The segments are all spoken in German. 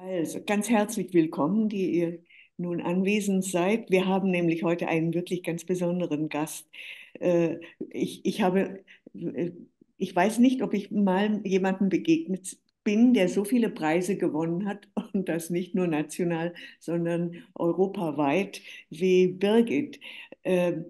Also ganz herzlich willkommen, die ihr nun anwesend seid. Wir haben nämlich heute einen wirklich ganz besonderen Gast. Äh, ich, ich habe, äh, ich weiß nicht, ob ich mal jemandem begegnet bin, der so viele Preise gewonnen hat und das nicht nur national, sondern europaweit wie Birgit. Ähm,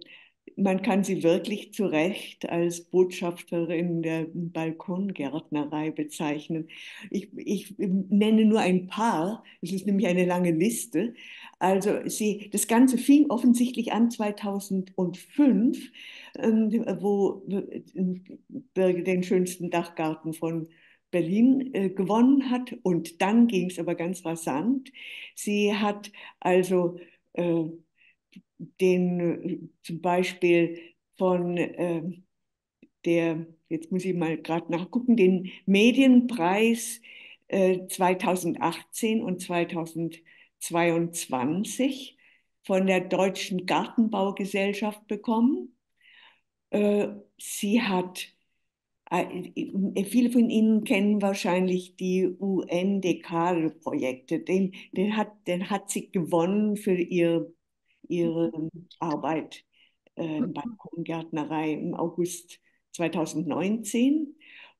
man kann sie wirklich zu Recht als Botschafterin der Balkongärtnerei bezeichnen. Ich, ich nenne nur ein paar, es ist nämlich eine lange Liste. Also sie, das Ganze fing offensichtlich an 2005, ähm, wo ähm, Birgit den schönsten Dachgarten von Berlin äh, gewonnen hat. Und dann ging es aber ganz rasant. Sie hat also... Äh, den äh, zum Beispiel von äh, der, jetzt muss ich mal gerade nachgucken, den Medienpreis äh, 2018 und 2022 von der Deutschen Gartenbaugesellschaft bekommen. Äh, sie hat, äh, viele von Ihnen kennen wahrscheinlich die UN-Dekade-Projekte, den, den, hat, den hat sie gewonnen für ihr ihre Arbeit äh, bei Baumgärtnerei im August 2019.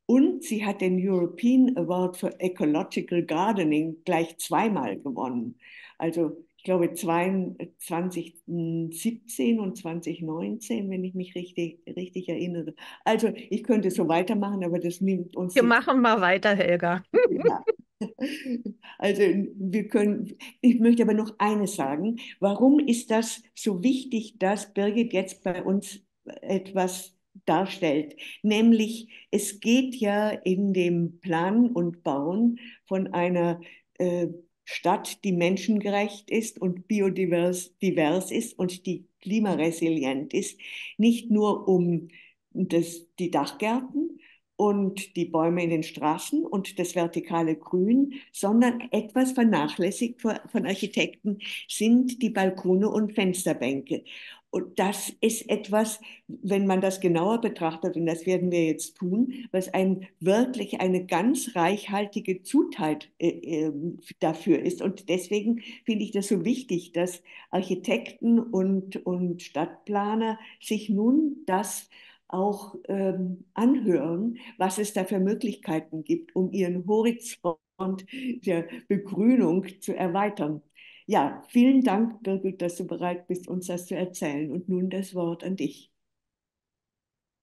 Und sie hat den European Award for Ecological Gardening gleich zweimal gewonnen. Also glaube 2017 und 2019, wenn ich mich richtig, richtig erinnere. Also ich könnte so weitermachen, aber das nimmt uns. Wir machen mal weiter, Helga. Ja. Also wir können, ich möchte aber noch eines sagen. Warum ist das so wichtig, dass Birgit jetzt bei uns etwas darstellt. Nämlich, es geht ja in dem Plan und Bauen von einer äh, Stadt, die menschengerecht ist und biodivers divers ist und die klimaresilient ist, nicht nur um das, die Dachgärten und die Bäume in den Straßen und das vertikale Grün, sondern etwas vernachlässigt von Architekten sind die Balkone und Fensterbänke. Und das ist etwas, wenn man das genauer betrachtet, und das werden wir jetzt tun, was ein, wirklich eine ganz reichhaltige Zutat äh, ähm, dafür ist. Und deswegen finde ich das so wichtig, dass Architekten und, und Stadtplaner sich nun das auch ähm, anhören, was es da für Möglichkeiten gibt, um ihren Horizont der Begrünung zu erweitern. Ja, vielen Dank, Birgit, dass du bereit bist, uns das zu erzählen. Und nun das Wort an dich.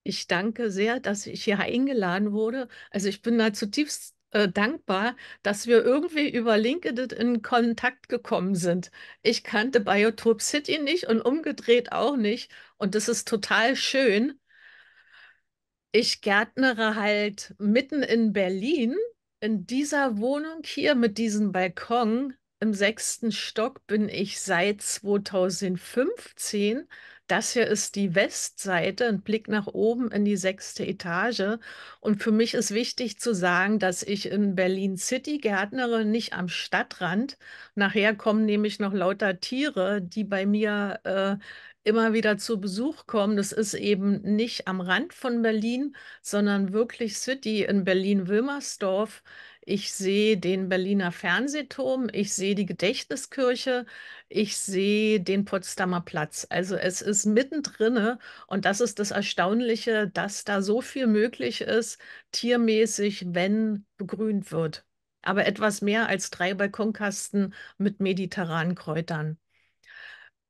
Ich danke sehr, dass ich hier eingeladen wurde. Also ich bin da zutiefst äh, dankbar, dass wir irgendwie über LinkedIn in Kontakt gekommen sind. Ich kannte Biotope City nicht und umgedreht auch nicht. Und das ist total schön. Ich gärtnere halt mitten in Berlin in dieser Wohnung hier mit diesem Balkon im sechsten Stock bin ich seit 2015. Das hier ist die Westseite, ein Blick nach oben in die sechste Etage. Und für mich ist wichtig zu sagen, dass ich in Berlin City gärtnere, nicht am Stadtrand. Nachher kommen nämlich noch lauter Tiere, die bei mir äh, immer wieder zu Besuch kommen. Das ist eben nicht am Rand von Berlin, sondern wirklich City in Berlin-Wilmersdorf ich sehe den Berliner Fernsehturm, ich sehe die Gedächtniskirche, ich sehe den Potsdamer Platz. Also es ist mittendrin ne? und das ist das Erstaunliche, dass da so viel möglich ist, tiermäßig, wenn begrünt wird. Aber etwas mehr als drei Balkonkasten mit mediterranen Kräutern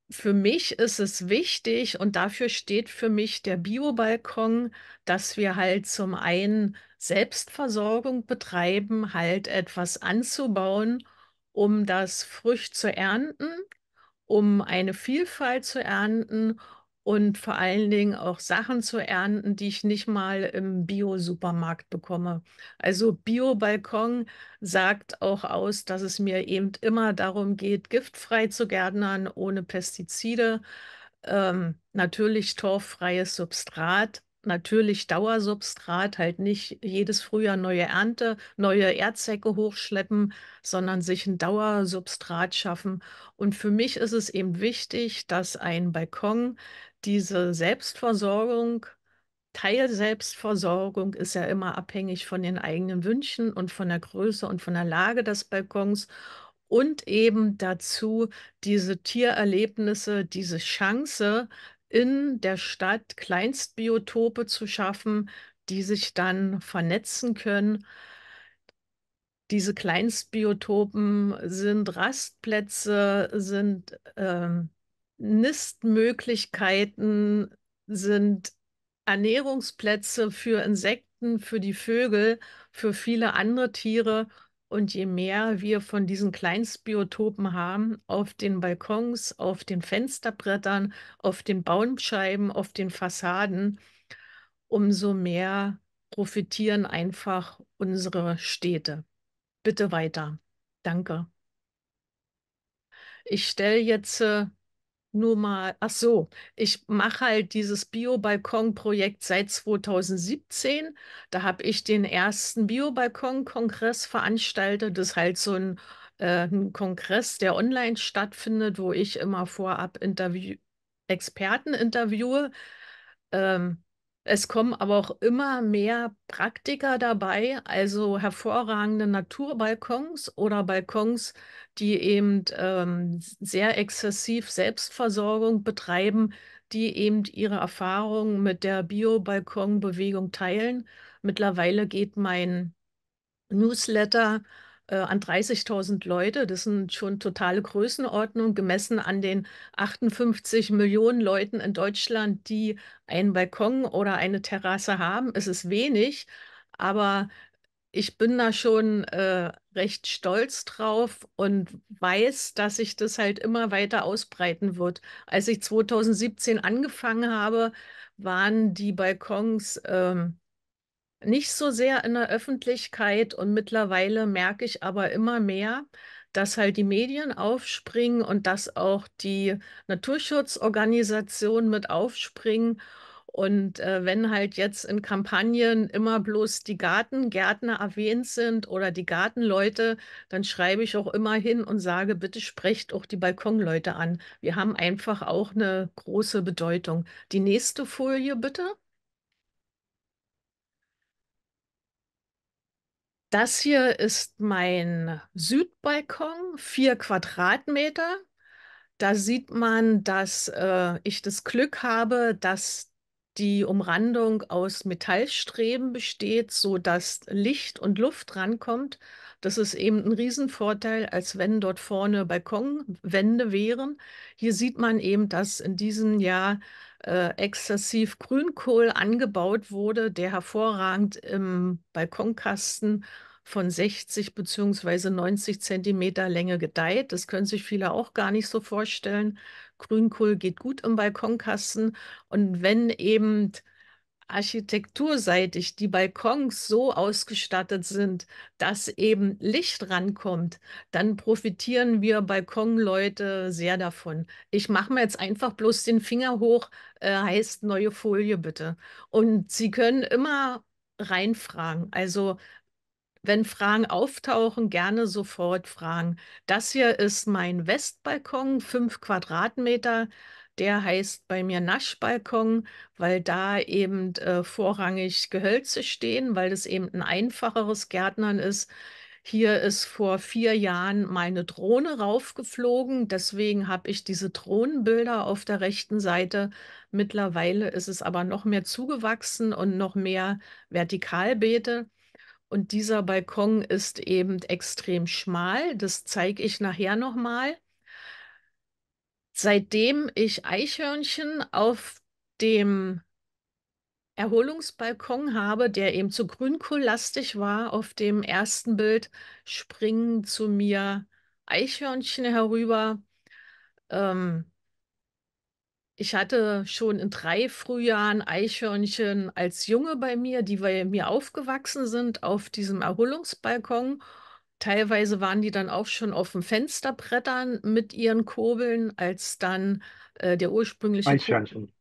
für mich ist es wichtig und dafür steht für mich der Bio-Balkon, dass wir halt zum einen Selbstversorgung betreiben, halt etwas anzubauen, um das Frücht zu ernten, um eine Vielfalt zu ernten und vor allen Dingen auch Sachen zu ernten, die ich nicht mal im Bio-Supermarkt bekomme. Also Bio-Balkon sagt auch aus, dass es mir eben immer darum geht, giftfrei zu gärtnern, ohne Pestizide, ähm, natürlich torffreies Substrat, natürlich Dauersubstrat, halt nicht jedes Frühjahr neue Ernte, neue Erdsäcke hochschleppen, sondern sich ein Dauersubstrat schaffen. Und für mich ist es eben wichtig, dass ein Balkon diese Selbstversorgung, Teilselbstversorgung ist ja immer abhängig von den eigenen Wünschen und von der Größe und von der Lage des Balkons und eben dazu diese Tiererlebnisse, diese Chance in der Stadt Kleinstbiotope zu schaffen, die sich dann vernetzen können. Diese Kleinstbiotopen sind Rastplätze, sind ähm, Nistmöglichkeiten sind Ernährungsplätze für Insekten, für die Vögel, für viele andere Tiere. Und je mehr wir von diesen Kleinstbiotopen haben, auf den Balkons, auf den Fensterbrettern, auf den Baumscheiben, auf den Fassaden, umso mehr profitieren einfach unsere Städte. Bitte weiter. Danke. Ich stelle jetzt äh, nur mal, ach so, ich mache halt dieses Bio-Balkon-Projekt seit 2017. Da habe ich den ersten Bio-Balkon-Kongress veranstaltet. Das ist halt so ein, äh, ein Kongress, der online stattfindet, wo ich immer vorab Interview Experten interviewe. Ähm, es kommen aber auch immer mehr Praktiker dabei, also hervorragende Naturbalkons oder Balkons die eben ähm, sehr exzessiv Selbstversorgung betreiben, die eben ihre Erfahrungen mit der Bio-Balkon-Bewegung teilen. Mittlerweile geht mein Newsletter äh, an 30.000 Leute. Das sind schon totale Größenordnung, gemessen an den 58 Millionen Leuten in Deutschland, die einen Balkon oder eine Terrasse haben. Es ist wenig, aber ich bin da schon äh, recht stolz drauf und weiß, dass sich das halt immer weiter ausbreiten wird. Als ich 2017 angefangen habe, waren die Balkons ähm, nicht so sehr in der Öffentlichkeit und mittlerweile merke ich aber immer mehr, dass halt die Medien aufspringen und dass auch die Naturschutzorganisationen mit aufspringen und äh, wenn halt jetzt in Kampagnen immer bloß die Gartengärtner erwähnt sind oder die Gartenleute, dann schreibe ich auch immer hin und sage, bitte sprecht auch die Balkonleute an. Wir haben einfach auch eine große Bedeutung. Die nächste Folie bitte. Das hier ist mein Südbalkon, vier Quadratmeter. Da sieht man, dass äh, ich das Glück habe, dass die Umrandung aus Metallstreben besteht, sodass Licht und Luft rankommt. Das ist eben ein Riesenvorteil, als wenn dort vorne Balkonwände wären. Hier sieht man eben, dass in diesem Jahr äh, exzessiv Grünkohl angebaut wurde, der hervorragend im Balkonkasten von 60 bzw. 90 Zentimeter Länge gedeiht. Das können sich viele auch gar nicht so vorstellen. Grünkohl geht gut im Balkonkasten. Und wenn eben architekturseitig die Balkons so ausgestattet sind, dass eben Licht rankommt, dann profitieren wir Balkonleute sehr davon. Ich mache mir jetzt einfach bloß den Finger hoch, äh, heißt neue Folie bitte. Und Sie können immer reinfragen. Also wenn Fragen auftauchen, gerne sofort fragen. Das hier ist mein Westbalkon, fünf Quadratmeter. Der heißt bei mir Naschbalkon, weil da eben äh, vorrangig Gehölze stehen, weil das eben ein einfacheres Gärtnern ist. Hier ist vor vier Jahren meine Drohne raufgeflogen. Deswegen habe ich diese Drohnenbilder auf der rechten Seite. Mittlerweile ist es aber noch mehr zugewachsen und noch mehr Vertikalbeete. Und dieser Balkon ist eben extrem schmal. Das zeige ich nachher nochmal. Seitdem ich Eichhörnchen auf dem Erholungsbalkon habe, der eben zu so grünkohllastig war, auf dem ersten Bild springen zu mir Eichhörnchen herüber. Ähm, ich hatte schon in drei Frühjahren Eichhörnchen als Junge bei mir, die bei mir aufgewachsen sind auf diesem Erholungsbalkon. Teilweise waren die dann auch schon auf den Fensterbrettern mit ihren Kurbeln, als dann äh, der ursprüngliche Eichhörnchen.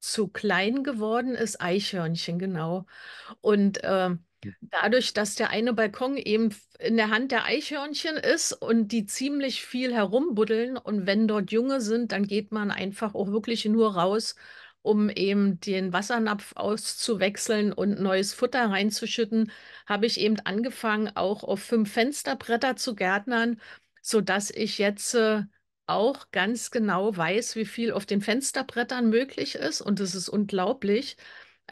zu klein geworden ist. Eichhörnchen, genau. Und äh, Dadurch, dass der eine Balkon eben in der Hand der Eichhörnchen ist und die ziemlich viel herumbuddeln und wenn dort Junge sind, dann geht man einfach auch wirklich nur raus, um eben den Wassernapf auszuwechseln und neues Futter reinzuschütten, habe ich eben angefangen, auch auf fünf Fensterbretter zu gärtnern, sodass ich jetzt äh, auch ganz genau weiß, wie viel auf den Fensterbrettern möglich ist. Und es ist unglaublich.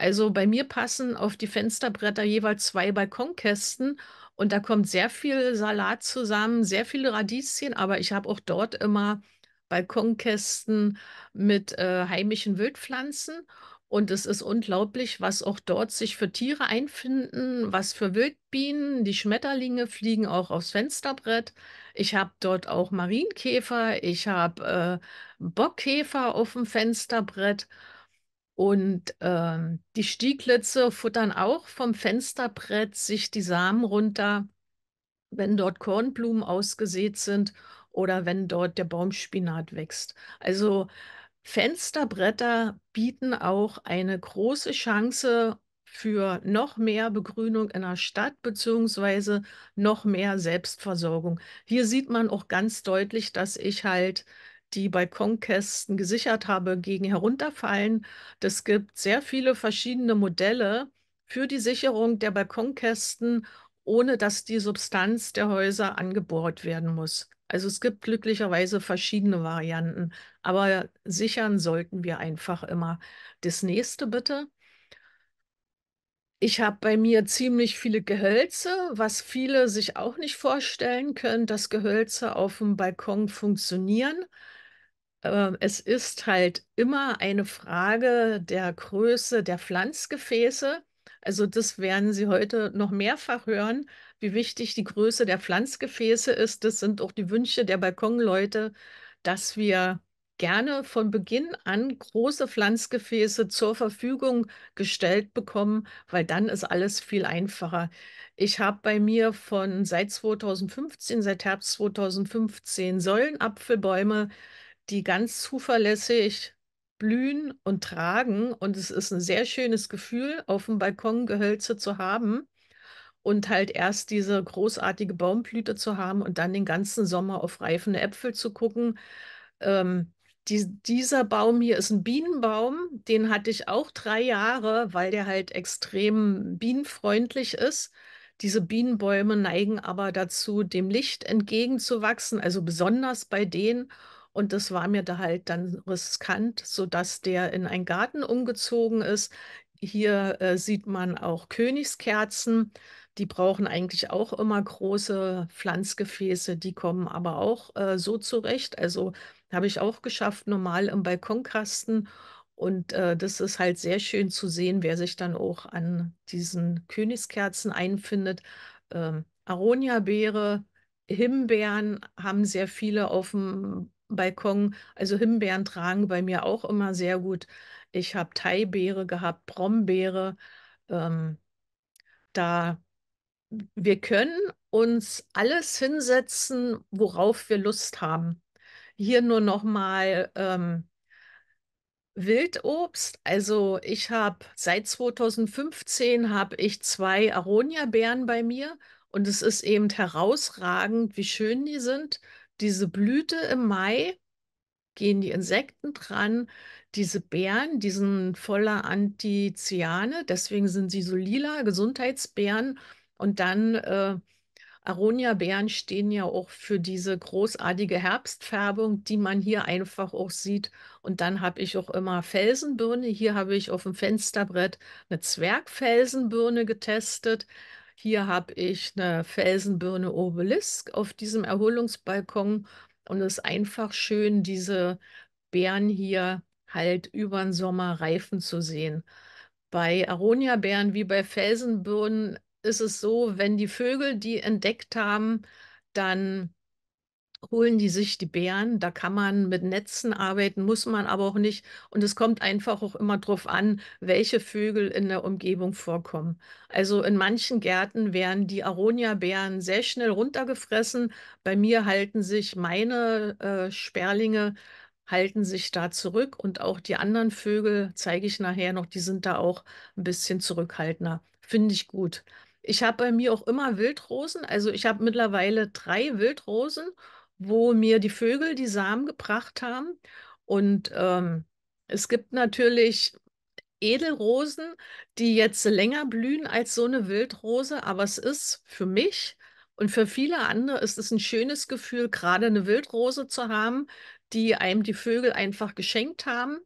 Also bei mir passen auf die Fensterbretter jeweils zwei Balkonkästen und da kommt sehr viel Salat zusammen, sehr viele Radieschen, aber ich habe auch dort immer Balkonkästen mit äh, heimischen Wildpflanzen. Und es ist unglaublich, was auch dort sich für Tiere einfinden, was für Wildbienen. Die Schmetterlinge fliegen auch aufs Fensterbrett. Ich habe dort auch Marienkäfer, ich habe äh, Bockkäfer auf dem Fensterbrett. Und ähm, die Stieglitze futtern auch vom Fensterbrett sich die Samen runter, wenn dort Kornblumen ausgesät sind oder wenn dort der Baumspinat wächst. Also Fensterbretter bieten auch eine große Chance für noch mehr Begrünung in der Stadt beziehungsweise noch mehr Selbstversorgung. Hier sieht man auch ganz deutlich, dass ich halt die Balkonkästen gesichert habe gegen Herunterfallen. Es gibt sehr viele verschiedene Modelle für die Sicherung der Balkonkästen, ohne dass die Substanz der Häuser angebohrt werden muss. Also es gibt glücklicherweise verschiedene Varianten, aber sichern sollten wir einfach immer. Das nächste bitte. Ich habe bei mir ziemlich viele Gehölze, was viele sich auch nicht vorstellen können, dass Gehölze auf dem Balkon funktionieren. Ähm, es ist halt immer eine Frage der Größe der Pflanzgefäße. Also das werden Sie heute noch mehrfach hören, wie wichtig die Größe der Pflanzgefäße ist. Das sind auch die Wünsche der Balkonleute, dass wir gerne von Beginn an große Pflanzgefäße zur Verfügung gestellt bekommen, weil dann ist alles viel einfacher. Ich habe bei mir von seit 2015, seit Herbst 2015 Säulenapfelbäume, die ganz zuverlässig blühen und tragen. Und es ist ein sehr schönes Gefühl, auf dem Balkon Gehölze zu haben und halt erst diese großartige Baumblüte zu haben und dann den ganzen Sommer auf reifende Äpfel zu gucken. Ähm, die, dieser Baum hier ist ein Bienenbaum, den hatte ich auch drei Jahre, weil der halt extrem bienenfreundlich ist. Diese Bienenbäume neigen aber dazu, dem Licht entgegenzuwachsen, also besonders bei denen. Und das war mir da halt dann riskant, sodass der in einen Garten umgezogen ist. Hier äh, sieht man auch Königskerzen. Die brauchen eigentlich auch immer große Pflanzgefäße. Die kommen aber auch äh, so zurecht. Also habe ich auch geschafft, normal im Balkonkasten. Und äh, das ist halt sehr schön zu sehen, wer sich dann auch an diesen Königskerzen einfindet. Ähm, Aronia-Beere, Himbeeren haben sehr viele auf dem Balkon. Also Himbeeren tragen bei mir auch immer sehr gut. Ich habe Thai-Beere gehabt, Brombeere. Ähm, da wir können uns alles hinsetzen, worauf wir Lust haben. Hier nur nochmal ähm, Wildobst. Also ich habe seit 2015 habe ich zwei Aronia-Beeren bei mir und es ist eben herausragend, wie schön die sind diese Blüte im Mai gehen die Insekten dran, diese Beeren, die sind voller Antiziane, deswegen sind sie so lila, Gesundheitsbeeren. Und dann äh, Aronia-Beeren stehen ja auch für diese großartige Herbstfärbung, die man hier einfach auch sieht. Und dann habe ich auch immer Felsenbirne. Hier habe ich auf dem Fensterbrett eine Zwergfelsenbirne getestet. Hier habe ich eine Felsenbirne Obelisk auf diesem Erholungsbalkon und es ist einfach schön, diese Beeren hier halt über den Sommer reifen zu sehen. Bei aronia bären wie bei Felsenbirnen ist es so, wenn die Vögel die entdeckt haben, dann holen die sich die Bären. Da kann man mit Netzen arbeiten, muss man aber auch nicht. Und es kommt einfach auch immer darauf an, welche Vögel in der Umgebung vorkommen. Also in manchen Gärten werden die Aronia-Bären sehr schnell runtergefressen. Bei mir halten sich meine äh, Sperlinge halten sich da zurück und auch die anderen Vögel zeige ich nachher noch, die sind da auch ein bisschen zurückhaltender. Finde ich gut. Ich habe bei mir auch immer Wildrosen. Also ich habe mittlerweile drei Wildrosen wo mir die Vögel die Samen gebracht haben. Und ähm, es gibt natürlich Edelrosen, die jetzt länger blühen als so eine Wildrose, aber es ist für mich und für viele andere ist es ein schönes Gefühl, gerade eine Wildrose zu haben, die einem die Vögel einfach geschenkt haben.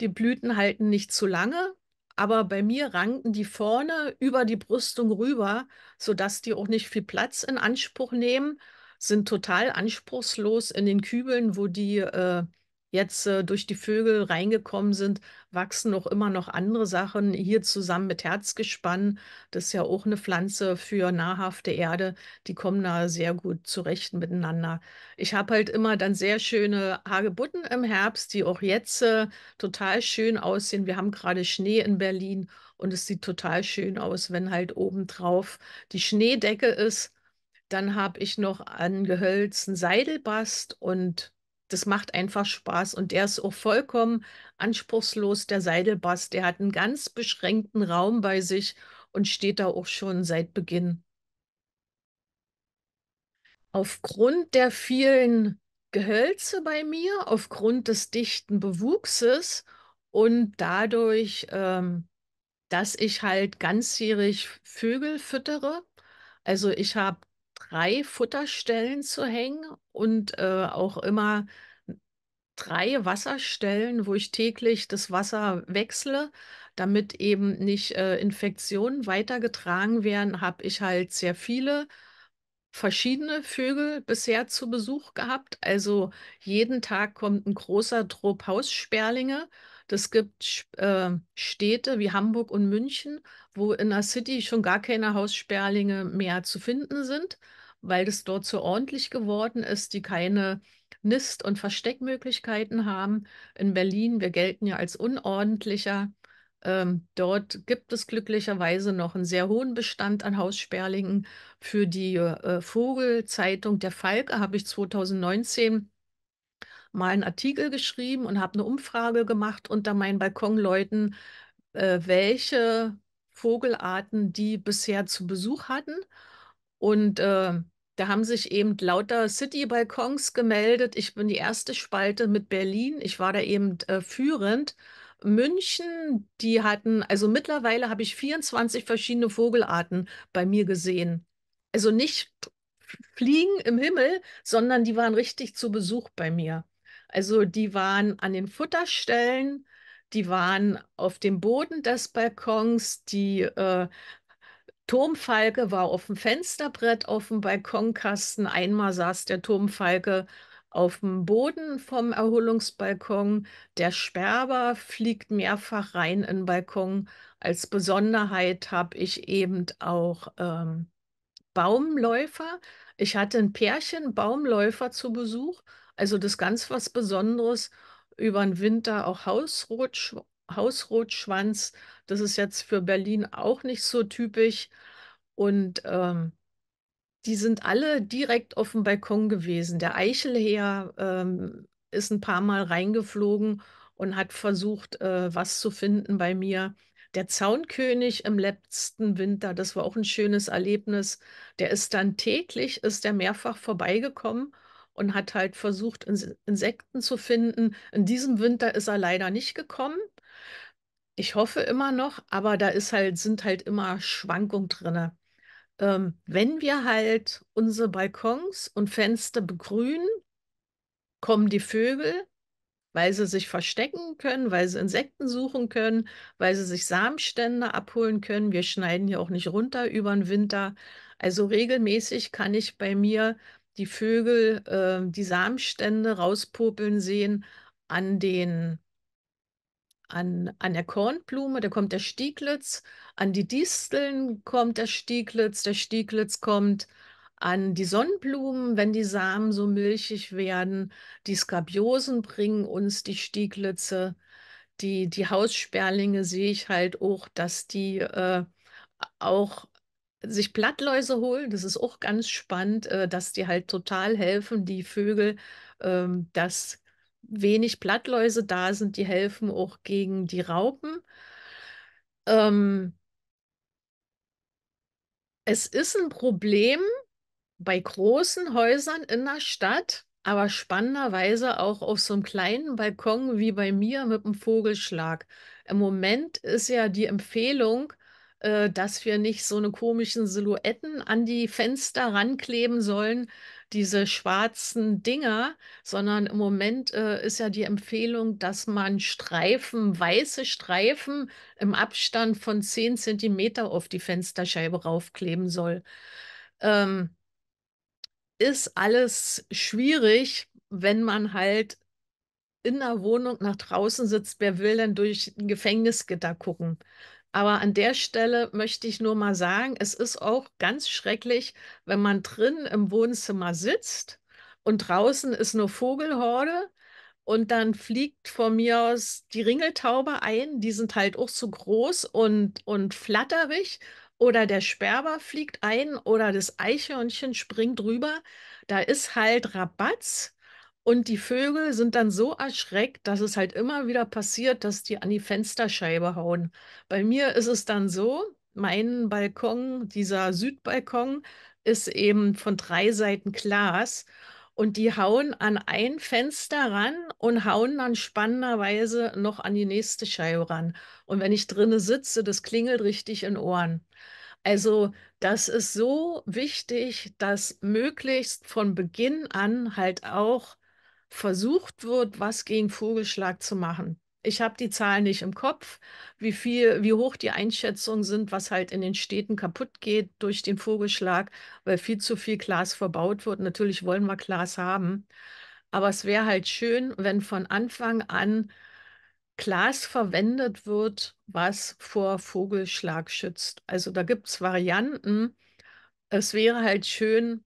Die Blüten halten nicht zu lange, aber bei mir ranken die vorne über die Brüstung rüber, sodass die auch nicht viel Platz in Anspruch nehmen sind total anspruchslos in den Kübeln, wo die äh, jetzt äh, durch die Vögel reingekommen sind, wachsen auch immer noch andere Sachen. Hier zusammen mit Herzgespann, das ist ja auch eine Pflanze für nahrhafte Erde, die kommen da sehr gut zurecht miteinander. Ich habe halt immer dann sehr schöne Hagebutten im Herbst, die auch jetzt äh, total schön aussehen. Wir haben gerade Schnee in Berlin und es sieht total schön aus, wenn halt obendrauf die Schneedecke ist dann habe ich noch an Gehölzen Seidelbast und das macht einfach Spaß. Und der ist auch vollkommen anspruchslos, der Seidelbast. Der hat einen ganz beschränkten Raum bei sich und steht da auch schon seit Beginn. Aufgrund der vielen Gehölze bei mir, aufgrund des dichten Bewuchses und dadurch, ähm, dass ich halt ganzjährig Vögel füttere. Also ich habe drei Futterstellen zu hängen und äh, auch immer drei Wasserstellen, wo ich täglich das Wasser wechsle, damit eben nicht äh, Infektionen weitergetragen werden, habe ich halt sehr viele verschiedene Vögel bisher zu Besuch gehabt. Also jeden Tag kommt ein großer Trupp Haussperlinge. Es gibt äh, Städte wie Hamburg und München, wo in der City schon gar keine Haussperlinge mehr zu finden sind weil es dort so ordentlich geworden ist, die keine Nist- und Versteckmöglichkeiten haben. In Berlin, wir gelten ja als unordentlicher. Ähm, dort gibt es glücklicherweise noch einen sehr hohen Bestand an Haussperlingen. Für die äh, Vogelzeitung Der Falke habe ich 2019 mal einen Artikel geschrieben und habe eine Umfrage gemacht unter meinen Balkonleuten, äh, welche Vogelarten die bisher zu Besuch hatten. Und äh, da haben sich eben lauter City-Balkons gemeldet. Ich bin die erste Spalte mit Berlin. Ich war da eben äh, führend. München, die hatten, also mittlerweile habe ich 24 verschiedene Vogelarten bei mir gesehen. Also nicht Fliegen im Himmel, sondern die waren richtig zu Besuch bei mir. Also die waren an den Futterstellen, die waren auf dem Boden des Balkons, die äh, Turmfalke war auf dem Fensterbrett, auf dem Balkonkasten. Einmal saß der Turmfalke auf dem Boden vom Erholungsbalkon. Der Sperber fliegt mehrfach rein in den Balkon. Als Besonderheit habe ich eben auch ähm, Baumläufer. Ich hatte ein Pärchen Baumläufer zu Besuch. Also das ganz was Besonderes über den Winter auch Hausrotsch Hausrotschwanz das ist jetzt für Berlin auch nicht so typisch. Und ähm, die sind alle direkt auf dem Balkon gewesen. Der Eichelheer ähm, ist ein paar Mal reingeflogen und hat versucht, äh, was zu finden bei mir. Der Zaunkönig im letzten Winter, das war auch ein schönes Erlebnis. Der ist dann täglich, ist der mehrfach vorbeigekommen und hat halt versucht, Insekten zu finden. In diesem Winter ist er leider nicht gekommen, ich hoffe immer noch, aber da ist halt, sind halt immer Schwankungen drin. Ähm, wenn wir halt unsere Balkons und Fenster begrünen, kommen die Vögel, weil sie sich verstecken können, weil sie Insekten suchen können, weil sie sich Samenstände abholen können. Wir schneiden hier auch nicht runter über den Winter. Also regelmäßig kann ich bei mir die Vögel, äh, die Samenstände rauspopeln sehen an den an, an der Kornblume, da kommt der Stieglitz, an die Disteln kommt der Stieglitz, der Stieglitz kommt an die Sonnenblumen, wenn die Samen so milchig werden, die Skabiosen bringen uns die Stieglitze, die, die Haussperlinge sehe ich halt auch, dass die äh, auch sich Blattläuse holen, das ist auch ganz spannend, äh, dass die halt total helfen, die Vögel, äh, dass wenig Blattläuse da sind, die helfen auch gegen die Raupen. Ähm, es ist ein Problem bei großen Häusern in der Stadt, aber spannenderweise auch auf so einem kleinen Balkon wie bei mir mit dem Vogelschlag. Im Moment ist ja die Empfehlung, äh, dass wir nicht so eine komischen Silhouetten an die Fenster rankleben sollen, diese schwarzen Dinger, sondern im Moment äh, ist ja die Empfehlung, dass man Streifen, weiße Streifen im Abstand von 10 cm auf die Fensterscheibe raufkleben soll. Ähm, ist alles schwierig, wenn man halt in der Wohnung nach draußen sitzt, wer will denn durch ein Gefängnisgitter gucken? Aber an der Stelle möchte ich nur mal sagen, es ist auch ganz schrecklich, wenn man drin im Wohnzimmer sitzt und draußen ist eine Vogelhorde und dann fliegt von mir aus die Ringeltaube ein. Die sind halt auch zu groß und, und flatterig. Oder der Sperber fliegt ein oder das Eichhörnchen springt drüber. Da ist halt Rabatz. Und die Vögel sind dann so erschreckt, dass es halt immer wieder passiert, dass die an die Fensterscheibe hauen. Bei mir ist es dann so, mein Balkon, dieser Südbalkon, ist eben von drei Seiten Glas. Und die hauen an ein Fenster ran und hauen dann spannenderweise noch an die nächste Scheibe ran. Und wenn ich drinne sitze, das klingelt richtig in Ohren. Also das ist so wichtig, dass möglichst von Beginn an halt auch versucht wird, was gegen Vogelschlag zu machen. Ich habe die Zahlen nicht im Kopf, wie viel, wie hoch die Einschätzungen sind, was halt in den Städten kaputt geht durch den Vogelschlag, weil viel zu viel Glas verbaut wird. Natürlich wollen wir Glas haben, aber es wäre halt schön, wenn von Anfang an Glas verwendet wird, was vor Vogelschlag schützt. Also da gibt es Varianten. Es wäre halt schön,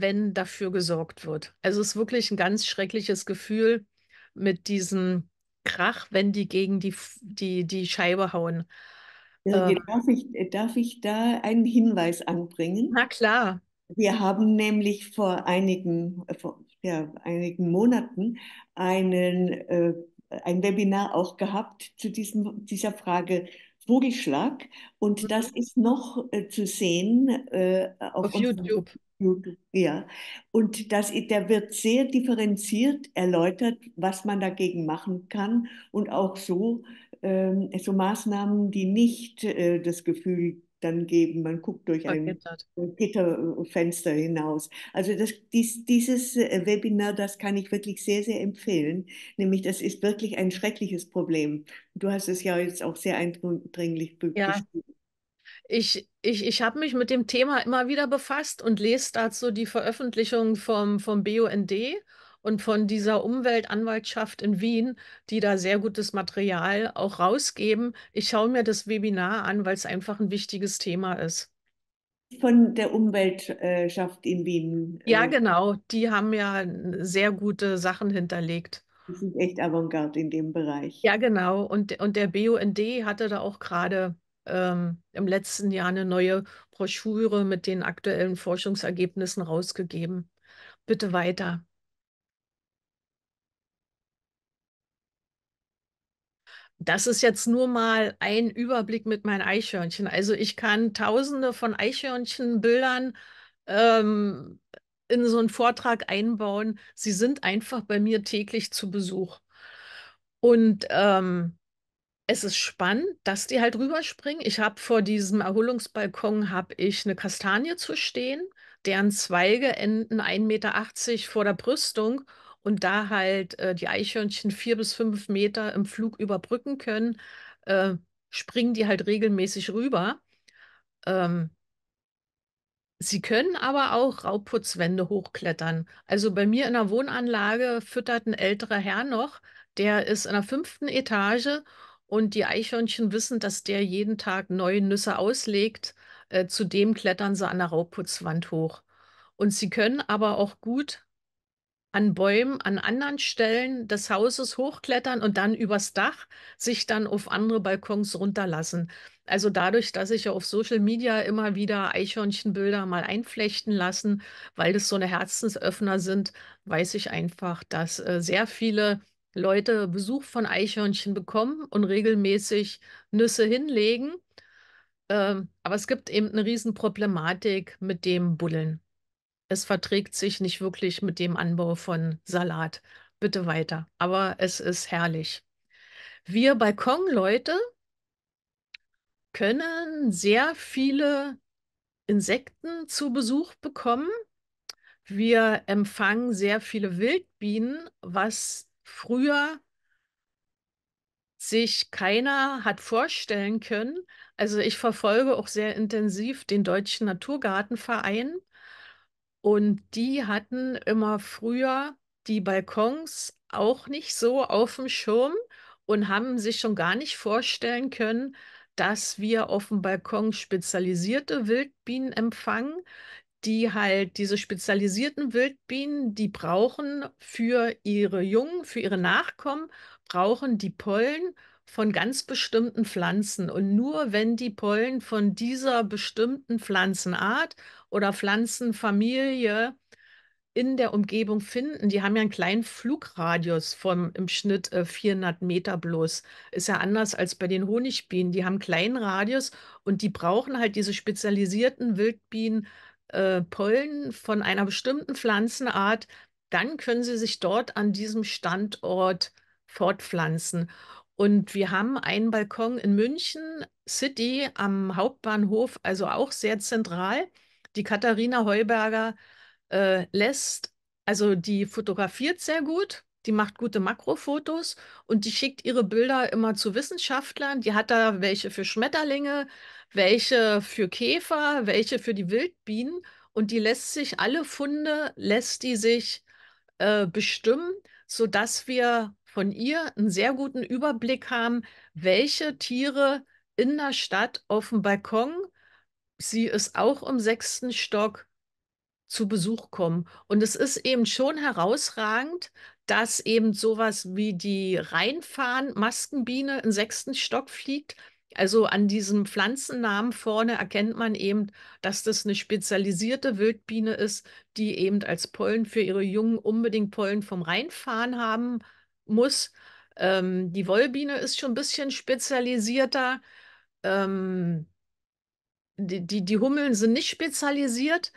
wenn dafür gesorgt wird. Also es ist wirklich ein ganz schreckliches Gefühl mit diesem Krach, wenn die gegen die, die, die Scheibe hauen. Ja, ähm, genau. darf, ich, darf ich da einen Hinweis anbringen? Na klar. Wir haben nämlich vor einigen, äh, vor, ja, einigen Monaten einen, äh, ein Webinar auch gehabt zu diesem, dieser Frage Vogelschlag. Und mhm. das ist noch äh, zu sehen äh, auf, auf YouTube ja. Und das, der wird sehr differenziert erläutert, was man dagegen machen kann und auch so, ähm, so Maßnahmen, die nicht äh, das Gefühl dann geben, man guckt durch ein Gitterfenster hinaus. Also das, dies, dieses äh, Webinar, das kann ich wirklich sehr, sehr empfehlen. Nämlich, das ist wirklich ein schreckliches Problem. Du hast es ja jetzt auch sehr eindringlich ja. beschrieben ich, ich, ich habe mich mit dem Thema immer wieder befasst und lese dazu die Veröffentlichung vom, vom BUND und von dieser Umweltanwaltschaft in Wien, die da sehr gutes Material auch rausgeben. Ich schaue mir das Webinar an, weil es einfach ein wichtiges Thema ist. Von der Umweltschaft in Wien. Äh, ja, genau. Die haben ja sehr gute Sachen hinterlegt. Die sind echt Avantgarde in dem Bereich. Ja, genau. Und, und der BUND hatte da auch gerade ähm, im letzten Jahr eine neue Broschüre mit den aktuellen Forschungsergebnissen rausgegeben. Bitte weiter. Das ist jetzt nur mal ein Überblick mit meinen Eichhörnchen. Also ich kann tausende von Eichhörnchenbildern ähm, in so einen Vortrag einbauen. Sie sind einfach bei mir täglich zu Besuch. Und ähm, es ist spannend, dass die halt rüberspringen. Ich habe vor diesem Erholungsbalkon habe ich eine Kastanie zu stehen, deren Zweige enden 1,80 Meter vor der Brüstung und da halt äh, die Eichhörnchen vier bis fünf Meter im Flug überbrücken können, äh, springen die halt regelmäßig rüber. Ähm, sie können aber auch Raubputzwände hochklettern. Also bei mir in der Wohnanlage füttert ein älterer Herr noch, der ist in der fünften Etage und die Eichhörnchen wissen, dass der jeden Tag neue Nüsse auslegt. Äh, zudem klettern sie an der Raubputzwand hoch. Und sie können aber auch gut an Bäumen an anderen Stellen des Hauses hochklettern und dann übers Dach sich dann auf andere Balkons runterlassen. Also dadurch, dass ich ja auf Social Media immer wieder Eichhörnchenbilder mal einflechten lassen, weil das so eine Herzensöffner sind, weiß ich einfach, dass äh, sehr viele Leute Besuch von Eichhörnchen bekommen und regelmäßig Nüsse hinlegen. Ähm, aber es gibt eben eine Riesenproblematik mit dem Buddeln. Es verträgt sich nicht wirklich mit dem Anbau von Salat. Bitte weiter. Aber es ist herrlich. Wir Balkonleute können sehr viele Insekten zu Besuch bekommen. Wir empfangen sehr viele Wildbienen, was früher sich keiner hat vorstellen können. Also ich verfolge auch sehr intensiv den Deutschen Naturgartenverein und die hatten immer früher die Balkons auch nicht so auf dem Schirm und haben sich schon gar nicht vorstellen können, dass wir auf dem Balkon spezialisierte Wildbienen empfangen, die halt diese spezialisierten Wildbienen, die brauchen für ihre Jungen, für ihre Nachkommen, brauchen die Pollen von ganz bestimmten Pflanzen. Und nur wenn die Pollen von dieser bestimmten Pflanzenart oder Pflanzenfamilie in der Umgebung finden, die haben ja einen kleinen Flugradius von im Schnitt äh, 400 Meter bloß. Ist ja anders als bei den Honigbienen. Die haben einen kleinen Radius und die brauchen halt diese spezialisierten Wildbienen äh, Pollen von einer bestimmten Pflanzenart, dann können sie sich dort an diesem Standort fortpflanzen. Und wir haben einen Balkon in München, City, am Hauptbahnhof, also auch sehr zentral. Die Katharina Heuberger äh, lässt, also die fotografiert sehr gut, die macht gute Makrofotos und die schickt ihre Bilder immer zu Wissenschaftlern. Die hat da welche für Schmetterlinge, welche für Käfer, welche für die Wildbienen. Und die lässt sich, alle Funde lässt die sich äh, bestimmen, sodass wir von ihr einen sehr guten Überblick haben, welche Tiere in der Stadt auf dem Balkon, sie ist auch im sechsten Stock, zu Besuch kommen. Und es ist eben schon herausragend, dass eben sowas wie die Rheinfahren-Maskenbiene im sechsten Stock fliegt, also an diesem Pflanzennamen vorne erkennt man eben, dass das eine spezialisierte Wildbiene ist, die eben als Pollen für ihre Jungen unbedingt Pollen vom Rheinfahren haben muss. Ähm, die Wollbiene ist schon ein bisschen spezialisierter. Ähm, die, die, die Hummeln sind nicht spezialisiert.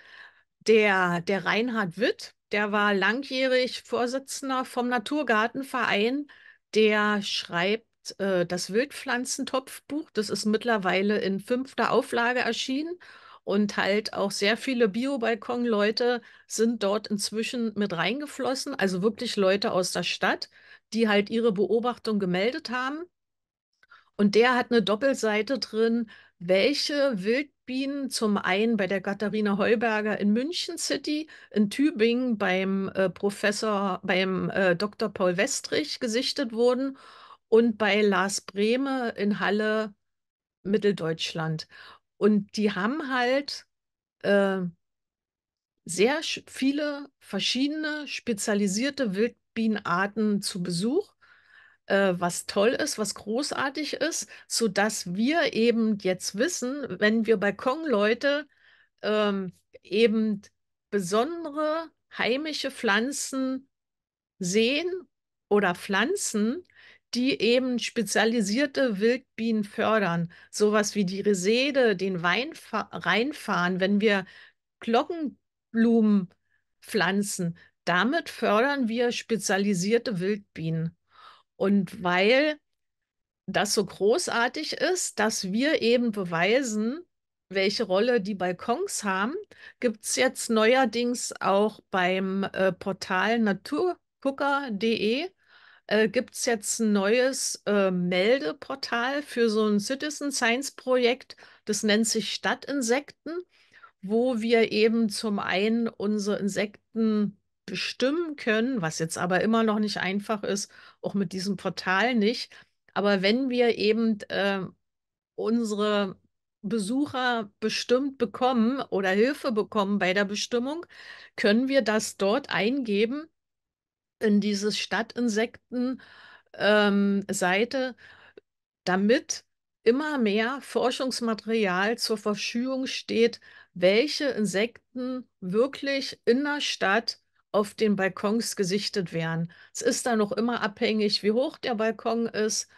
Der, der Reinhard Witt, der war langjährig Vorsitzender vom Naturgartenverein, der schreibt äh, das Wildpflanzentopfbuch. Das ist mittlerweile in fünfter Auflage erschienen. Und halt auch sehr viele Bio-Balkon-Leute sind dort inzwischen mit reingeflossen. Also wirklich Leute aus der Stadt, die halt ihre Beobachtung gemeldet haben. Und der hat eine Doppelseite drin, welche Wildbienen zum einen bei der Katharina Heuberger in München City, in Tübingen beim äh, Professor, beim äh, Dr. Paul Westrich gesichtet wurden und bei Lars Brehme in Halle Mitteldeutschland. Und die haben halt äh, sehr viele verschiedene spezialisierte Wildbienenarten zu Besuch, äh, was toll ist, was großartig ist, sodass wir eben jetzt wissen, wenn wir Balkonleute ähm, eben besondere heimische Pflanzen sehen oder pflanzen, die eben spezialisierte Wildbienen fördern. Sowas wie die Resede, den Wein reinfahren, wenn wir Glockenblumen pflanzen. Damit fördern wir spezialisierte Wildbienen. Und weil das so großartig ist, dass wir eben beweisen, welche Rolle die Balkons haben, gibt es jetzt neuerdings auch beim äh, Portal naturgucker.de äh, gibt es jetzt ein neues äh, Meldeportal für so ein Citizen Science Projekt. Das nennt sich Stadtinsekten, wo wir eben zum einen unsere Insekten bestimmen können, was jetzt aber immer noch nicht einfach ist, auch mit diesem Portal nicht. Aber wenn wir eben äh, unsere Besucher bestimmt bekommen oder Hilfe bekommen bei der Bestimmung, können wir das dort eingeben in dieses Stadtinsekten-Seite, ähm, damit immer mehr Forschungsmaterial zur Verfügung steht, welche Insekten wirklich in der Stadt auf den Balkons gesichtet werden. Es ist dann noch immer abhängig, wie hoch der Balkon ist.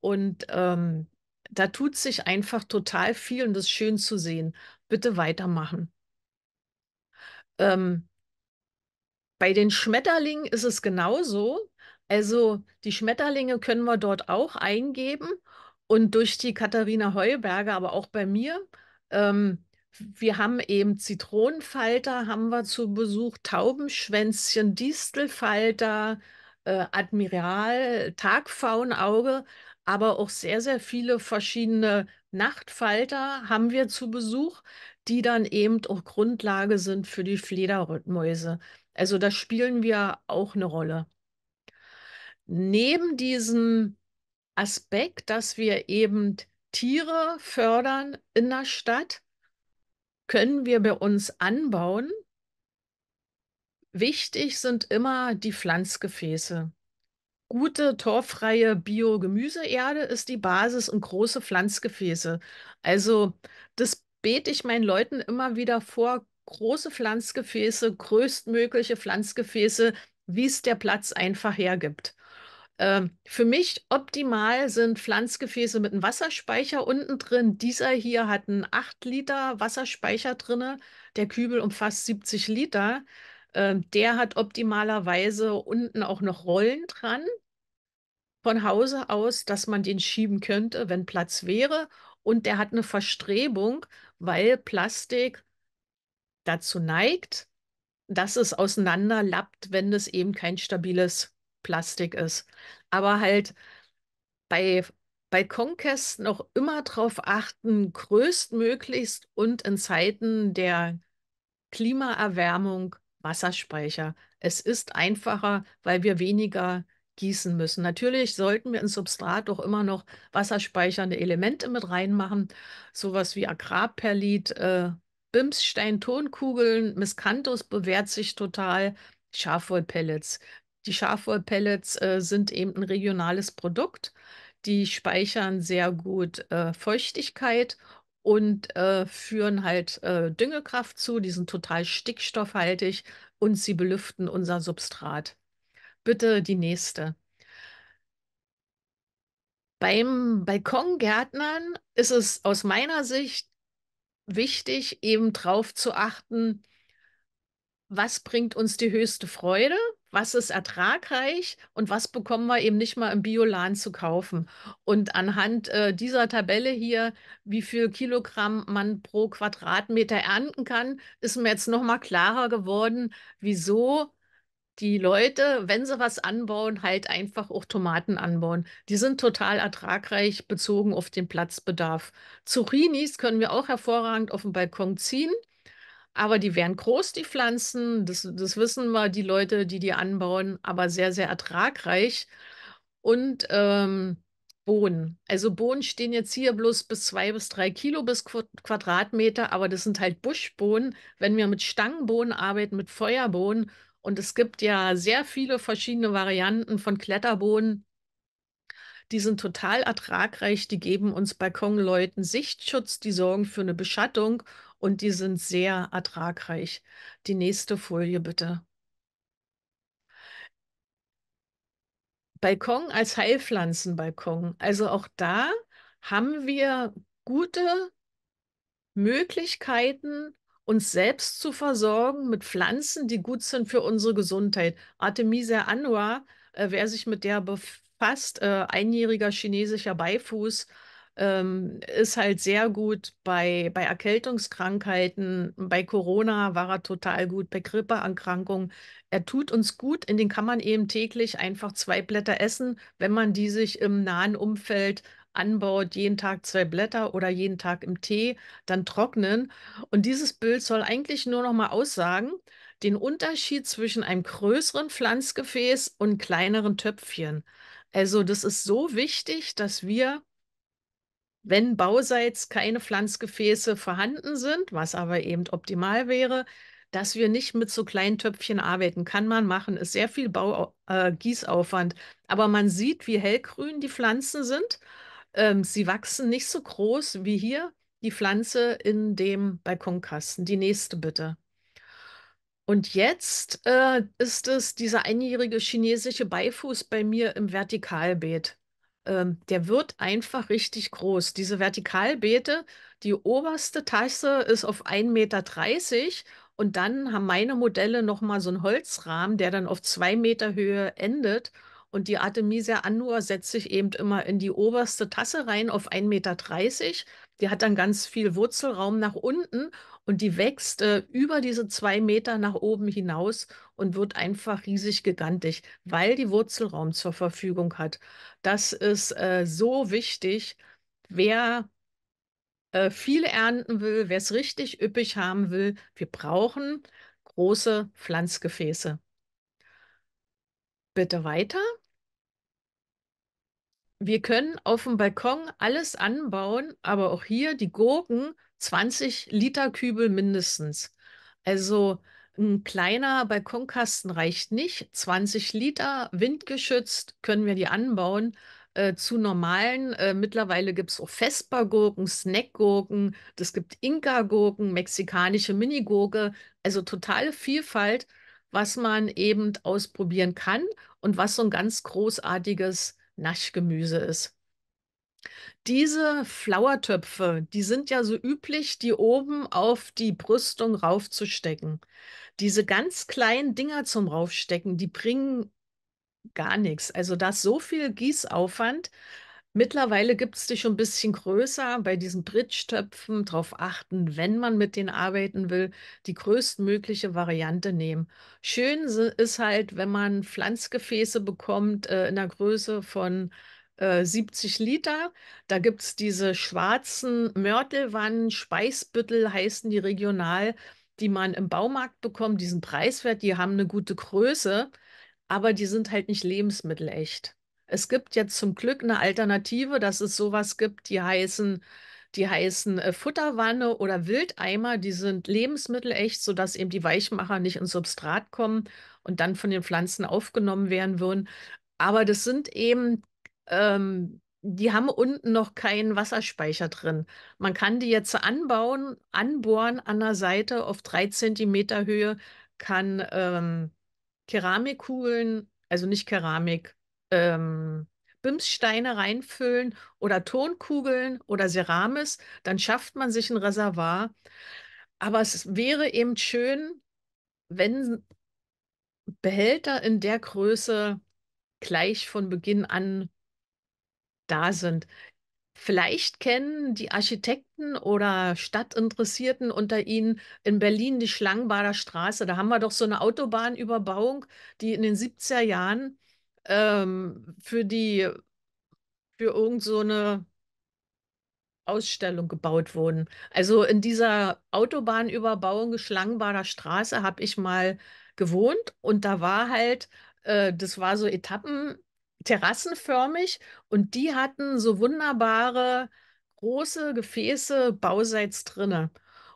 Und ähm, da tut sich einfach total viel und das ist schön zu sehen. Bitte weitermachen. Ähm, bei den Schmetterlingen ist es genauso. Also die Schmetterlinge können wir dort auch eingeben. Und durch die Katharina Heuberger, aber auch bei mir, ähm, wir haben eben Zitronenfalter, haben wir zu Besuch, Taubenschwänzchen, Distelfalter, äh, Admiral, Tagfaunauge, aber auch sehr, sehr viele verschiedene Nachtfalter haben wir zu Besuch, die dann eben auch Grundlage sind für die Fledermäuse. Also da spielen wir auch eine Rolle. Neben diesem Aspekt, dass wir eben Tiere fördern in der Stadt, können wir bei uns anbauen. Wichtig sind immer die Pflanzgefäße. Gute, torfreie Bio-Gemüseerde ist die Basis und große Pflanzgefäße. Also das bete ich meinen Leuten immer wieder vor, große Pflanzgefäße, größtmögliche Pflanzgefäße, wie es der Platz einfach hergibt. Ähm, für mich optimal sind Pflanzgefäße mit einem Wasserspeicher unten drin. Dieser hier hat einen 8 Liter Wasserspeicher drin. Der Kübel umfasst 70 Liter. Ähm, der hat optimalerweise unten auch noch Rollen dran von Hause aus, dass man den schieben könnte, wenn Platz wäre. Und der hat eine Verstrebung, weil Plastik dazu neigt, dass es auseinanderlappt, wenn es eben kein stabiles Plastik ist. Aber halt bei Balkonkästen auch immer darauf achten, größtmöglichst und in Zeiten der Klimaerwärmung Wasserspeicher. Es ist einfacher, weil wir weniger gießen müssen. Natürlich sollten wir ins Substrat auch immer noch wasserspeichernde Elemente mit reinmachen, sowas wie Agrarperlit, äh, Bimsstein-Tonkugeln, Miscanthus bewährt sich total, Schafwollpellets. Die Schafwollpellets äh, sind eben ein regionales Produkt. Die speichern sehr gut äh, Feuchtigkeit und äh, führen halt äh, Düngekraft zu. Die sind total stickstoffhaltig und sie belüften unser Substrat. Bitte die nächste. Beim Balkongärtnern ist es aus meiner Sicht wichtig, eben drauf zu achten, was bringt uns die höchste Freude, was ist ertragreich und was bekommen wir eben nicht mal im Bioladen zu kaufen. Und anhand äh, dieser Tabelle hier, wie viel Kilogramm man pro Quadratmeter ernten kann, ist mir jetzt nochmal klarer geworden, wieso die Leute, wenn sie was anbauen, halt einfach auch Tomaten anbauen. Die sind total ertragreich bezogen auf den Platzbedarf. Zucchinis können wir auch hervorragend auf dem Balkon ziehen, aber die werden groß, die Pflanzen. Das, das wissen wir, die Leute, die die anbauen, aber sehr, sehr ertragreich. Und ähm, Bohnen. Also Bohnen stehen jetzt hier bloß bis zwei bis drei Kilo bis Quadratmeter, aber das sind halt Buschbohnen. Wenn wir mit Stangenbohnen arbeiten, mit Feuerbohnen und es gibt ja sehr viele verschiedene Varianten von Kletterbohnen. Die sind total ertragreich, die geben uns Balkonleuten Sichtschutz, die sorgen für eine Beschattung und die sind sehr ertragreich. Die nächste Folie bitte. Balkon als Heilpflanzenbalkon. Also auch da haben wir gute Möglichkeiten, uns selbst zu versorgen mit Pflanzen, die gut sind für unsere Gesundheit. Artemisia annua, äh, wer sich mit der befasst, äh, einjähriger chinesischer Beifuß, ähm, ist halt sehr gut bei, bei Erkältungskrankheiten, bei Corona war er total gut, bei Grippeerkrankungen. Er tut uns gut, in den kann man eben täglich einfach zwei Blätter essen, wenn man die sich im nahen Umfeld anbaut, jeden Tag zwei Blätter oder jeden Tag im Tee, dann trocknen. Und dieses Bild soll eigentlich nur noch mal aussagen, den Unterschied zwischen einem größeren Pflanzgefäß und kleineren Töpfchen. Also das ist so wichtig, dass wir, wenn bauseits keine Pflanzgefäße vorhanden sind, was aber eben optimal wäre, dass wir nicht mit so kleinen Töpfchen arbeiten. Kann man machen, ist sehr viel Bau, äh, Gießaufwand. Aber man sieht, wie hellgrün die Pflanzen sind ähm, sie wachsen nicht so groß wie hier die Pflanze in dem Balkonkasten. Die nächste bitte. Und jetzt äh, ist es dieser einjährige chinesische Beifuß bei mir im Vertikalbeet. Ähm, der wird einfach richtig groß. Diese Vertikalbeete, die oberste Tasse ist auf 1,30 Meter und dann haben meine Modelle nochmal so einen Holzrahmen, der dann auf 2 Meter Höhe endet. Und die Artemisia annua setzt sich eben immer in die oberste Tasse rein auf 1,30 Meter. Die hat dann ganz viel Wurzelraum nach unten und die wächst äh, über diese zwei Meter nach oben hinaus und wird einfach riesig gigantisch, weil die Wurzelraum zur Verfügung hat. Das ist äh, so wichtig. Wer äh, viel ernten will, wer es richtig üppig haben will, wir brauchen große Pflanzgefäße. Bitte weiter wir können auf dem Balkon alles anbauen, aber auch hier die Gurken 20 Liter Kübel mindestens. Also ein kleiner Balkonkasten reicht nicht. 20 Liter windgeschützt können wir die anbauen. Äh, zu normalen, äh, mittlerweile gibt es auch Vespa-Gurken, Snack-Gurken, es gibt Inka-Gurken, mexikanische Minigurke, also totale Vielfalt, was man eben ausprobieren kann und was so ein ganz großartiges Naschgemüse ist. Diese Flowertöpfe, die sind ja so üblich, die oben auf die Brüstung raufzustecken. Diese ganz kleinen Dinger zum Raufstecken, die bringen gar nichts. Also das ist so viel Gießaufwand, Mittlerweile gibt es die schon ein bisschen größer. Bei diesen Bridgetöpfen Darauf achten, wenn man mit denen arbeiten will, die größtmögliche Variante nehmen. Schön ist halt, wenn man Pflanzgefäße bekommt, äh, in der Größe von, äh, 70 Liter. Da gibt es diese schwarzen Mörtelwannen, Speisbüttel heißen die regional, die man im Baumarkt bekommt. Die sind preiswert, die haben eine gute Größe, aber die sind halt nicht lebensmittelecht. Es gibt jetzt zum Glück eine Alternative, dass es sowas gibt, die heißen, die heißen äh, Futterwanne oder Wildeimer. Die sind lebensmittelecht, sodass eben die Weichmacher nicht ins Substrat kommen und dann von den Pflanzen aufgenommen werden würden. Aber das sind eben ähm, die haben unten noch keinen Wasserspeicher drin. Man kann die jetzt anbauen, anbohren an der Seite auf drei Zentimeter Höhe, kann ähm, Keramikkugeln, also nicht Keramik, ähm, Bimssteine reinfüllen oder Tonkugeln oder Ceramis, dann schafft man sich ein Reservoir. Aber es wäre eben schön, wenn Behälter in der Größe gleich von Beginn an da sind. Vielleicht kennen die Architekten oder Stadtinteressierten unter Ihnen in Berlin die Schlangenbader Straße. Da haben wir doch so eine Autobahnüberbauung, die in den 70er Jahren ähm, für die, für irgendeine so Ausstellung gebaut wurden. Also in dieser Autobahnüberbauung Schlangenbader Straße habe ich mal gewohnt und da war halt, äh, das war so Etappen, terrassenförmig und die hatten so wunderbare große Gefäße bauseits drinne.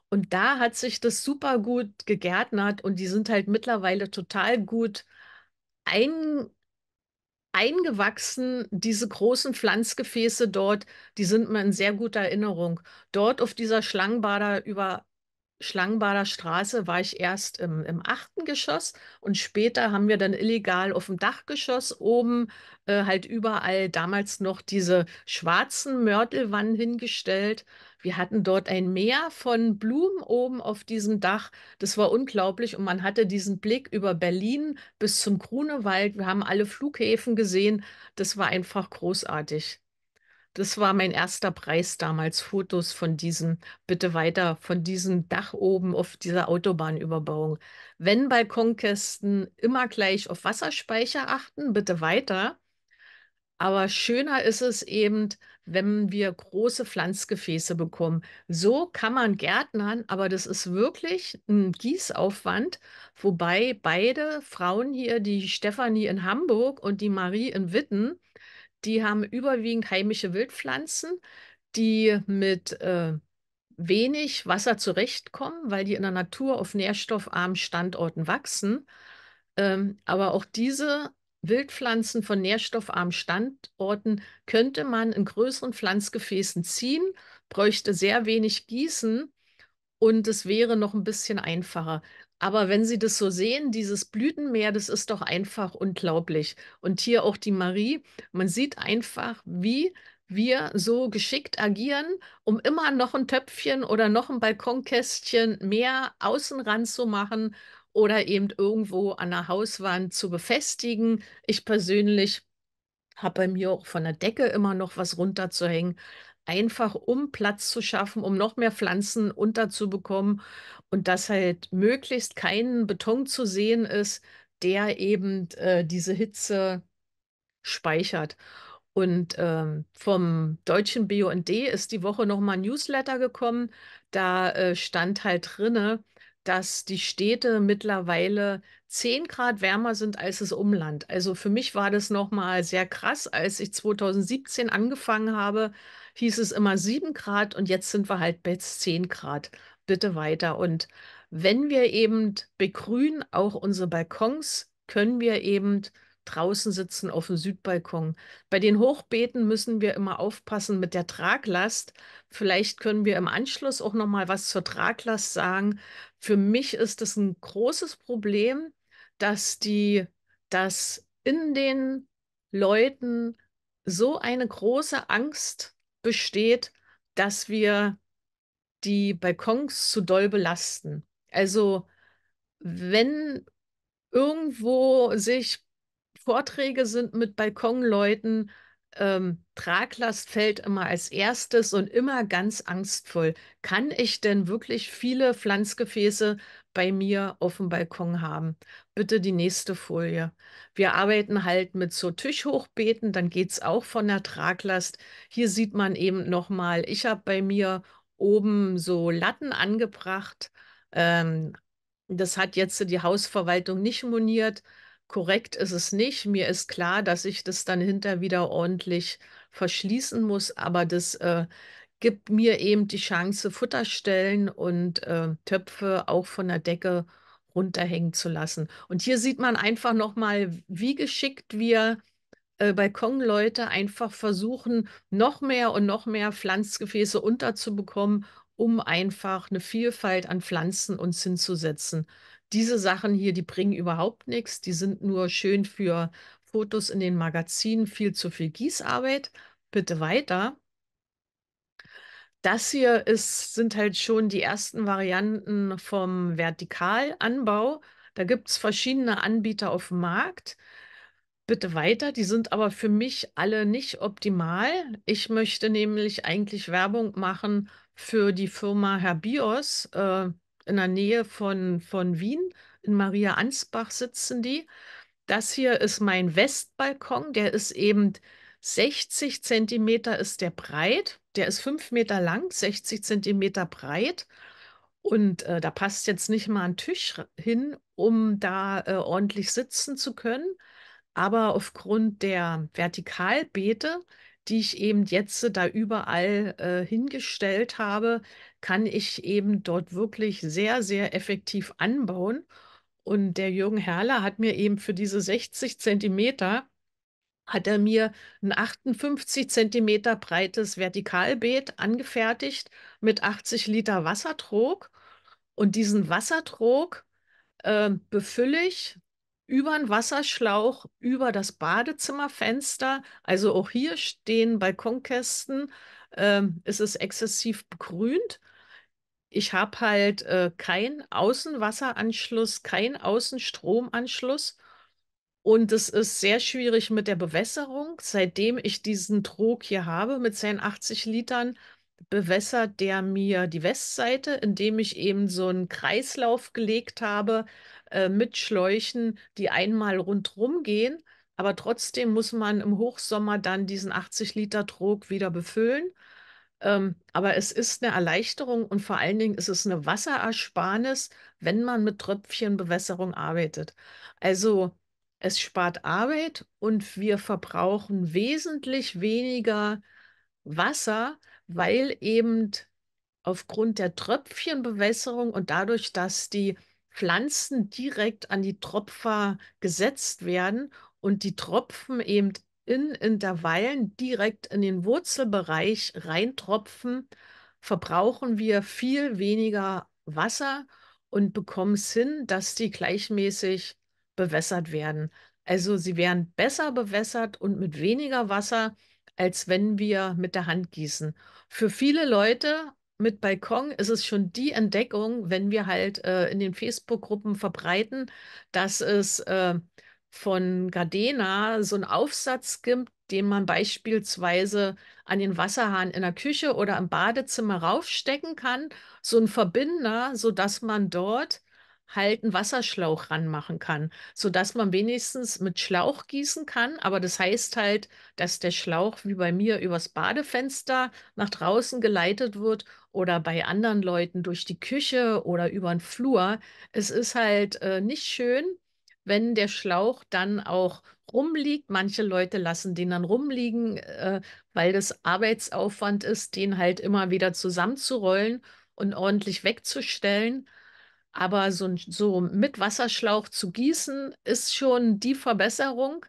Und da hat sich das super gut gegärtnert und die sind halt mittlerweile total gut ein, eingewachsen, diese großen Pflanzgefäße dort, die sind mir in sehr guter Erinnerung. Dort auf dieser Schlangenbader über Schlangenbader Straße war ich erst im, im achten Geschoss und später haben wir dann illegal auf dem Dachgeschoss oben äh, halt überall damals noch diese schwarzen Mörtelwannen hingestellt. Wir hatten dort ein Meer von Blumen oben auf diesem Dach. Das war unglaublich und man hatte diesen Blick über Berlin bis zum Grunewald. Wir haben alle Flughäfen gesehen. Das war einfach großartig. Das war mein erster Preis damals, Fotos von diesem, bitte weiter, von diesem Dach oben auf dieser Autobahnüberbauung. Wenn Balkonkästen immer gleich auf Wasserspeicher achten, bitte weiter. Aber schöner ist es eben, wenn wir große Pflanzgefäße bekommen. So kann man Gärtnern, aber das ist wirklich ein Gießaufwand, wobei beide Frauen hier, die Stefanie in Hamburg und die Marie in Witten, die haben überwiegend heimische Wildpflanzen, die mit äh, wenig Wasser zurechtkommen, weil die in der Natur auf nährstoffarmen Standorten wachsen. Ähm, aber auch diese Wildpflanzen von nährstoffarmen Standorten könnte man in größeren Pflanzgefäßen ziehen, bräuchte sehr wenig Gießen und es wäre noch ein bisschen einfacher. Aber wenn Sie das so sehen, dieses Blütenmeer, das ist doch einfach unglaublich. Und hier auch die Marie, man sieht einfach, wie wir so geschickt agieren, um immer noch ein Töpfchen oder noch ein Balkonkästchen mehr Außenrand zu machen oder eben irgendwo an der Hauswand zu befestigen. Ich persönlich habe bei mir auch von der Decke immer noch was runterzuhängen, einfach um Platz zu schaffen, um noch mehr Pflanzen unterzubekommen und dass halt möglichst kein Beton zu sehen ist, der eben äh, diese Hitze speichert. Und ähm, vom deutschen BUND ist die Woche nochmal ein Newsletter gekommen. Da äh, stand halt drinne, dass die Städte mittlerweile 10 Grad wärmer sind als das Umland. Also für mich war das nochmal sehr krass, als ich 2017 angefangen habe, hieß es immer 7 Grad und jetzt sind wir halt bei 10 Grad. Bitte weiter. Und wenn wir eben begrünen, auch unsere Balkons, können wir eben draußen sitzen auf dem Südbalkon. Bei den Hochbeeten müssen wir immer aufpassen mit der Traglast. Vielleicht können wir im Anschluss auch noch mal was zur Traglast sagen. Für mich ist es ein großes Problem, dass die dass in den Leuten so eine große Angst besteht, dass wir die Balkons zu doll belasten. Also wenn irgendwo sich Vorträge sind mit Balkonleuten. Ähm, Traglast fällt immer als erstes und immer ganz angstvoll. Kann ich denn wirklich viele Pflanzgefäße bei mir auf dem Balkon haben? Bitte die nächste Folie. Wir arbeiten halt mit so Tischhochbeeten, dann geht es auch von der Traglast. Hier sieht man eben nochmal, ich habe bei mir oben so Latten angebracht. Ähm, das hat jetzt die Hausverwaltung nicht moniert korrekt ist es nicht. Mir ist klar, dass ich das dann hinter wieder ordentlich verschließen muss, aber das äh, gibt mir eben die Chance, Futterstellen und äh, Töpfe auch von der Decke runterhängen zu lassen. Und hier sieht man einfach nochmal, wie geschickt wir äh, Balkonleute einfach versuchen, noch mehr und noch mehr Pflanzgefäße unterzubekommen, um einfach eine Vielfalt an Pflanzen uns hinzusetzen diese Sachen hier, die bringen überhaupt nichts. Die sind nur schön für Fotos in den Magazinen, viel zu viel Gießarbeit. Bitte weiter. Das hier ist, sind halt schon die ersten Varianten vom Vertikalanbau. Da gibt es verschiedene Anbieter auf dem Markt. Bitte weiter, die sind aber für mich alle nicht optimal. Ich möchte nämlich eigentlich Werbung machen für die Firma Herbios. Äh, in der Nähe von, von Wien, in Maria Ansbach sitzen die. Das hier ist mein Westbalkon, der ist eben 60 Zentimeter ist der breit, der ist 5 Meter lang, 60 Zentimeter breit. Und äh, da passt jetzt nicht mal ein Tisch hin, um da äh, ordentlich sitzen zu können. Aber aufgrund der Vertikalbeete die ich eben jetzt da überall äh, hingestellt habe, kann ich eben dort wirklich sehr, sehr effektiv anbauen. Und der Jürgen Herrler hat mir eben für diese 60 Zentimeter hat er mir ein 58 Zentimeter breites Vertikalbeet angefertigt mit 80 Liter Wassertrog. Und diesen Wassertrog äh, befülle ich über einen Wasserschlauch, über das Badezimmerfenster. Also auch hier stehen Balkonkästen. Ähm, es ist exzessiv begrünt. Ich habe halt äh, keinen Außenwasseranschluss, keinen Außenstromanschluss. Und es ist sehr schwierig mit der Bewässerung. Seitdem ich diesen Trog hier habe mit seinen 80 Litern, bewässert der mir die Westseite, indem ich eben so einen Kreislauf gelegt habe, äh, mit Schläuchen, die einmal rundherum gehen. Aber trotzdem muss man im Hochsommer dann diesen 80-Liter-Trog wieder befüllen. Ähm, aber es ist eine Erleichterung und vor allen Dingen ist es eine Wasserersparnis, wenn man mit Tröpfchenbewässerung arbeitet. Also es spart Arbeit und wir verbrauchen wesentlich weniger Wasser, weil eben aufgrund der Tröpfchenbewässerung und dadurch, dass die Pflanzen direkt an die Tropfer gesetzt werden und die Tropfen eben in Intervallen direkt in den Wurzelbereich reintropfen, verbrauchen wir viel weniger Wasser und bekommen es hin, dass die gleichmäßig bewässert werden. Also sie werden besser bewässert und mit weniger Wasser, als wenn wir mit der Hand gießen. Für viele Leute mit Balkon ist es schon die Entdeckung, wenn wir halt äh, in den Facebook-Gruppen verbreiten, dass es äh, von Gardena so einen Aufsatz gibt, den man beispielsweise an den Wasserhahn in der Küche oder im Badezimmer raufstecken kann, so ein Verbinder, sodass man dort halt einen Wasserschlauch ranmachen kann, sodass man wenigstens mit Schlauch gießen kann. Aber das heißt halt, dass der Schlauch wie bei mir übers Badefenster nach draußen geleitet wird oder bei anderen Leuten durch die Küche oder über den Flur. Es ist halt äh, nicht schön, wenn der Schlauch dann auch rumliegt. Manche Leute lassen den dann rumliegen, äh, weil das Arbeitsaufwand ist, den halt immer wieder zusammenzurollen und ordentlich wegzustellen. Aber so, so mit Wasserschlauch zu gießen, ist schon die Verbesserung.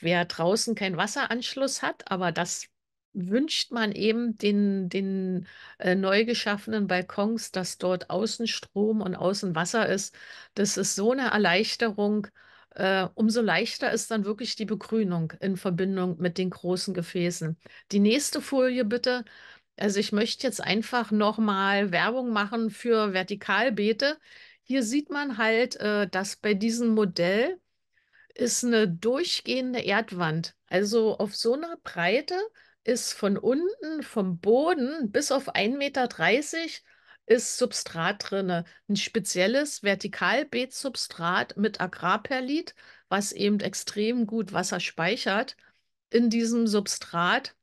Wer draußen keinen Wasseranschluss hat, aber das wünscht man eben den, den äh, neu geschaffenen Balkons, dass dort Außenstrom und Außenwasser ist. Das ist so eine Erleichterung. Äh, umso leichter ist dann wirklich die Begrünung in Verbindung mit den großen Gefäßen. Die nächste Folie bitte. Also ich möchte jetzt einfach nochmal Werbung machen für Vertikalbeete. Hier sieht man halt, äh, dass bei diesem Modell ist eine durchgehende Erdwand. Also auf so einer Breite ist von unten, vom Boden bis auf 1,30 Meter ist Substrat drin. Ein spezielles Vertikalbeetsubstrat mit Agrarperlit, was eben extrem gut Wasser speichert. In diesem Substrat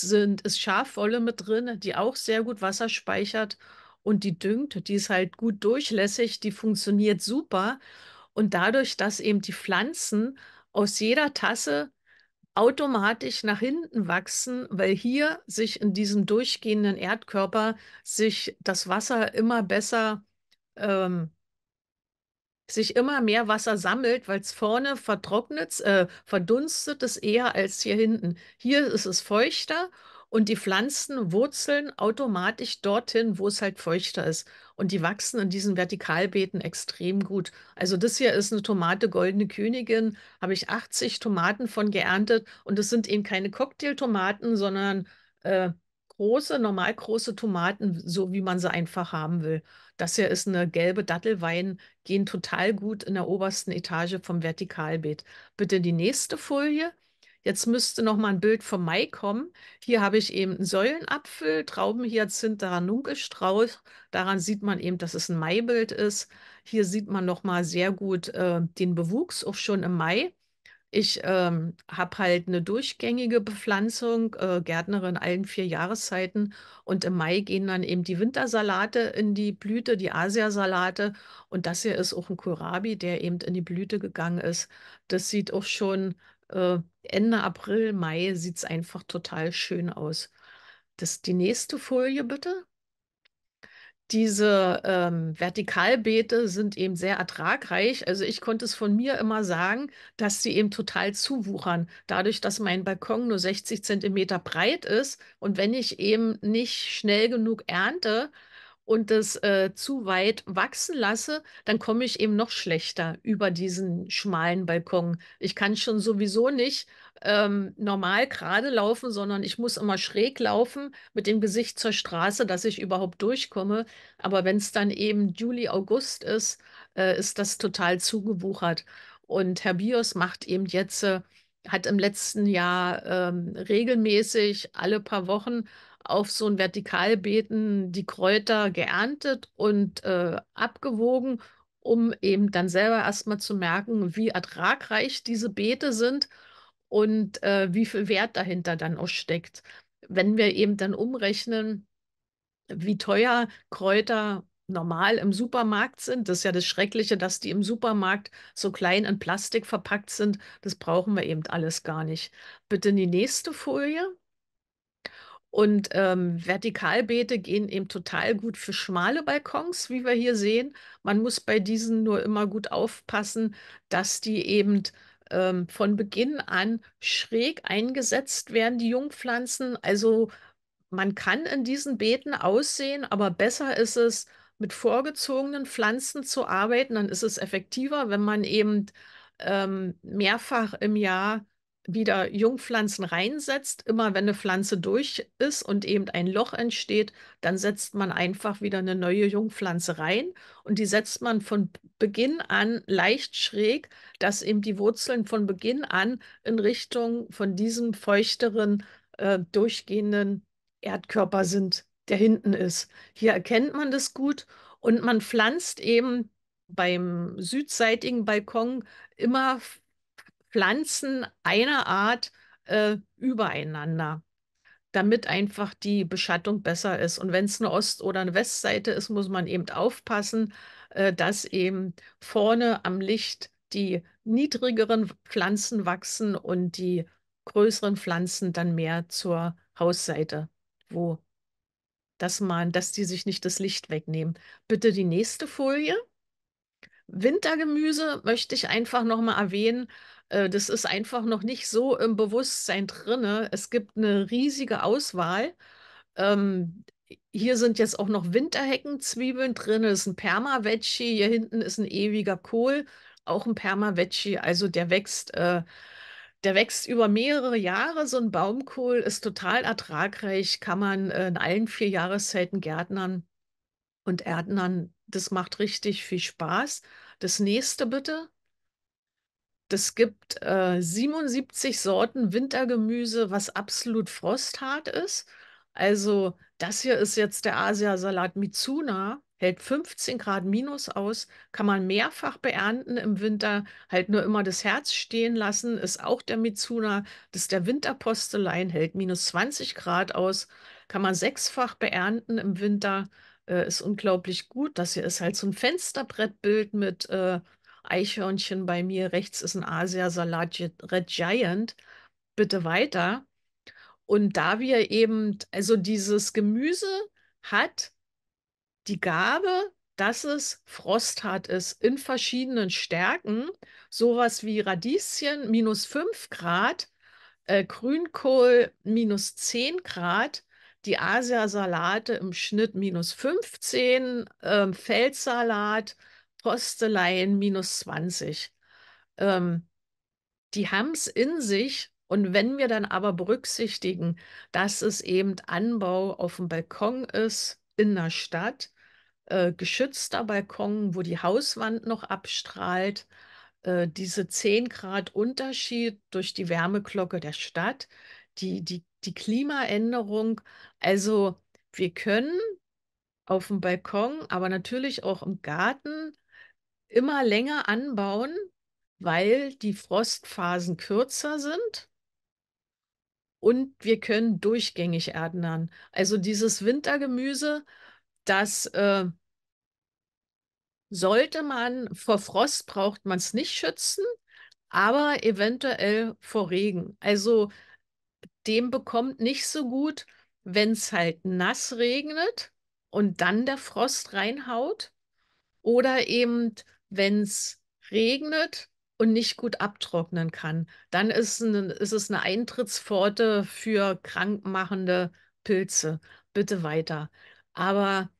sind, ist Schafwolle mit drin, die auch sehr gut Wasser speichert und die düngt. Die ist halt gut durchlässig, die funktioniert super. Und dadurch, dass eben die Pflanzen aus jeder Tasse automatisch nach hinten wachsen, weil hier sich in diesem durchgehenden Erdkörper sich das Wasser immer besser ähm, sich immer mehr Wasser sammelt, weil es vorne vertrocknet, äh, verdunstet es eher als hier hinten. Hier ist es feuchter und die Pflanzen wurzeln automatisch dorthin, wo es halt feuchter ist. Und die wachsen in diesen Vertikalbeeten extrem gut. Also das hier ist eine Tomate Goldene Königin, habe ich 80 Tomaten von geerntet und das sind eben keine Cocktailtomaten, sondern... Äh, große, normal große Tomaten, so wie man sie einfach haben will. Das hier ist eine gelbe Dattelwein, gehen total gut in der obersten Etage vom Vertikalbeet. Bitte die nächste Folie. Jetzt müsste noch mal ein Bild vom Mai kommen. Hier habe ich eben einen Säulenapfel, Traubenhyazinth, Ranunkelstrauch. Daran sieht man eben, dass es ein Maibild ist. Hier sieht man noch mal sehr gut äh, den Bewuchs, auch schon im Mai. Ich ähm, habe halt eine durchgängige Bepflanzung, äh, Gärtnerin allen vier Jahreszeiten. Und im Mai gehen dann eben die Wintersalate in die Blüte, die Asiasalate. Und das hier ist auch ein Kohlrabi, der eben in die Blüte gegangen ist. Das sieht auch schon äh, Ende April, Mai sieht es einfach total schön aus. Das, die nächste Folie bitte diese ähm, Vertikalbeete sind eben sehr ertragreich. Also ich konnte es von mir immer sagen, dass sie eben total zuwuchern. Dadurch, dass mein Balkon nur 60 Zentimeter breit ist und wenn ich eben nicht schnell genug ernte, und das äh, zu weit wachsen lasse, dann komme ich eben noch schlechter über diesen schmalen Balkon. Ich kann schon sowieso nicht ähm, normal gerade laufen, sondern ich muss immer schräg laufen mit dem Gesicht zur Straße, dass ich überhaupt durchkomme. Aber wenn es dann eben Juli, August ist, äh, ist das total zugewuchert. Und Herr Bios macht eben jetzt, äh, hat im letzten Jahr ähm, regelmäßig alle paar Wochen auf so ein Vertikalbeeten die Kräuter geerntet und äh, abgewogen, um eben dann selber erstmal zu merken, wie ertragreich diese Beete sind und äh, wie viel Wert dahinter dann auch steckt. Wenn wir eben dann umrechnen, wie teuer Kräuter normal im Supermarkt sind. Das ist ja das Schreckliche, dass die im Supermarkt so klein in Plastik verpackt sind. Das brauchen wir eben alles gar nicht. Bitte in die nächste Folie. Und ähm, Vertikalbeete gehen eben total gut für schmale Balkons, wie wir hier sehen. Man muss bei diesen nur immer gut aufpassen, dass die eben ähm, von Beginn an schräg eingesetzt werden, die Jungpflanzen. Also man kann in diesen Beeten aussehen, aber besser ist es, mit vorgezogenen Pflanzen zu arbeiten. Dann ist es effektiver, wenn man eben ähm, mehrfach im Jahr wieder Jungpflanzen reinsetzt, immer wenn eine Pflanze durch ist und eben ein Loch entsteht, dann setzt man einfach wieder eine neue Jungpflanze rein und die setzt man von Beginn an leicht schräg, dass eben die Wurzeln von Beginn an in Richtung von diesem feuchteren, äh, durchgehenden Erdkörper sind, der hinten ist. Hier erkennt man das gut und man pflanzt eben beim südseitigen Balkon immer Pflanzen einer Art äh, übereinander, damit einfach die Beschattung besser ist. Und wenn es eine Ost- oder eine Westseite ist, muss man eben aufpassen, äh, dass eben vorne am Licht die niedrigeren Pflanzen wachsen und die größeren Pflanzen dann mehr zur Hausseite, wo dass man, dass die sich nicht das Licht wegnehmen. Bitte die nächste Folie. Wintergemüse möchte ich einfach nochmal erwähnen. Äh, das ist einfach noch nicht so im Bewusstsein drin. Es gibt eine riesige Auswahl. Ähm, hier sind jetzt auch noch Winterheckenzwiebeln drin. Das ist ein perma Hier hinten ist ein ewiger Kohl, auch ein perma Also der wächst, äh, der wächst über mehrere Jahre. So ein Baumkohl ist total ertragreich, kann man äh, in allen vier Jahreszeiten Gärtnern und Erdnern das macht richtig viel Spaß. Das nächste bitte. Es gibt äh, 77 Sorten Wintergemüse, was absolut frosthart ist. Also das hier ist jetzt der Asiasalat Mitsuna, hält 15 Grad Minus aus, kann man mehrfach beernten im Winter, halt nur immer das Herz stehen lassen, ist auch der Mitsuna, das ist der Winterpostelein, hält minus 20 Grad aus, kann man sechsfach beernten im Winter, äh, ist unglaublich gut. Das hier ist halt so ein Fensterbrettbild mit äh, Eichhörnchen bei mir. Rechts ist ein Asia-Salat Red Giant. Bitte weiter. Und da wir eben, also dieses Gemüse hat die Gabe, dass es frosthart ist in verschiedenen Stärken. Sowas wie Radieschen minus 5 Grad, äh, Grünkohl minus 10 Grad, die Asiasalate im Schnitt minus 15, ähm, Feldsalat, Posteleien minus 20. Ähm, die haben es in sich. Und wenn wir dann aber berücksichtigen, dass es eben Anbau auf dem Balkon ist, in der Stadt, äh, geschützter Balkon, wo die Hauswand noch abstrahlt, äh, diese 10 Grad Unterschied durch die Wärmeglocke der Stadt, die, die die Klimaänderung. Also wir können auf dem Balkon, aber natürlich auch im Garten immer länger anbauen, weil die Frostphasen kürzer sind und wir können durchgängig erdnern. Also dieses Wintergemüse, das äh, sollte man vor Frost braucht man es nicht schützen, aber eventuell vor Regen. Also dem bekommt nicht so gut, wenn es halt nass regnet und dann der Frost reinhaut oder eben wenn es regnet und nicht gut abtrocknen kann. Dann ist, ein, ist es eine Eintrittspforte für krankmachende Pilze. Bitte weiter. Aber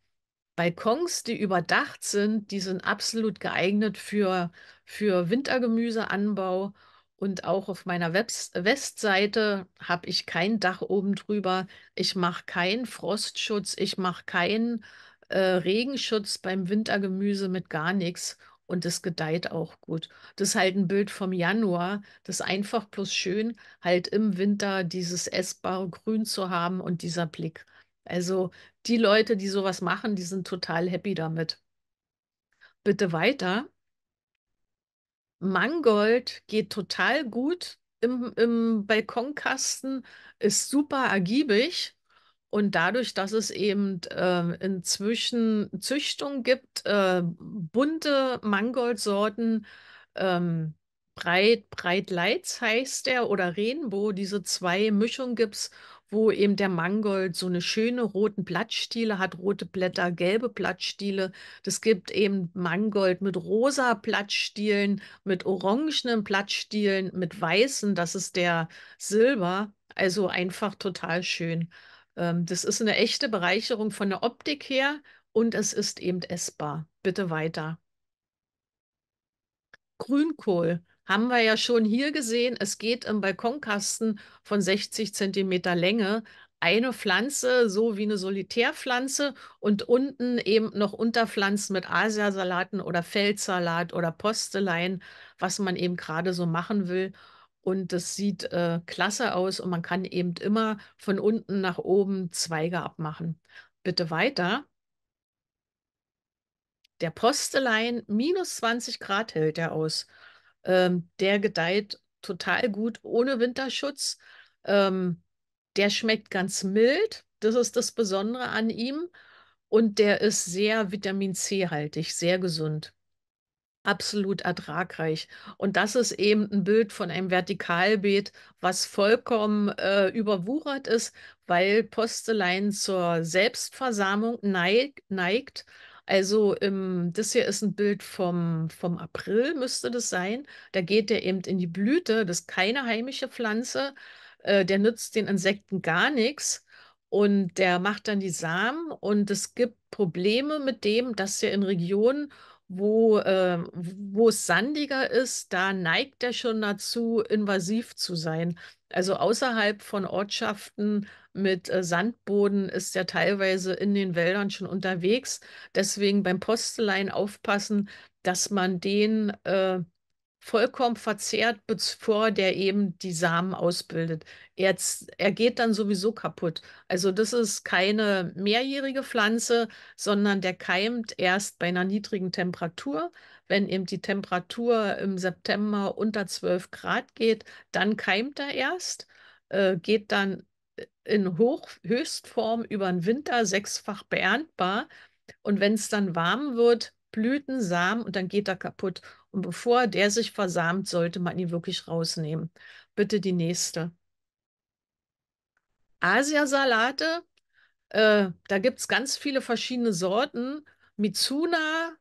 Balkons, die überdacht sind, die sind absolut geeignet für, für Wintergemüseanbau und auch auf meiner Westseite habe ich kein Dach oben drüber. Ich mache keinen Frostschutz. Ich mache keinen äh, Regenschutz beim Wintergemüse mit gar nichts. Und es gedeiht auch gut. Das ist halt ein Bild vom Januar. Das ist einfach plus schön, halt im Winter dieses essbare Grün zu haben und dieser Blick. Also die Leute, die sowas machen, die sind total happy damit. Bitte weiter. Mangold geht total gut im, im Balkonkasten, ist super ergiebig. Und dadurch, dass es eben äh, inzwischen Züchtung gibt, äh, bunte Mangoldsorten, ähm, Breit, Breitleitz heißt der oder Rainbow, diese zwei Mischungen gibt es wo eben der Mangold so eine schöne roten Blattstiele hat, rote Blätter, gelbe Blattstiele. Es gibt eben Mangold mit rosa Blattstielen, mit orangenen Blattstielen, mit weißen, das ist der Silber. Also einfach total schön. Ähm, das ist eine echte Bereicherung von der Optik her und es ist eben essbar. Bitte weiter. Grünkohl haben wir ja schon hier gesehen, es geht im Balkonkasten von 60 cm Länge eine Pflanze, so wie eine Solitärpflanze und unten eben noch Unterpflanzen mit Asiasalaten oder Feldsalat oder Posteleien, was man eben gerade so machen will. Und das sieht äh, klasse aus und man kann eben immer von unten nach oben Zweige abmachen. Bitte weiter. Der Postelein minus 20 Grad hält er aus. Ähm, der gedeiht total gut ohne Winterschutz. Ähm, der schmeckt ganz mild. Das ist das Besondere an ihm. Und der ist sehr Vitamin C-haltig, sehr gesund. Absolut ertragreich. Und das ist eben ein Bild von einem Vertikalbeet, was vollkommen äh, überwuchert ist, weil Postelein zur Selbstversammlung neig neigt also ähm, das hier ist ein Bild vom, vom April, müsste das sein. Da geht der eben in die Blüte. Das ist keine heimische Pflanze. Äh, der nützt den Insekten gar nichts. Und der macht dann die Samen. Und es gibt Probleme mit dem, dass er in Regionen wo, äh, wo es sandiger ist, da neigt er schon dazu, invasiv zu sein. Also außerhalb von Ortschaften mit äh, Sandboden ist er teilweise in den Wäldern schon unterwegs. Deswegen beim Postelein aufpassen, dass man den äh, vollkommen verzehrt, bevor der eben die Samen ausbildet. Jetzt, er geht dann sowieso kaputt. Also das ist keine mehrjährige Pflanze, sondern der keimt erst bei einer niedrigen Temperatur. Wenn eben die Temperatur im September unter 12 Grad geht, dann keimt er erst, äh, geht dann äh, in Hoch Höchstform über den Winter sechsfach beerntbar. Und wenn es dann warm wird, Blüten, Samen und dann geht er kaputt. Und bevor der sich versamt, sollte man ihn wirklich rausnehmen. Bitte die nächste. Asiasalate, äh, da gibt es ganz viele verschiedene Sorten. Mitsuna,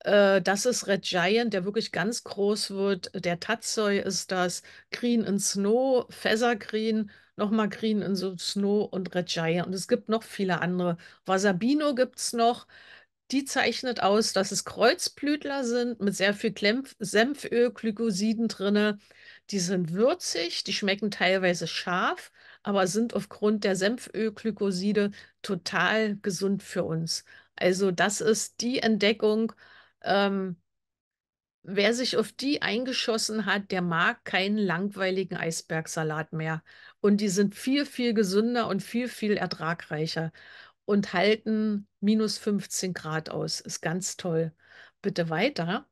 äh, das ist Red Giant, der wirklich ganz groß wird. Der Tatsoi ist das. Green in Snow, Feather Green, nochmal Green in Snow und Red Giant. Und es gibt noch viele andere. Wasabino gibt es noch. Die zeichnet aus, dass es Kreuzblütler sind mit sehr viel Klempf Senföl, Glykosiden drin. Die sind würzig, die schmecken teilweise scharf aber sind aufgrund der Senfölglykoside total gesund für uns. Also das ist die Entdeckung. Ähm, wer sich auf die eingeschossen hat, der mag keinen langweiligen Eisbergsalat mehr. Und die sind viel, viel gesünder und viel, viel ertragreicher und halten minus 15 Grad aus. Ist ganz toll. Bitte weiter.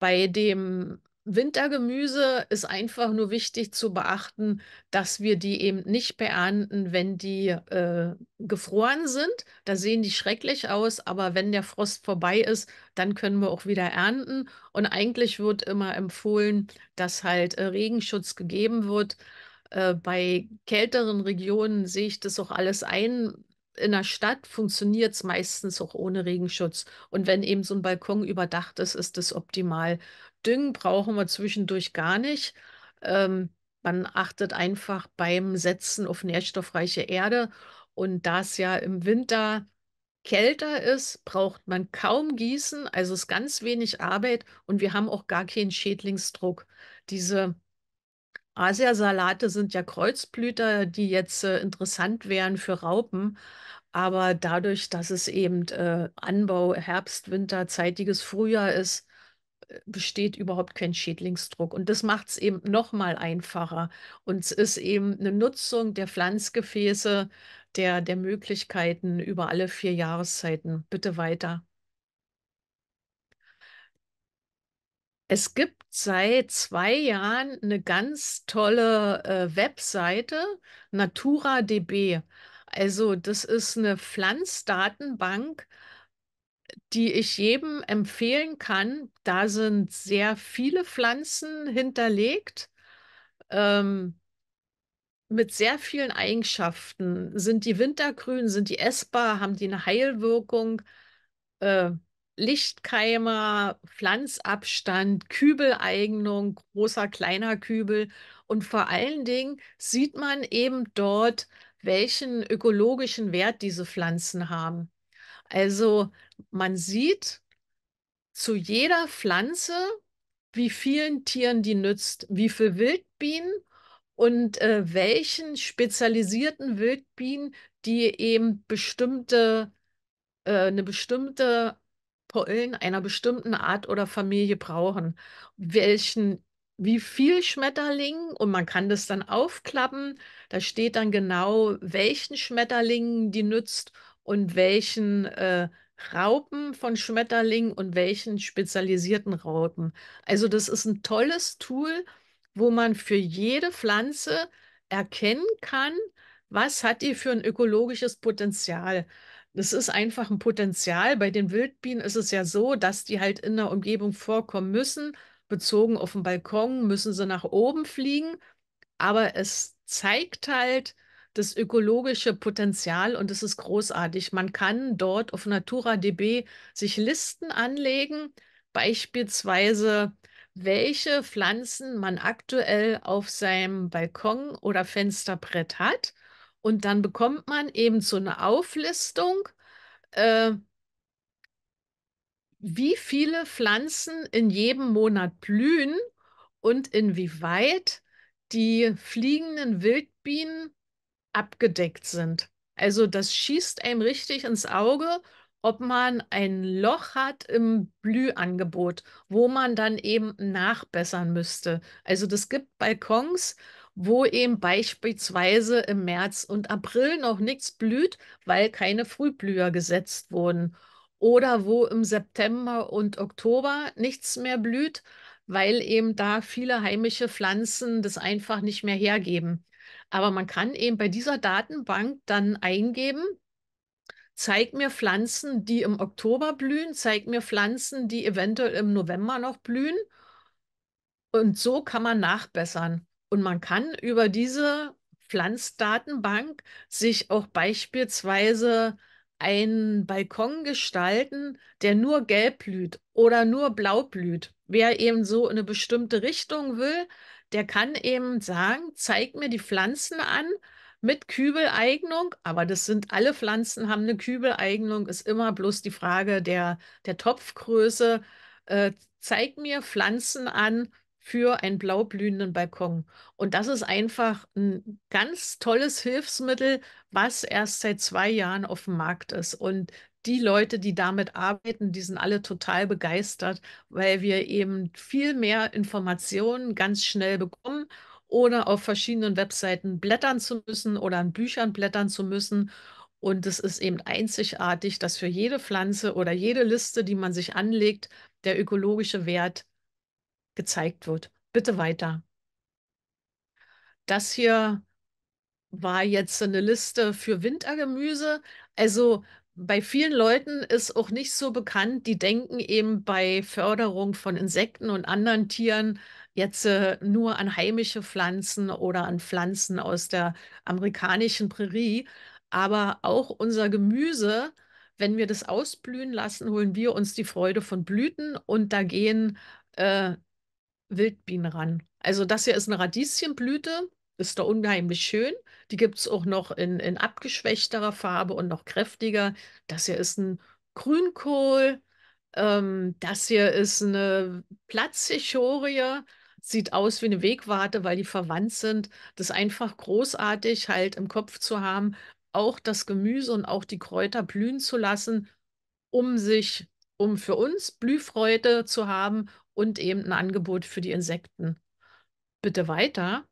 Bei dem Wintergemüse ist einfach nur wichtig zu beachten, dass wir die eben nicht beernten, wenn die äh, gefroren sind. Da sehen die schrecklich aus, aber wenn der Frost vorbei ist, dann können wir auch wieder ernten. Und eigentlich wird immer empfohlen, dass halt äh, Regenschutz gegeben wird. Äh, bei kälteren Regionen sehe ich das auch alles ein. In der Stadt funktioniert es meistens auch ohne Regenschutz. Und wenn eben so ein Balkon überdacht ist, ist das optimal. Düngen brauchen wir zwischendurch gar nicht. Ähm, man achtet einfach beim Setzen auf nährstoffreiche Erde. Und da es ja im Winter kälter ist, braucht man kaum Gießen, also ist ganz wenig Arbeit und wir haben auch gar keinen Schädlingsdruck. Diese Asiasalate sind ja Kreuzblüter, die jetzt äh, interessant wären für Raupen, aber dadurch, dass es eben äh, Anbau Herbst, Winter, zeitiges Frühjahr ist, besteht überhaupt kein Schädlingsdruck. Und das macht es eben nochmal einfacher. Und es ist eben eine Nutzung der Pflanzgefäße, der, der Möglichkeiten über alle vier Jahreszeiten. Bitte weiter. Es gibt seit zwei Jahren eine ganz tolle äh, Webseite, NaturaDB. Also das ist eine Pflanzdatenbank, die ich jedem empfehlen kann. Da sind sehr viele Pflanzen hinterlegt. Ähm, mit sehr vielen Eigenschaften. Sind die wintergrün, sind die essbar, haben die eine Heilwirkung? Äh, Lichtkeimer, Pflanzabstand, Kübeleignung, großer, kleiner Kübel. Und vor allen Dingen sieht man eben dort, welchen ökologischen Wert diese Pflanzen haben. Also man sieht zu jeder Pflanze, wie vielen Tieren die nützt, wie viel Wildbienen und äh, welchen spezialisierten Wildbienen, die eben bestimmte, äh, eine bestimmte Pollen einer bestimmten Art oder Familie brauchen, welchen wie viel Schmetterlingen und man kann das dann aufklappen. Da steht dann genau, welchen Schmetterlingen die nützt und welchen äh, Raupen von Schmetterlingen und welchen spezialisierten Raupen. Also das ist ein tolles Tool, wo man für jede Pflanze erkennen kann, was hat die für ein ökologisches Potenzial. Das ist einfach ein Potenzial. Bei den Wildbienen ist es ja so, dass die halt in der Umgebung vorkommen müssen. Bezogen auf den Balkon müssen sie nach oben fliegen. Aber es zeigt halt, das ökologische Potenzial und es ist großartig. Man kann dort auf NaturaDB sich Listen anlegen, beispielsweise welche Pflanzen man aktuell auf seinem Balkon oder Fensterbrett hat. Und dann bekommt man eben so eine Auflistung, äh, wie viele Pflanzen in jedem Monat blühen und inwieweit die fliegenden Wildbienen abgedeckt sind. Also das schießt einem richtig ins Auge, ob man ein Loch hat im Blühangebot, wo man dann eben nachbessern müsste. Also das gibt Balkons, wo eben beispielsweise im März und April noch nichts blüht, weil keine Frühblüher gesetzt wurden. Oder wo im September und Oktober nichts mehr blüht, weil eben da viele heimische Pflanzen das einfach nicht mehr hergeben. Aber man kann eben bei dieser Datenbank dann eingeben, zeig mir Pflanzen, die im Oktober blühen, zeig mir Pflanzen, die eventuell im November noch blühen. Und so kann man nachbessern. Und man kann über diese Pflanzdatenbank sich auch beispielsweise einen Balkon gestalten, der nur gelb blüht oder nur blau blüht. Wer eben so in eine bestimmte Richtung will, der kann eben sagen, zeig mir die Pflanzen an mit Kübeleignung, aber das sind alle Pflanzen haben eine Kübeleignung, ist immer bloß die Frage der, der Topfgröße. Äh, zeig mir Pflanzen an für einen blaublühenden Balkon. Und das ist einfach ein ganz tolles Hilfsmittel, was erst seit zwei Jahren auf dem Markt ist. Und die Leute, die damit arbeiten, die sind alle total begeistert, weil wir eben viel mehr Informationen ganz schnell bekommen, ohne auf verschiedenen Webseiten blättern zu müssen oder in Büchern blättern zu müssen. Und es ist eben einzigartig, dass für jede Pflanze oder jede Liste, die man sich anlegt, der ökologische Wert gezeigt wird. Bitte weiter. Das hier war jetzt eine Liste für Wintergemüse. Also bei vielen Leuten ist auch nicht so bekannt, die denken eben bei Förderung von Insekten und anderen Tieren jetzt äh, nur an heimische Pflanzen oder an Pflanzen aus der amerikanischen Prärie. Aber auch unser Gemüse, wenn wir das ausblühen lassen, holen wir uns die Freude von Blüten und da gehen äh, Wildbienen ran. Also das hier ist eine Radieschenblüte ist da unheimlich schön. Die gibt es auch noch in, in abgeschwächterer Farbe und noch kräftiger. Das hier ist ein Grünkohl. Ähm, das hier ist eine Platzichorie. Sieht aus wie eine Wegwarte, weil die verwandt sind. Das ist einfach großartig, halt im Kopf zu haben, auch das Gemüse und auch die Kräuter blühen zu lassen, um sich, um für uns Blühfreude zu haben und eben ein Angebot für die Insekten. Bitte weiter.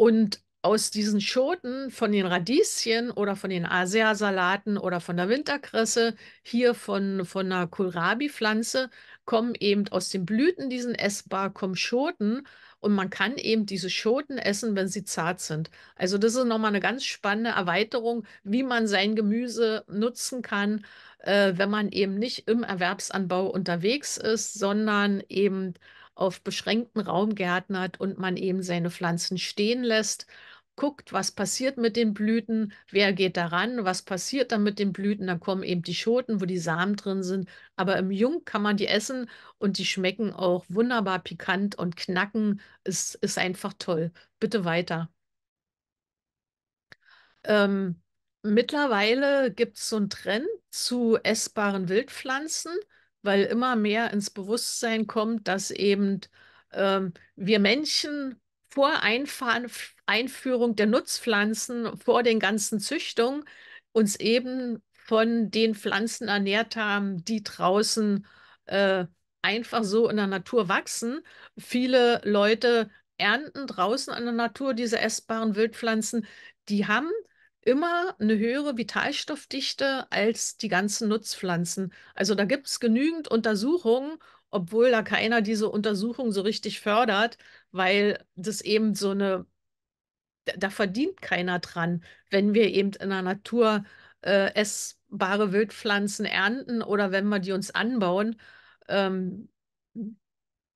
Und aus diesen Schoten von den Radieschen oder von den Asia-Salaten oder von der Winterkresse, hier von, von einer Kohlrabi-Pflanze, kommen eben aus den Blüten diesen essbar kommen Schoten und man kann eben diese Schoten essen, wenn sie zart sind. Also das ist nochmal eine ganz spannende Erweiterung, wie man sein Gemüse nutzen kann, äh, wenn man eben nicht im Erwerbsanbau unterwegs ist, sondern eben auf beschränkten Raum gärtnert und man eben seine Pflanzen stehen lässt, guckt, was passiert mit den Blüten, wer geht daran, was passiert dann mit den Blüten, dann kommen eben die Schoten, wo die Samen drin sind, aber im Jung kann man die essen und die schmecken auch wunderbar pikant und knacken, es ist einfach toll. Bitte weiter. Ähm, mittlerweile gibt es so einen Trend zu essbaren Wildpflanzen weil immer mehr ins Bewusstsein kommt, dass eben ähm, wir Menschen vor Einfahren, Einführung der Nutzpflanzen, vor den ganzen Züchtungen uns eben von den Pflanzen ernährt haben, die draußen äh, einfach so in der Natur wachsen. Viele Leute ernten draußen in der Natur diese essbaren Wildpflanzen. Die haben immer eine höhere Vitalstoffdichte als die ganzen Nutzpflanzen. Also da gibt es genügend Untersuchungen, obwohl da keiner diese Untersuchung so richtig fördert, weil das eben so eine, da verdient keiner dran, wenn wir eben in der Natur äh, essbare Wildpflanzen ernten oder wenn wir die uns anbauen. Ähm,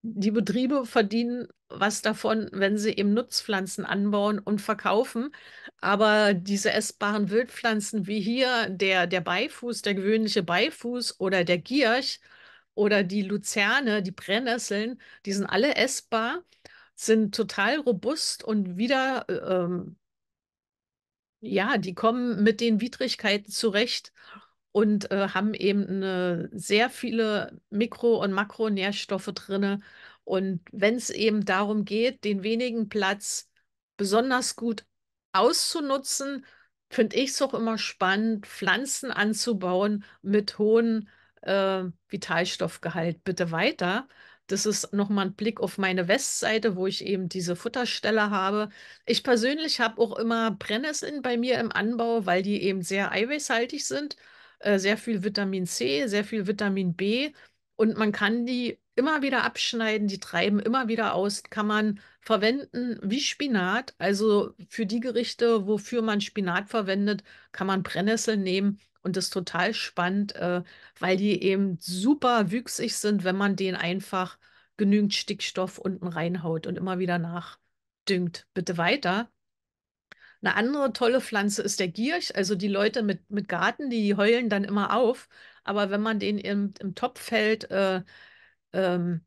die Betriebe verdienen was davon, wenn sie eben Nutzpflanzen anbauen und verkaufen. Aber diese essbaren Wildpflanzen wie hier der, der Beifuß, der gewöhnliche Beifuß oder der Giersch oder die Luzerne, die Brennnesseln, die sind alle essbar, sind total robust und wieder, ähm, ja, die kommen mit den Widrigkeiten zurecht und äh, haben eben eine, äh, sehr viele Mikro- und Makronährstoffe drin, und wenn es eben darum geht, den wenigen Platz besonders gut auszunutzen, finde ich es auch immer spannend, Pflanzen anzubauen mit hohem äh, Vitalstoffgehalt. Bitte weiter. Das ist nochmal ein Blick auf meine Westseite, wo ich eben diese Futterstelle habe. Ich persönlich habe auch immer Brennnesseln bei mir im Anbau, weil die eben sehr eiweißhaltig sind, äh, sehr viel Vitamin C, sehr viel Vitamin B und man kann die immer wieder abschneiden, die treiben immer wieder aus, kann man verwenden wie Spinat. Also für die Gerichte, wofür man Spinat verwendet, kann man Brennnessel nehmen. Und das ist total spannend, äh, weil die eben super wüchsig sind, wenn man den einfach genügend Stickstoff unten reinhaut und immer wieder nachdüngt. Bitte weiter. Eine andere tolle Pflanze ist der Giersch. Also die Leute mit, mit Garten, die heulen dann immer auf. Aber wenn man den im, im Topf hält, äh, ähm,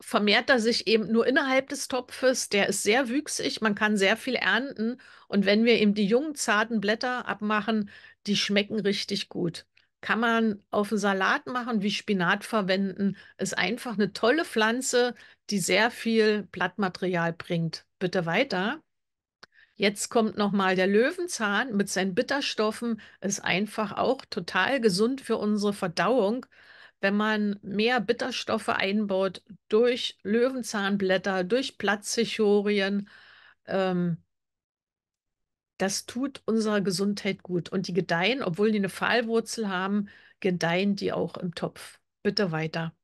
vermehrt er sich eben nur innerhalb des Topfes. Der ist sehr wüchsig, man kann sehr viel ernten. Und wenn wir eben die jungen, zarten Blätter abmachen, die schmecken richtig gut. Kann man auf einen Salat machen, wie Spinat verwenden. Ist einfach eine tolle Pflanze, die sehr viel Blattmaterial bringt. Bitte weiter. Jetzt kommt nochmal der Löwenzahn mit seinen Bitterstoffen, ist einfach auch total gesund für unsere Verdauung wenn man mehr Bitterstoffe einbaut durch Löwenzahnblätter, durch Platzsichorien, ähm, das tut unserer Gesundheit gut. Und die gedeihen, obwohl die eine Pfahlwurzel haben, gedeihen die auch im Topf. Bitte weiter.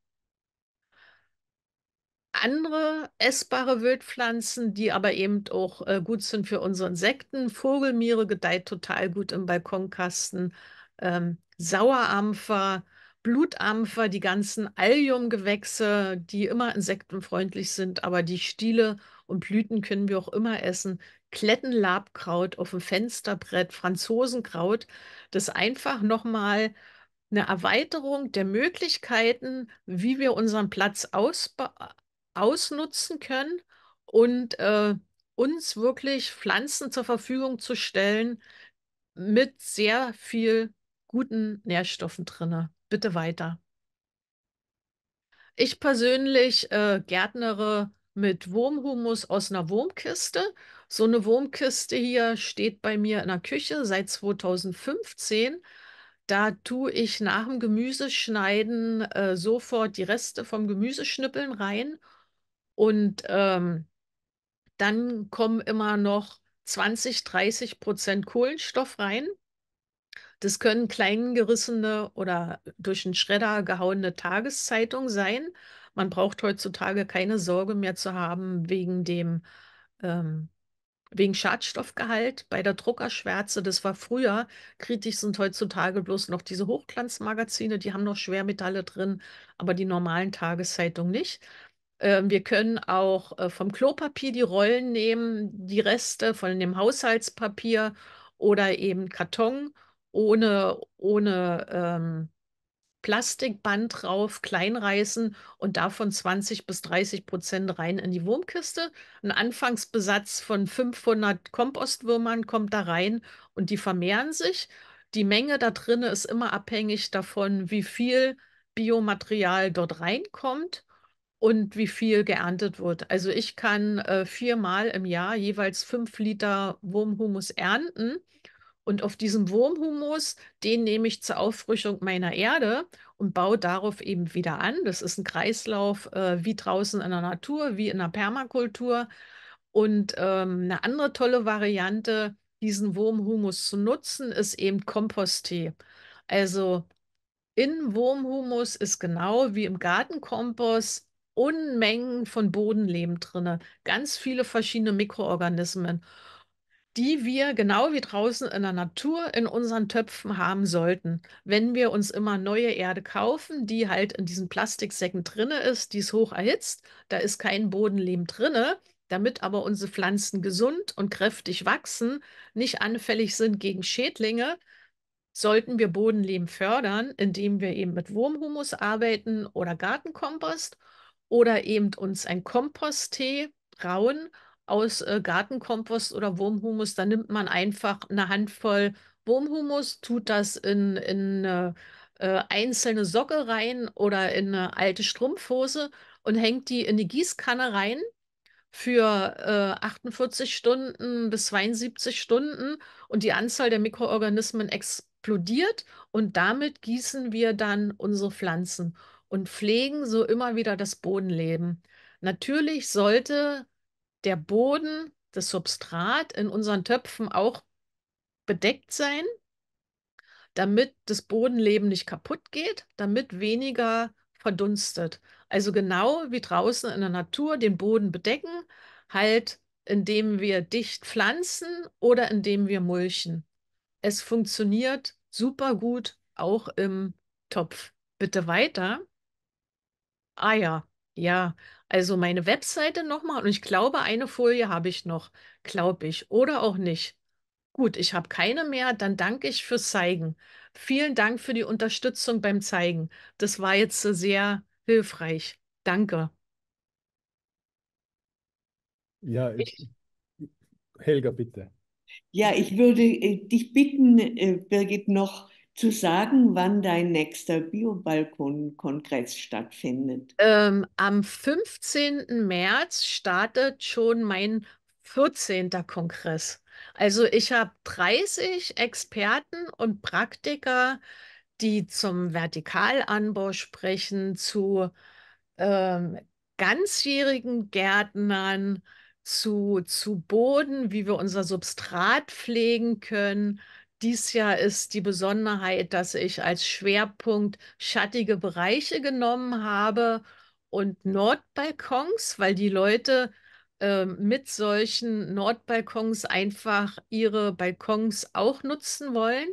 Andere essbare Wildpflanzen, die aber eben auch äh, gut sind für unsere Insekten. Vogelmiere gedeiht total gut im Balkonkasten. Ähm, Sauerampfer, Blutampfer, die ganzen Alliumgewächse, die immer insektenfreundlich sind, aber die Stiele und Blüten können wir auch immer essen. Klettenlabkraut auf dem Fensterbrett, Franzosenkraut, das einfach nochmal eine Erweiterung der Möglichkeiten, wie wir unseren Platz ausnutzen können und äh, uns wirklich Pflanzen zur Verfügung zu stellen mit sehr viel guten Nährstoffen drinne bitte weiter. Ich persönlich äh, gärtnere mit Wurmhumus aus einer Wurmkiste. So eine Wurmkiste hier steht bei mir in der Küche seit 2015. Da tue ich nach dem Gemüseschneiden äh, sofort die Reste vom Gemüseschnippeln rein. Und ähm, dann kommen immer noch 20, 30 Prozent Kohlenstoff rein. Das können kleingerissene oder äh, durch den Schredder gehauene Tageszeitungen sein. Man braucht heutzutage keine Sorge mehr zu haben wegen dem ähm, wegen Schadstoffgehalt bei der Druckerschwärze. Das war früher. Kritisch sind heutzutage bloß noch diese Hochglanzmagazine, die haben noch Schwermetalle drin, aber die normalen Tageszeitungen nicht. Ähm, wir können auch äh, vom Klopapier die Rollen nehmen, die Reste von dem Haushaltspapier oder eben Karton ohne, ohne ähm, Plastikband drauf, kleinreißen und davon 20 bis 30 Prozent rein in die Wurmkiste. Ein Anfangsbesatz von 500 Kompostwürmern kommt da rein und die vermehren sich. Die Menge da drin ist immer abhängig davon, wie viel Biomaterial dort reinkommt und wie viel geerntet wird. Also ich kann äh, viermal im Jahr jeweils fünf Liter Wurmhumus ernten und auf diesem Wurmhumus, den nehme ich zur Auffrischung meiner Erde und baue darauf eben wieder an. Das ist ein Kreislauf äh, wie draußen in der Natur, wie in der Permakultur. Und ähm, eine andere tolle Variante, diesen Wurmhumus zu nutzen, ist eben Komposttee. Also in Wurmhumus ist genau wie im Gartenkompost Unmengen von Bodenleben drin, ganz viele verschiedene Mikroorganismen die wir genau wie draußen in der Natur in unseren Töpfen haben sollten. Wenn wir uns immer neue Erde kaufen, die halt in diesen Plastiksäcken drinne ist, die ist hoch erhitzt, da ist kein Bodenlehm drinne, damit aber unsere Pflanzen gesund und kräftig wachsen, nicht anfällig sind gegen Schädlinge, sollten wir Bodenlehm fördern, indem wir eben mit Wurmhumus arbeiten oder Gartenkompost oder eben uns ein Komposttee rauen aus äh, Gartenkompost oder Wurmhumus, dann nimmt man einfach eine Handvoll Wurmhumus, tut das in, in äh, äh einzelne Socke rein oder in eine alte Strumpfhose und hängt die in die Gießkanne rein für äh, 48 Stunden bis 72 Stunden und die Anzahl der Mikroorganismen explodiert und damit gießen wir dann unsere Pflanzen und pflegen so immer wieder das Bodenleben. Natürlich sollte der Boden, das Substrat in unseren Töpfen auch bedeckt sein, damit das Bodenleben nicht kaputt geht, damit weniger verdunstet. Also genau wie draußen in der Natur den Boden bedecken, halt indem wir dicht pflanzen oder indem wir mulchen. Es funktioniert super gut auch im Topf. Bitte weiter. Ah ja, ja. Also meine Webseite nochmal und ich glaube, eine Folie habe ich noch, glaube ich, oder auch nicht. Gut, ich habe keine mehr, dann danke ich fürs Zeigen. Vielen Dank für die Unterstützung beim Zeigen. Das war jetzt sehr hilfreich. Danke. Ja, ich, Helga, bitte. Ja, ich würde äh, dich bitten, äh, Birgit, noch zu sagen, wann dein nächster Biobalkon-Kongress stattfindet? Ähm, am 15. März startet schon mein 14. Kongress. Also ich habe 30 Experten und Praktiker, die zum Vertikalanbau sprechen, zu ähm, ganzjährigen Gärtnern, zu, zu Boden, wie wir unser Substrat pflegen können, dies Jahr ist die Besonderheit, dass ich als Schwerpunkt schattige Bereiche genommen habe und Nordbalkons, weil die Leute äh, mit solchen Nordbalkons einfach ihre Balkons auch nutzen wollen.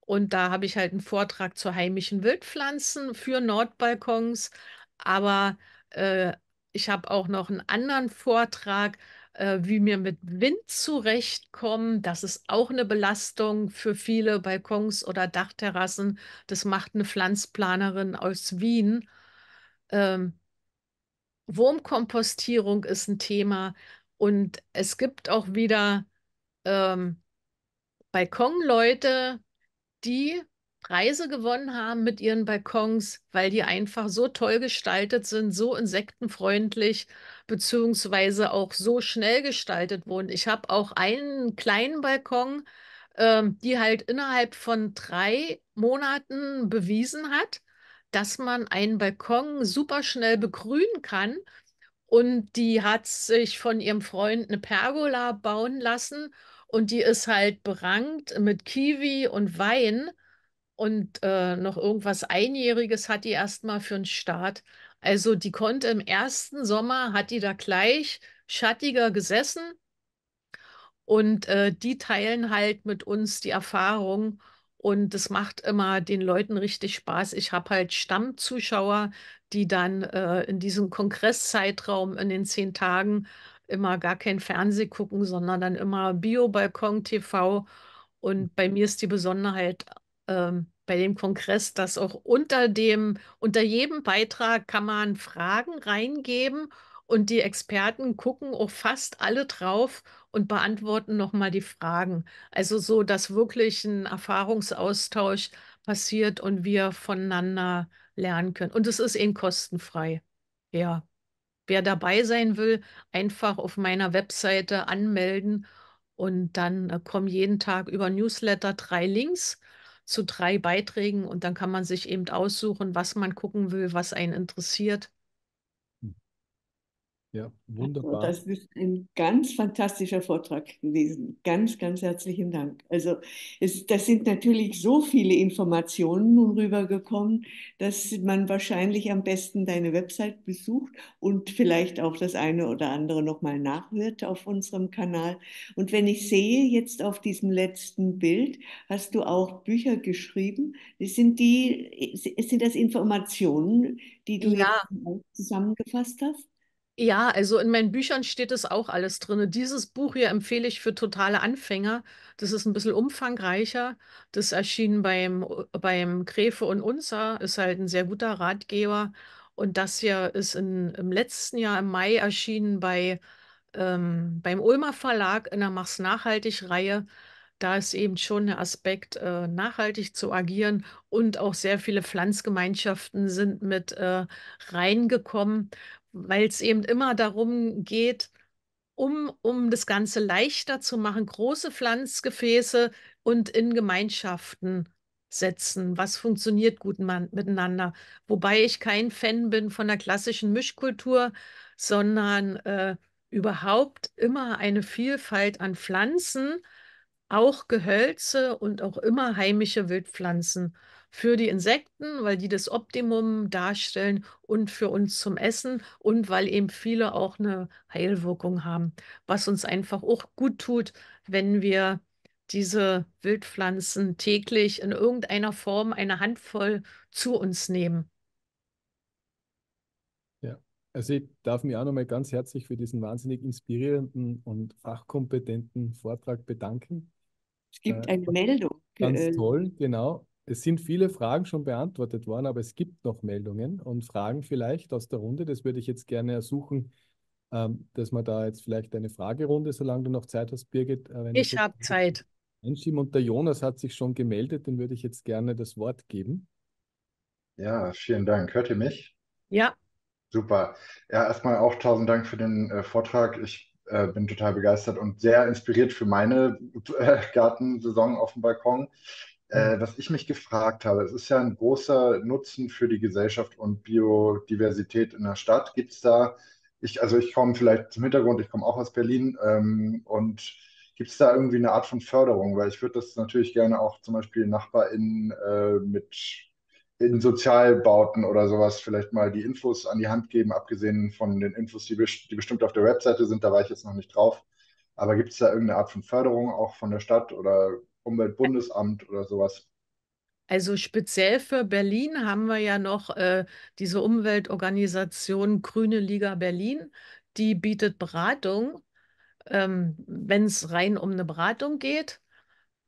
Und da habe ich halt einen Vortrag zu heimischen Wildpflanzen für Nordbalkons. Aber äh, ich habe auch noch einen anderen Vortrag äh, wie wir mit Wind zurechtkommen. Das ist auch eine Belastung für viele Balkons oder Dachterrassen. Das macht eine Pflanzplanerin aus Wien. Ähm, Wurmkompostierung ist ein Thema und es gibt auch wieder ähm, Balkonleute, die Preise gewonnen haben mit ihren Balkons, weil die einfach so toll gestaltet sind, so insektenfreundlich, beziehungsweise auch so schnell gestaltet wurden. Ich habe auch einen kleinen Balkon, ähm, die halt innerhalb von drei Monaten bewiesen hat, dass man einen Balkon super schnell begrünen kann. Und die hat sich von ihrem Freund eine Pergola bauen lassen und die ist halt berankt mit Kiwi und Wein und äh, noch irgendwas Einjähriges hat die erstmal für den Start. Also die konnte im ersten Sommer, hat die da gleich schattiger gesessen und äh, die teilen halt mit uns die Erfahrung und es macht immer den Leuten richtig Spaß. Ich habe halt Stammzuschauer, die dann äh, in diesem Kongresszeitraum in den zehn Tagen immer gar kein Fernseh gucken, sondern dann immer Bio-Balkon-TV. Und bei mir ist die Besonderheit ähm, bei dem Kongress, dass auch unter dem, unter jedem Beitrag kann man Fragen reingeben und die Experten gucken auch fast alle drauf und beantworten nochmal die Fragen. Also so, dass wirklich ein Erfahrungsaustausch passiert und wir voneinander lernen können. Und es ist eben kostenfrei. Ja. Wer dabei sein will, einfach auf meiner Webseite anmelden und dann äh, kommen jeden Tag über Newsletter drei Links zu drei Beiträgen und dann kann man sich eben aussuchen, was man gucken will, was einen interessiert. Ja, wunderbar. Also das ist ein ganz fantastischer Vortrag gewesen. Ganz, ganz herzlichen Dank. Also es, das sind natürlich so viele Informationen nun rübergekommen, dass man wahrscheinlich am besten deine Website besucht und vielleicht auch das eine oder andere nochmal nachhört auf unserem Kanal. Und wenn ich sehe, jetzt auf diesem letzten Bild hast du auch Bücher geschrieben. Das sind die, sind das Informationen, die du ja. zusammengefasst hast? Ja, also in meinen Büchern steht es auch alles drin. Dieses Buch hier empfehle ich für totale Anfänger. Das ist ein bisschen umfangreicher. Das erschien beim, äh, beim Gräfe und Unser, ist halt ein sehr guter Ratgeber. Und das hier ist in, im letzten Jahr, im Mai, erschienen bei, ähm, beim Ulmer Verlag in der Mach's Nachhaltig-Reihe. Da ist eben schon der Aspekt, äh, nachhaltig zu agieren und auch sehr viele Pflanzgemeinschaften sind mit äh, reingekommen weil es eben immer darum geht, um, um das Ganze leichter zu machen, große Pflanzgefäße und in Gemeinschaften setzen. Was funktioniert gut miteinander? Wobei ich kein Fan bin von der klassischen Mischkultur, sondern äh, überhaupt immer eine Vielfalt an Pflanzen, auch Gehölze und auch immer heimische Wildpflanzen für die Insekten, weil die das Optimum darstellen und für uns zum Essen und weil eben viele auch eine Heilwirkung haben, was uns einfach auch gut tut, wenn wir diese Wildpflanzen täglich in irgendeiner Form eine Handvoll zu uns nehmen. Ja, also ich darf mich auch nochmal ganz herzlich für diesen wahnsinnig inspirierenden und fachkompetenten Vortrag bedanken. Es gibt äh, eine Meldung. Ganz toll, genau. Es sind viele Fragen schon beantwortet worden, aber es gibt noch Meldungen und Fragen vielleicht aus der Runde. Das würde ich jetzt gerne ersuchen, ähm, dass man da jetzt vielleicht eine Fragerunde, solange du noch Zeit hast, Birgit. Äh, ich habe Zeit. Einschieben. Und der Jonas hat sich schon gemeldet, den würde ich jetzt gerne das Wort geben. Ja, vielen Dank. Hört ihr mich? Ja. Super. Ja, erstmal auch tausend Dank für den äh, Vortrag. Ich äh, bin total begeistert und sehr inspiriert für meine äh, Gartensaison auf dem Balkon. Äh, was mhm. ich mich gefragt habe, es ist ja ein großer Nutzen für die Gesellschaft und Biodiversität in der Stadt. Gibt es da, ich, also ich komme vielleicht zum Hintergrund, ich komme auch aus Berlin ähm, und gibt es da irgendwie eine Art von Förderung? Weil ich würde das natürlich gerne auch zum Beispiel NachbarInnen äh, mit in Sozialbauten oder sowas vielleicht mal die Infos an die Hand geben, abgesehen von den Infos, die, die bestimmt auf der Webseite sind, da war ich jetzt noch nicht drauf. Aber gibt es da irgendeine Art von Förderung auch von der Stadt oder Umweltbundesamt oder sowas. Also speziell für Berlin haben wir ja noch äh, diese Umweltorganisation Grüne Liga Berlin, die bietet Beratung, ähm, wenn es rein um eine Beratung geht.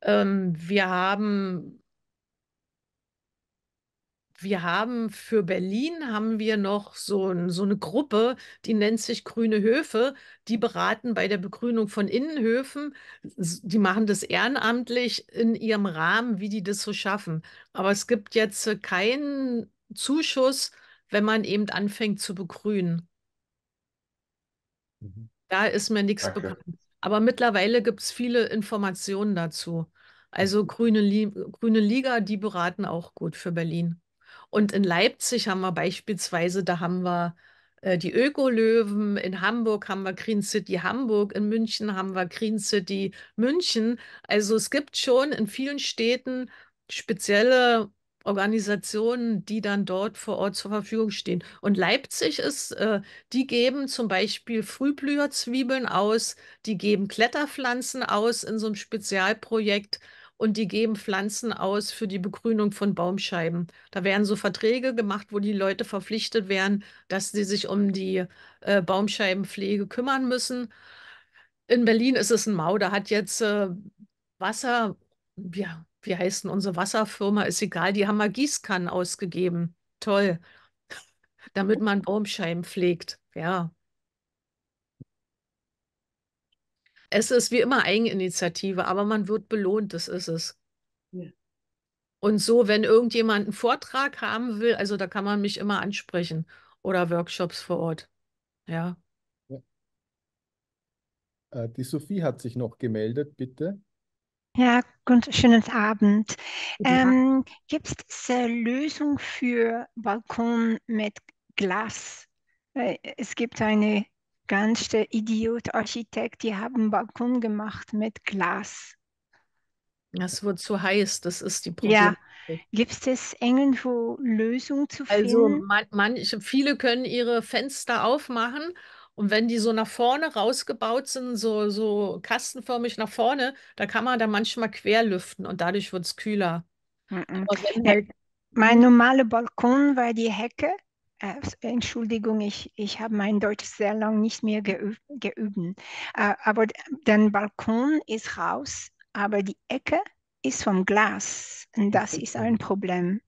Ähm, wir haben wir haben für Berlin haben wir noch so, ein, so eine Gruppe, die nennt sich Grüne Höfe. Die beraten bei der Begrünung von Innenhöfen. Die machen das ehrenamtlich in ihrem Rahmen, wie die das so schaffen. Aber es gibt jetzt äh, keinen Zuschuss, wenn man eben anfängt zu begrünen. Mhm. Da ist mir nichts Danke. bekannt. Aber mittlerweile gibt es viele Informationen dazu. Also mhm. Grüne, Li Grüne Liga, die beraten auch gut für Berlin. Und in Leipzig haben wir beispielsweise, da haben wir äh, die Öko-Löwen, in Hamburg haben wir Green City Hamburg, in München haben wir Green City München. Also es gibt schon in vielen Städten spezielle Organisationen, die dann dort vor Ort zur Verfügung stehen. Und Leipzig ist, äh, die geben zum Beispiel Frühblüherzwiebeln aus, die geben Kletterpflanzen aus in so einem Spezialprojekt und die geben Pflanzen aus für die Begrünung von Baumscheiben. Da werden so Verträge gemacht, wo die Leute verpflichtet werden, dass sie sich um die äh, Baumscheibenpflege kümmern müssen. In Berlin ist es ein Mau, da hat jetzt äh, Wasser, ja, wie heißt denn unsere Wasserfirma, ist egal, die haben mal Gießkannen ausgegeben. Toll. Damit man Baumscheiben pflegt. Ja, Es ist wie immer Eigeninitiative, aber man wird belohnt, das ist es. Ja. Und so, wenn irgendjemand einen Vortrag haben will, also da kann man mich immer ansprechen oder Workshops vor Ort. Ja. ja. Äh, die Sophie hat sich noch gemeldet, bitte. Ja, schönen Abend. Ähm, Gibt es diese Lösung für Balkon mit Glas? Es gibt eine ganz der Idiot-Architekt, die haben Balkon gemacht mit Glas. Das wird zu heiß, das ist die Problematik. Ja. Gibt es irgendwo Lösungen zu also, finden? Also man, manche, viele können ihre Fenster aufmachen und wenn die so nach vorne rausgebaut sind, so, so kastenförmig nach vorne, da kann man dann manchmal quer lüften und dadurch wird es kühler. Mm -mm. Mein mhm. normaler Balkon war die Hecke äh, Entschuldigung, ich, ich habe mein Deutsch sehr lange nicht mehr geübt. geübt. Äh, aber der Balkon ist raus, aber die Ecke ist vom Glas. Und das ist ein Problem.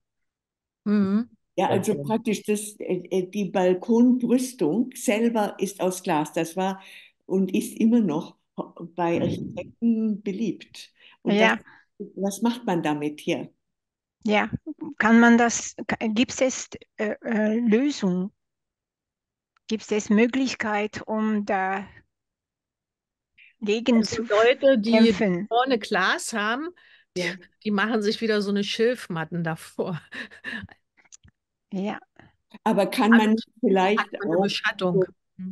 Mhm. Ja, also praktisch das, äh, äh, die Balkonbrüstung selber ist aus Glas. Das war und ist immer noch bei mhm. Architekten beliebt. Und ja. Das, was macht man damit hier? Ja, kann man das, gibt es äh, äh Lösung? Gibt es Möglichkeit, um da gegen also zu Leute, die kämpfen? vorne Glas haben, ja. die machen sich wieder so eine Schilfmatten davor. Ja. Aber kann also man vielleicht man auch Beschattung.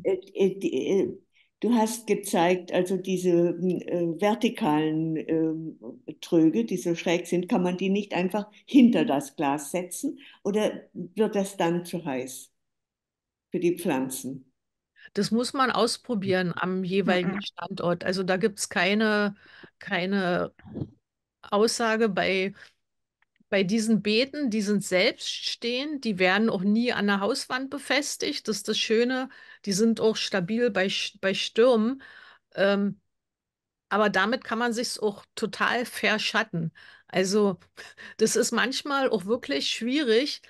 Äh, äh, Du hast gezeigt, also diese hm, äh, vertikalen äh, Tröge, die so schräg sind, kann man die nicht einfach hinter das Glas setzen oder wird das dann zu heiß für die Pflanzen? Das muss man ausprobieren am jeweiligen mhm. Standort. Also da gibt es keine, keine Aussage bei bei diesen Beeten, die sind selbst stehen, die werden auch nie an der Hauswand befestigt. Das ist das Schöne, die sind auch stabil bei, bei Stürmen. Ähm, aber damit kann man sich auch total verschatten. Also das ist manchmal auch wirklich schwierig.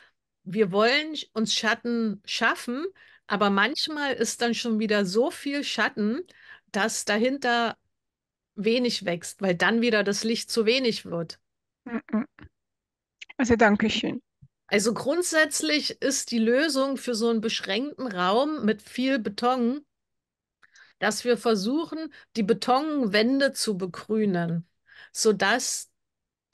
Wir wollen uns Schatten schaffen, aber manchmal ist dann schon wieder so viel Schatten, dass dahinter wenig wächst, weil dann wieder das Licht zu wenig wird. Mm, mm. Also danke schön. Also grundsätzlich ist die Lösung für so einen beschränkten Raum mit viel Beton, dass wir versuchen, die Betonwände zu begrünen, sodass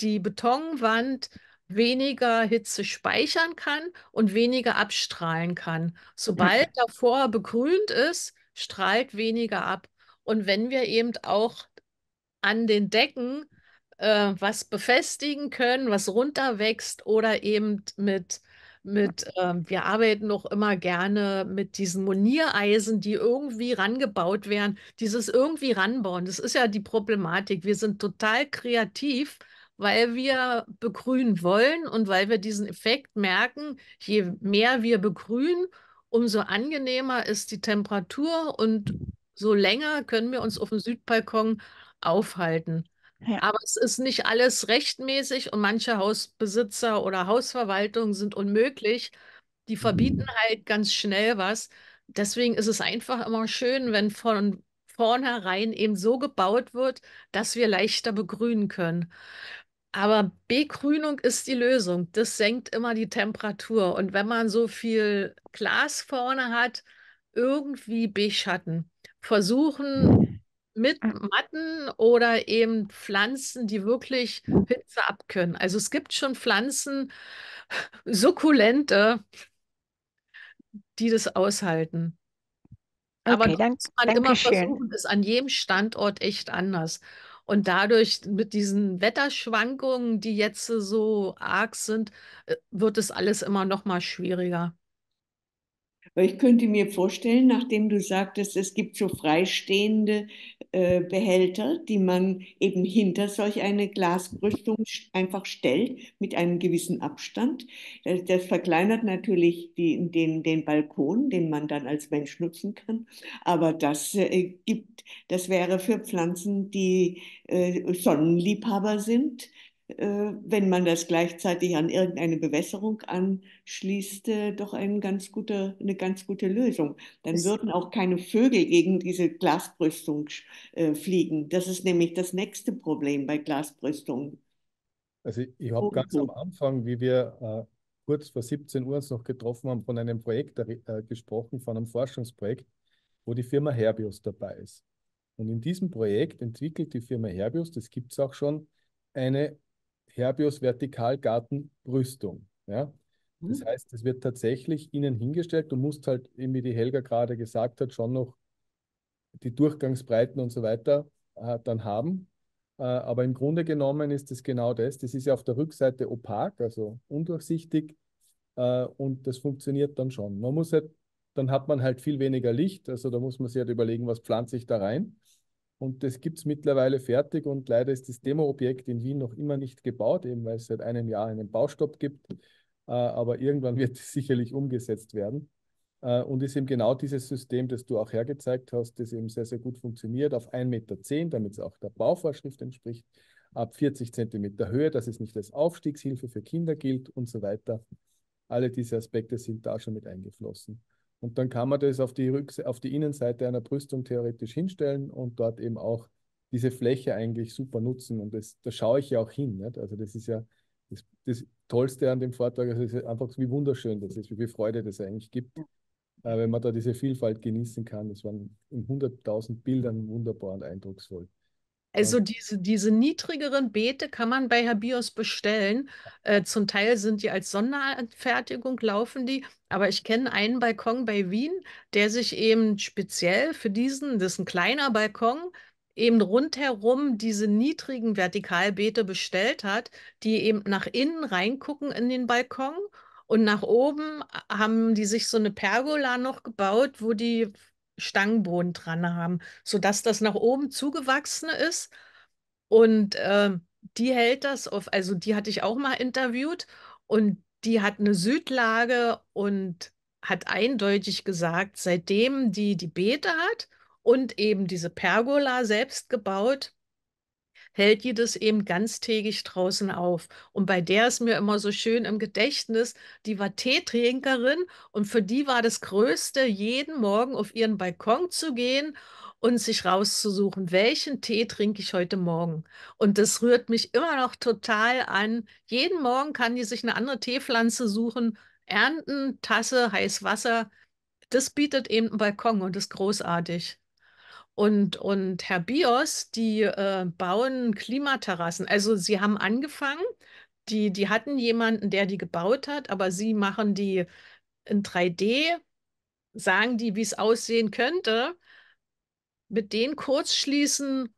die Betonwand weniger Hitze speichern kann und weniger abstrahlen kann. Sobald mhm. davor begrünt ist, strahlt weniger ab. Und wenn wir eben auch an den Decken äh, was befestigen können, was runterwächst oder eben mit mit, ähm, wir arbeiten noch immer gerne mit diesen Moniereisen, die irgendwie rangebaut werden, dieses irgendwie ranbauen. Das ist ja die Problematik. Wir sind total kreativ, weil wir begrünen wollen und weil wir diesen Effekt merken, je mehr wir begrünen, umso angenehmer ist die Temperatur und so länger können wir uns auf dem Südbalkon aufhalten. Aber es ist nicht alles rechtmäßig und manche Hausbesitzer oder Hausverwaltungen sind unmöglich. Die verbieten mhm. halt ganz schnell was. Deswegen ist es einfach immer schön, wenn von vornherein eben so gebaut wird, dass wir leichter begrünen können. Aber Begrünung ist die Lösung. Das senkt immer die Temperatur. Und wenn man so viel Glas vorne hat, irgendwie Beschatten. Versuchen, mit hm. Matten oder eben Pflanzen, die wirklich Hitze abkönnen. Also es gibt schon Pflanzen, Sukkulente, die das aushalten. Okay, Aber okay, muss man immer schön. versuchen, ist an jedem Standort echt anders. Und dadurch mit diesen Wetterschwankungen, die jetzt so arg sind, äh, wird es alles immer noch mal schwieriger ich könnte mir vorstellen, nachdem du sagtest, es gibt so freistehende äh, Behälter, die man eben hinter solch eine Glasbrüstung einfach stellt, mit einem gewissen Abstand. Das, äh, das verkleinert natürlich die, den, den Balkon, den man dann als Mensch nutzen kann. Aber das äh, gibt, das wäre für Pflanzen, die äh, Sonnenliebhaber sind, äh, wenn man das gleichzeitig an irgendeine Bewässerung anschließt, äh, doch ein ganz gute, eine ganz gute Lösung. Dann würden auch keine Vögel gegen diese Glasbrüstung äh, fliegen. Das ist nämlich das nächste Problem bei Glasbrüstungen. Also ich habe ganz am Anfang, wie wir äh, kurz vor 17 Uhr uns noch getroffen haben, von einem Projekt äh, gesprochen, von einem Forschungsprojekt, wo die Firma Herbius dabei ist. Und in diesem Projekt entwickelt die Firma Herbius, das gibt es auch schon, eine Herbius Vertikalgarten Brüstung. Ja? Das mhm. heißt, es wird tatsächlich innen hingestellt. Du musst halt, wie die Helga gerade gesagt hat, schon noch die Durchgangsbreiten und so weiter äh, dann haben. Äh, aber im Grunde genommen ist es genau das. Das ist ja auf der Rückseite opak, also undurchsichtig. Äh, und das funktioniert dann schon. Man muss halt, dann hat man halt viel weniger Licht. Also da muss man sich halt überlegen, was pflanze ich da rein. Und das gibt es mittlerweile fertig und leider ist das Demo-Objekt in Wien noch immer nicht gebaut, eben weil es seit einem Jahr einen Baustopp gibt. Äh, aber irgendwann wird es sicherlich umgesetzt werden. Äh, und ist eben genau dieses System, das du auch hergezeigt hast, das eben sehr, sehr gut funktioniert, auf 1,10 Meter, damit es auch der Bauvorschrift entspricht, ab 40 Zentimeter Höhe, dass es nicht als Aufstiegshilfe für Kinder gilt und so weiter. Alle diese Aspekte sind da schon mit eingeflossen. Und dann kann man das auf die, Rückse auf die Innenseite einer Brüstung theoretisch hinstellen und dort eben auch diese Fläche eigentlich super nutzen. Und das, da schaue ich ja auch hin. Nicht? Also das ist ja das, das Tollste an dem Vortrag, also es ist einfach, wie wunderschön das ist, wie viel Freude das eigentlich gibt, äh, wenn man da diese Vielfalt genießen kann. Das waren in 100.000 Bildern wunderbar und eindrucksvoll. Also diese, diese niedrigeren Beete kann man bei Herbios bestellen. Äh, zum Teil sind die als Sonderfertigung, laufen die. Aber ich kenne einen Balkon bei Wien, der sich eben speziell für diesen, das ist ein kleiner Balkon, eben rundherum diese niedrigen Vertikalbeete bestellt hat, die eben nach innen reingucken in den Balkon. Und nach oben äh, haben die sich so eine Pergola noch gebaut, wo die Stangenboden dran haben, sodass das nach oben zugewachsen ist. Und äh, die hält das auf, also die hatte ich auch mal interviewt und die hat eine Südlage und hat eindeutig gesagt, seitdem die die Beete hat und eben diese Pergola selbst gebaut, hält die das eben ganztägig draußen auf. Und bei der ist mir immer so schön im Gedächtnis, die war Teetrinkerin und für die war das Größte, jeden Morgen auf ihren Balkon zu gehen und sich rauszusuchen, welchen Tee trinke ich heute Morgen. Und das rührt mich immer noch total an. Jeden Morgen kann die sich eine andere Teepflanze suchen, ernten, Tasse, heiß Wasser. Das bietet eben ein Balkon und ist großartig und, und Herr Bios, die äh, bauen Klimaterrassen. Also sie haben angefangen, die, die hatten jemanden, der die gebaut hat, aber sie machen die in 3D, sagen die, wie es aussehen könnte, mit denen kurzschließen.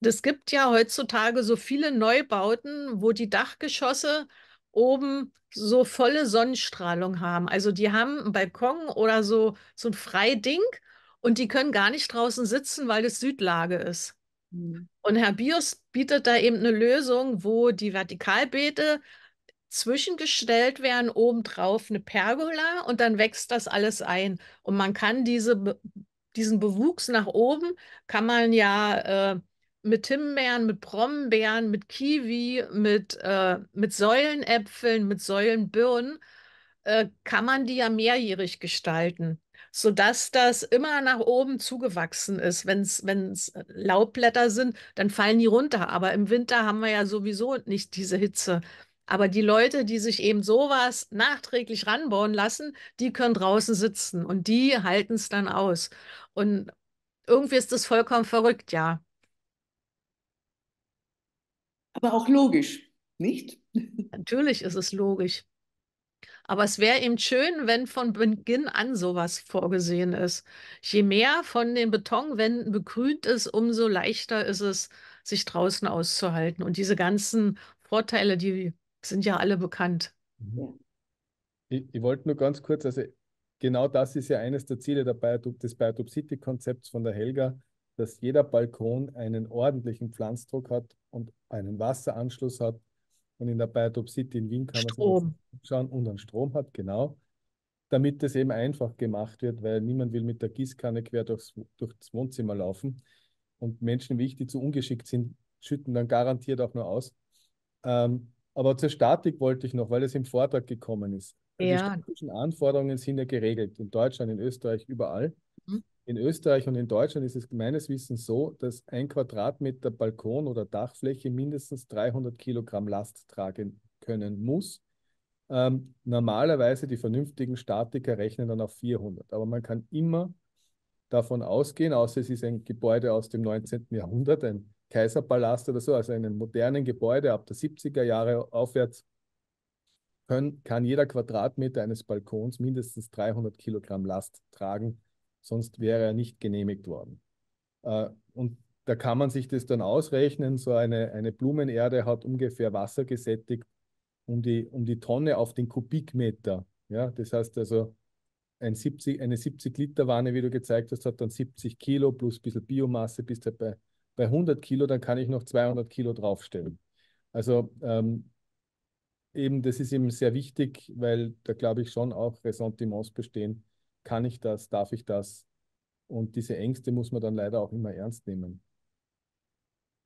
Es gibt ja heutzutage so viele Neubauten, wo die Dachgeschosse oben so volle Sonnenstrahlung haben. Also die haben einen Balkon oder so, so ein Freiding und die können gar nicht draußen sitzen, weil es Südlage ist. Mhm. Und Herr Bios bietet da eben eine Lösung, wo die Vertikalbeete zwischengestellt werden, obendrauf eine Pergola und dann wächst das alles ein. Und man kann diese, diesen Bewuchs nach oben, kann man ja äh, mit Himbeeren, mit Brombeeren, mit Kiwi, mit, äh, mit Säulenäpfeln, mit Säulenbirnen, äh, kann man die ja mehrjährig gestalten sodass das immer nach oben zugewachsen ist. Wenn es äh, Laubblätter sind, dann fallen die runter. Aber im Winter haben wir ja sowieso nicht diese Hitze. Aber die Leute, die sich eben sowas nachträglich ranbauen lassen, die können draußen sitzen und die halten es dann aus. Und irgendwie ist das vollkommen verrückt, ja. Aber auch logisch, nicht? Natürlich ist es logisch. Aber es wäre eben schön, wenn von Beginn an sowas vorgesehen ist. Je mehr von den Betonwänden begrünt ist, umso leichter ist es, sich draußen auszuhalten. Und diese ganzen Vorteile, die sind ja alle bekannt. Ich, ich wollte nur ganz kurz, also genau das ist ja eines der Ziele der Biotop, des Biotop City Konzepts von der Helga, dass jeder Balkon einen ordentlichen Pflanzdruck hat und einen Wasseranschluss hat und in der Biotop City in Wien kann man es schauen und einen Strom hat, genau, damit das eben einfach gemacht wird, weil niemand will mit der Gießkanne quer durchs, durchs Wohnzimmer laufen. Und Menschen wie ich, die zu ungeschickt sind, schütten dann garantiert auch nur aus. Ähm, aber zur Statik wollte ich noch, weil es im Vortrag gekommen ist. Also ja. Die statischen Anforderungen sind ja geregelt, in Deutschland, in Österreich, überall. Mhm. In Österreich und in Deutschland ist es meines Wissens so, dass ein Quadratmeter Balkon oder Dachfläche mindestens 300 Kilogramm Last tragen können muss. Ähm, normalerweise die vernünftigen Statiker rechnen dann auf 400, aber man kann immer davon ausgehen, außer es ist ein Gebäude aus dem 19. Jahrhundert, ein Kaiserpalast oder so, also einen modernen Gebäude ab der 70er Jahre aufwärts, können, kann jeder Quadratmeter eines Balkons mindestens 300 Kilogramm Last tragen sonst wäre er nicht genehmigt worden. Äh, und da kann man sich das dann ausrechnen, so eine, eine Blumenerde hat ungefähr Wasser gesättigt um die, um die Tonne auf den Kubikmeter. Ja, das heißt also, ein 70, eine 70-Liter-Wanne, wie du gezeigt hast, hat dann 70 Kilo plus ein bisschen Biomasse, bist du halt bei, bei 100 Kilo, dann kann ich noch 200 Kilo draufstellen. Also ähm, eben, das ist eben sehr wichtig, weil da glaube ich schon auch Ressentiments bestehen, kann ich das? Darf ich das? Und diese Ängste muss man dann leider auch immer ernst nehmen.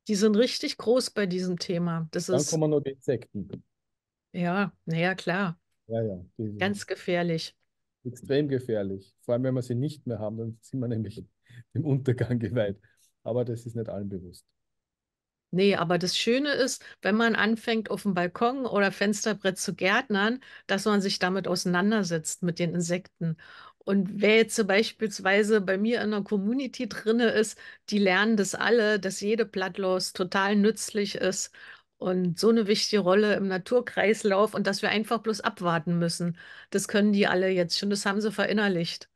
Die sind richtig groß bei diesem Thema. Das dann ist, kommen nur die Insekten. Ja, naja, klar. Ja, ja, Ganz gefährlich. Extrem gefährlich. Vor allem, wenn wir sie nicht mehr haben, dann sind wir nämlich dem Untergang geweiht. Aber das ist nicht allen bewusst. Nee, aber das Schöne ist, wenn man anfängt, auf dem Balkon oder Fensterbrett zu gärtnern, dass man sich damit auseinandersetzt mit den Insekten. Und wer jetzt beispielsweise bei mir in der Community drinne ist, die lernen das alle, dass jede Blattlaus total nützlich ist und so eine wichtige Rolle im Naturkreislauf und dass wir einfach bloß abwarten müssen. Das können die alle jetzt schon, das haben sie verinnerlicht.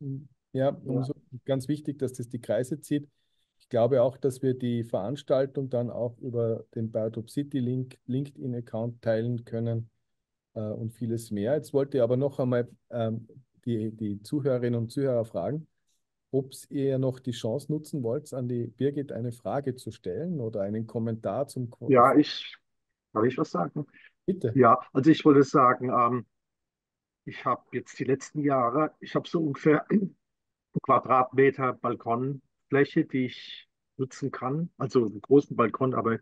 Hm, ja, ja. ganz wichtig, dass das die Kreise zieht glaube auch, dass wir die Veranstaltung dann auch über den Biotop City Link, LinkedIn-Account teilen können äh, und vieles mehr. Jetzt wollte ich aber noch einmal ähm, die, die Zuhörerinnen und Zuhörer fragen, ob ihr noch die Chance nutzen wollt, an die Birgit eine Frage zu stellen oder einen Kommentar zum Kurs. Ja, ich darf ich was sagen? Bitte. Ja, also ich wollte sagen, ähm, ich habe jetzt die letzten Jahre, ich habe so ungefähr Quadratmeter Balkon Fläche, die ich nutzen kann, also einen großen Balkon, aber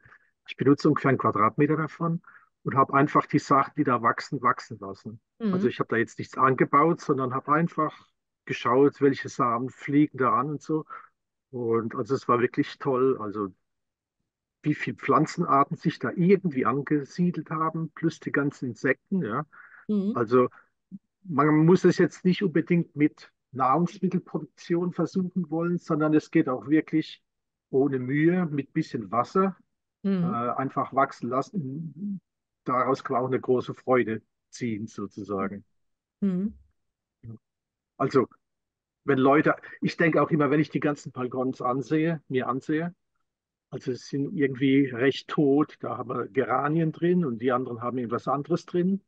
ich benutze ungefähr einen Quadratmeter davon und habe einfach die Sachen, die da wachsen, wachsen lassen. Mhm. Also ich habe da jetzt nichts angebaut, sondern habe einfach geschaut, welche Samen fliegen da an und so. Und also es war wirklich toll, also wie viele Pflanzenarten sich da irgendwie angesiedelt haben, plus die ganzen Insekten, ja. Mhm. Also man muss es jetzt nicht unbedingt mit Nahrungsmittelproduktion versuchen wollen, sondern es geht auch wirklich ohne Mühe mit bisschen Wasser mhm. äh, einfach wachsen lassen. Daraus kann man auch eine große Freude ziehen, sozusagen. Mhm. Also, wenn Leute, ich denke auch immer, wenn ich die ganzen Balkons ansehe, mir ansehe, also es sind irgendwie recht tot, da haben wir Geranien drin und die anderen haben irgendwas anderes drin.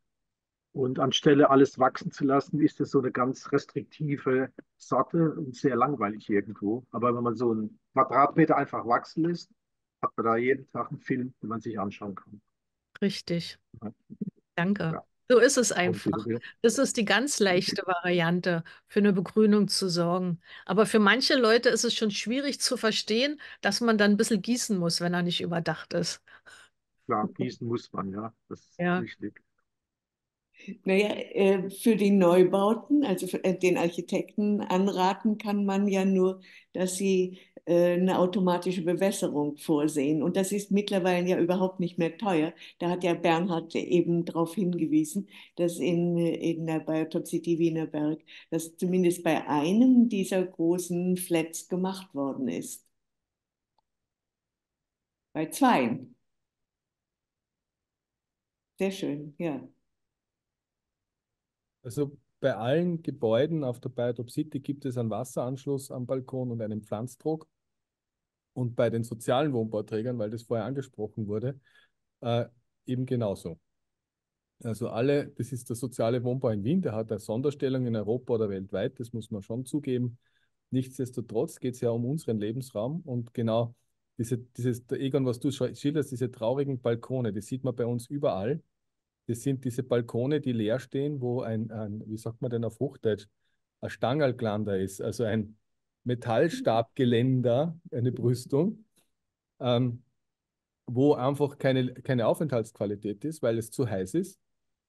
Und anstelle alles wachsen zu lassen, ist es so eine ganz restriktive Sorte und sehr langweilig irgendwo. Aber wenn man so einen Quadratmeter einfach wachsen lässt, hat man da jeden Tag einen Film, den man sich anschauen kann. Richtig. Ja. Danke. Ja. So ist es einfach. Das ist die ganz leichte Variante, für eine Begrünung zu sorgen. Aber für manche Leute ist es schon schwierig zu verstehen, dass man dann ein bisschen gießen muss, wenn er nicht überdacht ist. Klar, gießen muss man, ja. Das ist ja. richtig. Naja, äh, für die Neubauten, also äh, den Architekten anraten kann man ja nur, dass sie äh, eine automatische Bewässerung vorsehen. Und das ist mittlerweile ja überhaupt nicht mehr teuer. Da hat ja Bernhard eben darauf hingewiesen, dass in, in der Biotop City Wienerberg, dass zumindest bei einem dieser großen Flats gemacht worden ist. Bei zweien. Sehr schön, ja. Also bei allen Gebäuden auf der Biotop City gibt es einen Wasseranschluss am Balkon und einen Pflanzdruck. Und bei den sozialen Wohnbauträgern, weil das vorher angesprochen wurde, äh, eben genauso. Also alle, das ist der soziale Wohnbau in Wien, der hat eine Sonderstellung in Europa oder weltweit, das muss man schon zugeben. Nichtsdestotrotz geht es ja um unseren Lebensraum und genau diese, dieses, Egon, was du schilderst, diese traurigen Balkone, die sieht man bei uns überall. Das sind diese Balkone, die leer stehen, wo ein, ein wie sagt man denn auf Hochdeutsch, ein Stangalglander ist, also ein Metallstabgeländer, eine Brüstung, ähm, wo einfach keine, keine Aufenthaltsqualität ist, weil es zu heiß ist,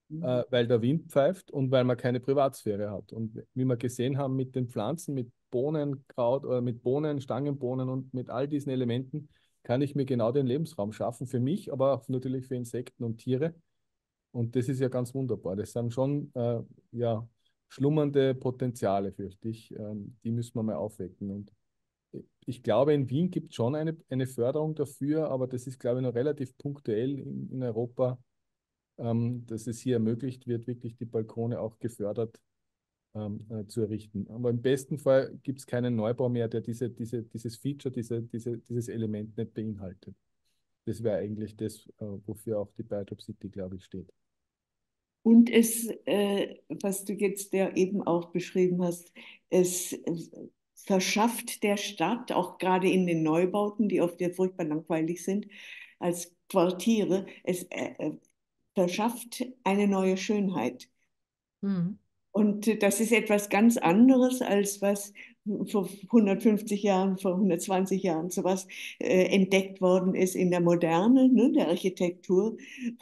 mhm. äh, weil der Wind pfeift und weil man keine Privatsphäre hat. Und wie wir gesehen haben mit den Pflanzen, mit Bohnenkraut oder mit Bohnen, Stangenbohnen und mit all diesen Elementen, kann ich mir genau den Lebensraum schaffen für mich, aber auch natürlich für Insekten und Tiere. Und das ist ja ganz wunderbar. Das sind schon äh, ja, schlummernde Potenziale, fürchte ich. Ähm, die müssen wir mal aufwecken. Und ich glaube, in Wien gibt es schon eine, eine Förderung dafür, aber das ist, glaube ich, noch relativ punktuell in, in Europa, ähm, dass es hier ermöglicht wird, wirklich die Balkone auch gefördert ähm, äh, zu errichten. Aber im besten Fall gibt es keinen Neubau mehr, der diese, diese, dieses Feature, diese, diese, dieses Element nicht beinhaltet. Das wäre eigentlich das, äh, wofür auch die Biotop City, glaube ich, steht. Und es, äh, was du jetzt ja eben auch beschrieben hast, es verschafft der Stadt, auch gerade in den Neubauten, die oft ja furchtbar langweilig sind, als Quartiere, es äh, äh verschafft eine neue Schönheit. Mhm. Und das ist etwas ganz anderes, als was vor 150 Jahren, vor 120 Jahren sowas äh, entdeckt worden ist in der Moderne, ne, der Architektur,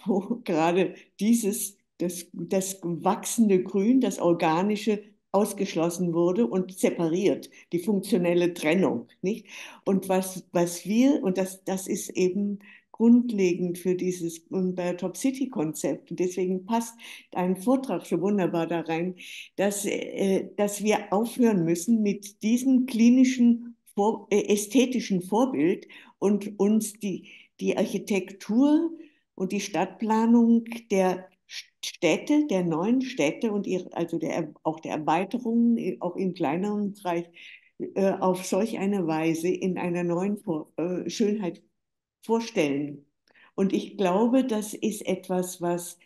wo gerade dieses das, das wachsende Grün, das organische, ausgeschlossen wurde und separiert, die funktionelle Trennung. Nicht? Und was, was wir, und das, das ist eben grundlegend für dieses Top City Konzept. Und deswegen passt dein Vortrag so wunderbar da rein, dass, äh, dass wir aufhören müssen mit diesem klinischen, äh, ästhetischen Vorbild und uns die, die Architektur und die Stadtplanung der Städte, der neuen Städte und ihre, also der, auch der Erweiterungen, auch im kleineren Bereich, äh, auf solch eine Weise in einer neuen Vor äh, Schönheit vorstellen. Und ich glaube, das ist etwas, was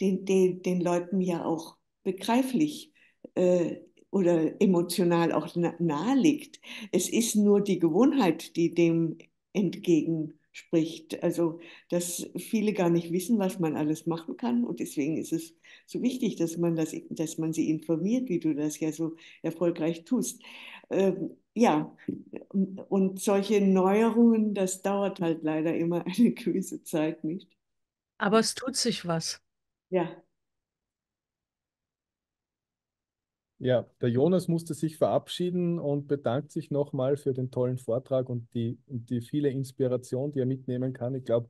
den, den, den Leuten ja auch begreiflich äh, oder emotional auch nahe liegt. Es ist nur die Gewohnheit, die dem entgegenkommt spricht. Also, dass viele gar nicht wissen, was man alles machen kann. Und deswegen ist es so wichtig, dass man, das, dass man sie informiert, wie du das ja so erfolgreich tust. Ähm, ja, und solche Neuerungen, das dauert halt leider immer eine gewisse Zeit, nicht? Aber es tut sich was. Ja, Ja, der Jonas musste sich verabschieden und bedankt sich nochmal für den tollen Vortrag und die, und die viele Inspiration, die er mitnehmen kann. Ich glaube,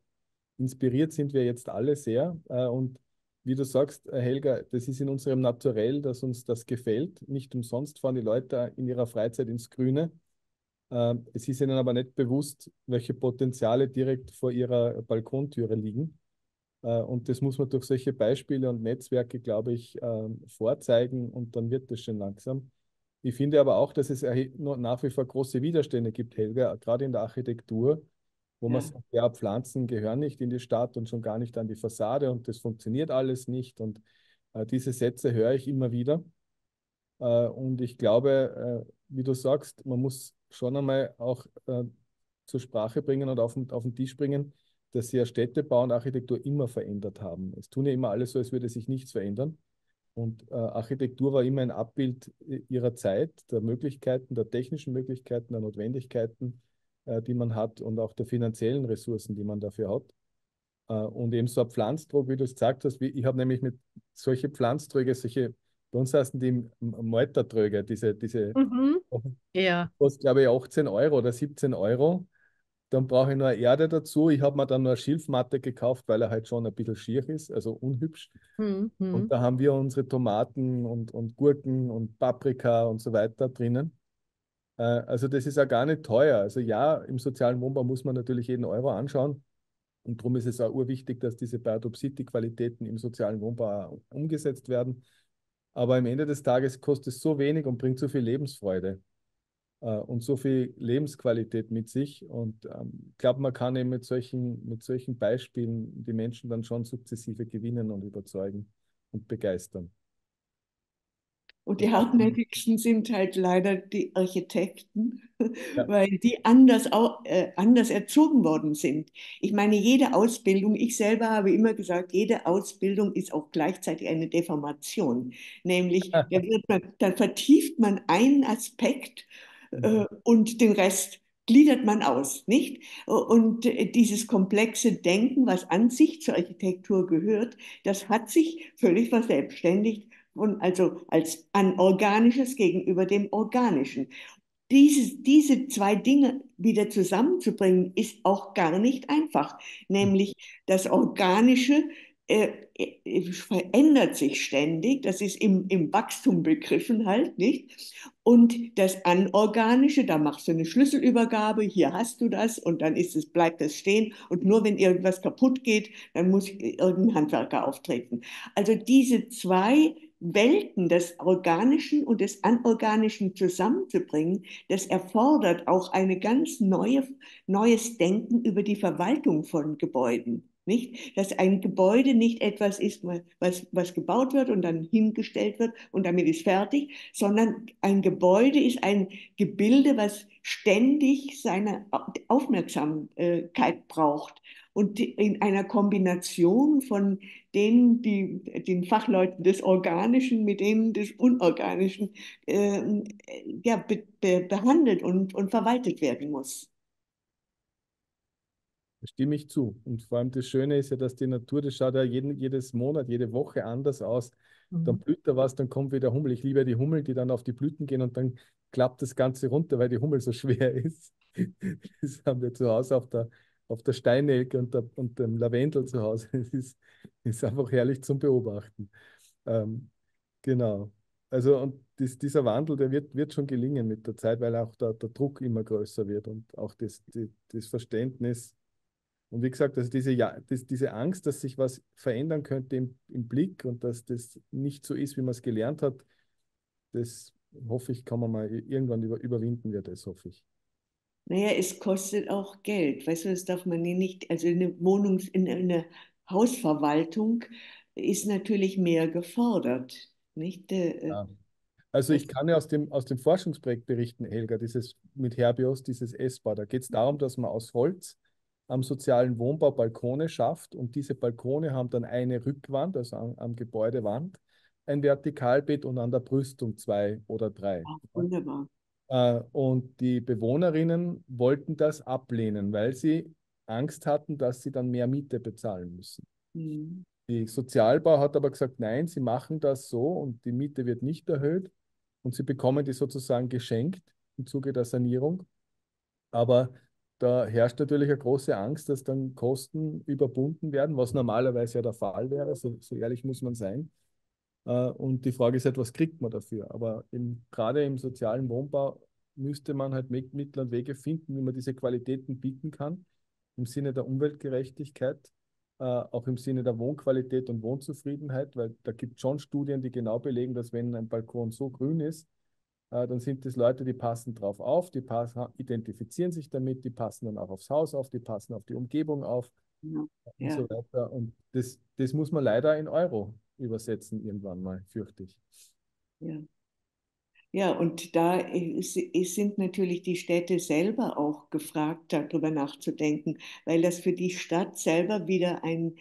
inspiriert sind wir jetzt alle sehr. Äh, und wie du sagst, äh, Helga, das ist in unserem Naturell, dass uns das gefällt. Nicht umsonst fahren die Leute in ihrer Freizeit ins Grüne. Ähm, es ist ihnen aber nicht bewusst, welche Potenziale direkt vor ihrer Balkontüre liegen. Äh, und das muss man durch solche Beispiele und Netzwerke, glaube ich, ähm, vorzeigen und dann wird das schon langsam. Ich finde aber auch, dass es nach wie vor große Widerstände gibt, Helga, gerade in der Architektur, wo ja. man sagt, ja, Pflanzen gehören nicht in die Stadt und schon gar nicht an die Fassade und das funktioniert alles nicht. Und äh, diese Sätze höre ich immer wieder. Äh, und ich glaube, wie du sagst, man muss schon einmal auch zur Sprache bringen und auf den Tisch bringen, dass sie ja Städtebau und Architektur immer verändert haben. Es tun ja immer alles so, als würde sich nichts verändern. Und äh, Architektur war immer ein Abbild äh, ihrer Zeit, der Möglichkeiten, der technischen Möglichkeiten, der Notwendigkeiten, äh, die man hat und auch der finanziellen Ressourcen, die man dafür hat. Äh, und eben so ein Pflanzdruck, wie du es gesagt hast, wie, ich habe nämlich mit solchen Pflanzdröge, solche, bei uns heißen die Meutertröge, diese, diese, mhm. das, ja. glaube ich, 18 Euro oder 17 Euro dann brauche ich noch eine Erde dazu. Ich habe mir dann noch eine Schilfmatte gekauft, weil er halt schon ein bisschen schier ist, also unhübsch. Mhm. Und da haben wir unsere Tomaten und, und Gurken und Paprika und so weiter drinnen. Äh, also das ist ja gar nicht teuer. Also ja, im sozialen Wohnbau muss man natürlich jeden Euro anschauen. Und darum ist es auch urwichtig, dass diese Biodopsity-Qualitäten im sozialen Wohnbau umgesetzt werden. Aber am Ende des Tages kostet es so wenig und bringt so viel Lebensfreude. Äh, und so viel Lebensqualität mit sich. Und ähm, ich ähm, glaube, man kann eben mit solchen, mit solchen Beispielen die Menschen dann schon sukzessive gewinnen und überzeugen und begeistern. Und die hartnäckigsten sind halt leider die Architekten, ja. weil die anders, auch, äh, anders erzogen worden sind. Ich meine, jede Ausbildung, ich selber habe immer gesagt, jede Ausbildung ist auch gleichzeitig eine Deformation. Nämlich, da man, dann vertieft man einen Aspekt äh, mhm. und den Rest gliedert man aus, nicht? Äh, und äh, dieses komplexe Denken, was an sich zur Architektur gehört, das hat sich völlig verselbstständigt und also als ein organisches gegenüber dem organischen. Diese, diese zwei Dinge wieder zusammenzubringen, ist auch gar nicht einfach, nämlich mhm. das organische äh, äh, verändert sich ständig, das ist im, im Wachstum begriffen halt, nicht? Und das Anorganische, da machst du eine Schlüsselübergabe, hier hast du das und dann ist es, bleibt das stehen und nur wenn irgendwas kaputt geht, dann muss irgendein Handwerker auftreten. Also diese zwei Welten des Organischen und des Anorganischen zusammenzubringen, das erfordert auch ein ganz neue, neues Denken über die Verwaltung von Gebäuden. Nicht? Dass ein Gebäude nicht etwas ist, was, was gebaut wird und dann hingestellt wird und damit ist fertig, sondern ein Gebäude ist ein Gebilde, was ständig seine Aufmerksamkeit braucht. Und in einer Kombination von denen, die, den Fachleuten des Organischen mit denen des Unorganischen äh, ja, be, be, behandelt und, und verwaltet werden muss. Stimme ich zu. Und vor allem das Schöne ist ja, dass die Natur, das schaut ja jeden, jedes Monat, jede Woche anders aus. Mhm. Dann blüht da was, dann kommt wieder Hummel. Ich liebe ja die Hummel, die dann auf die Blüten gehen und dann klappt das Ganze runter, weil die Hummel so schwer ist. Das haben wir zu Hause auf der, auf der Steinelke und, der, und dem Lavendel zu Hause. Es ist, ist einfach herrlich zum Beobachten. Ähm, genau. Also und dies, dieser Wandel, der wird, wird schon gelingen mit der Zeit, weil auch der, der Druck immer größer wird und auch das, die, das Verständnis und wie gesagt, also diese, ja, das, diese Angst, dass sich was verändern könnte im, im Blick und dass das nicht so ist, wie man es gelernt hat, das hoffe ich, kann man mal irgendwann über, überwinden, wird das, hoffe ich. Naja, es kostet auch Geld. Weißt du, das darf man nicht, also eine Wohnung, in einer Hausverwaltung ist natürlich mehr gefordert, nicht? Äh, äh, ja. Also ich kann ja aus dem, aus dem Forschungsprojekt berichten, Helga, dieses mit Herbios, dieses Essbar. Da geht es darum, dass man aus Holz am sozialen Wohnbau Balkone schafft und diese Balkone haben dann eine Rückwand, also am, am Gebäudewand, ein Vertikalbett und an der Brüstung zwei oder drei. Ach, wunderbar. Äh, und die Bewohnerinnen wollten das ablehnen, weil sie Angst hatten, dass sie dann mehr Miete bezahlen müssen. Mhm. Die Sozialbau hat aber gesagt, nein, sie machen das so und die Miete wird nicht erhöht und sie bekommen die sozusagen geschenkt im Zuge der Sanierung. Aber da herrscht natürlich eine große Angst, dass dann Kosten überbunden werden, was normalerweise ja der Fall wäre, so, so ehrlich muss man sein. Äh, und die Frage ist halt, was kriegt man dafür? Aber im, gerade im sozialen Wohnbau müsste man halt Mittel und Wege finden, wie man diese Qualitäten bieten kann, im Sinne der Umweltgerechtigkeit, äh, auch im Sinne der Wohnqualität und Wohnzufriedenheit, weil da gibt es schon Studien, die genau belegen, dass wenn ein Balkon so grün ist, äh, dann sind das Leute, die passen drauf auf, die passen, identifizieren sich damit, die passen dann auch aufs Haus auf, die passen auf die Umgebung auf ja. und so weiter. Und das, das muss man leider in Euro übersetzen irgendwann mal, fürchte ich. Ja. Ja, und da ist, sind natürlich die Städte selber auch gefragt, darüber nachzudenken, weil das für die Stadt selber wieder einen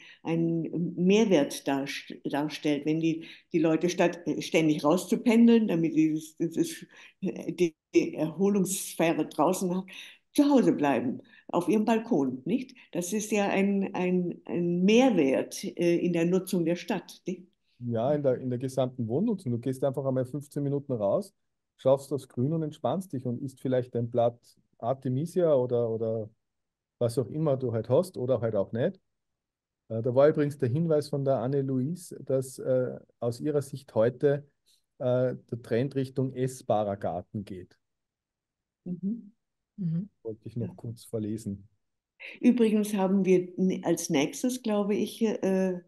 Mehrwert darstellt. Wenn die, die Leute statt ständig rauszupendeln, damit sie das, die Erholungssphäre draußen zu Hause bleiben, auf ihrem Balkon, nicht? Das ist ja ein, ein, ein Mehrwert äh, in der Nutzung der Stadt. Nicht? Ja, in der, in der gesamten Wohnnutzung. Du gehst einfach einmal 15 Minuten raus schaust aufs Grün und entspannst dich und isst vielleicht ein Blatt Artemisia oder, oder was auch immer du halt hast oder halt auch nicht. Äh, da war übrigens der Hinweis von der Anne-Louise, dass äh, aus ihrer Sicht heute äh, der Trend Richtung essbarer Garten geht. Mhm. Mhm. Wollte ich noch ja. kurz verlesen. Übrigens haben wir als nächstes, glaube ich, äh,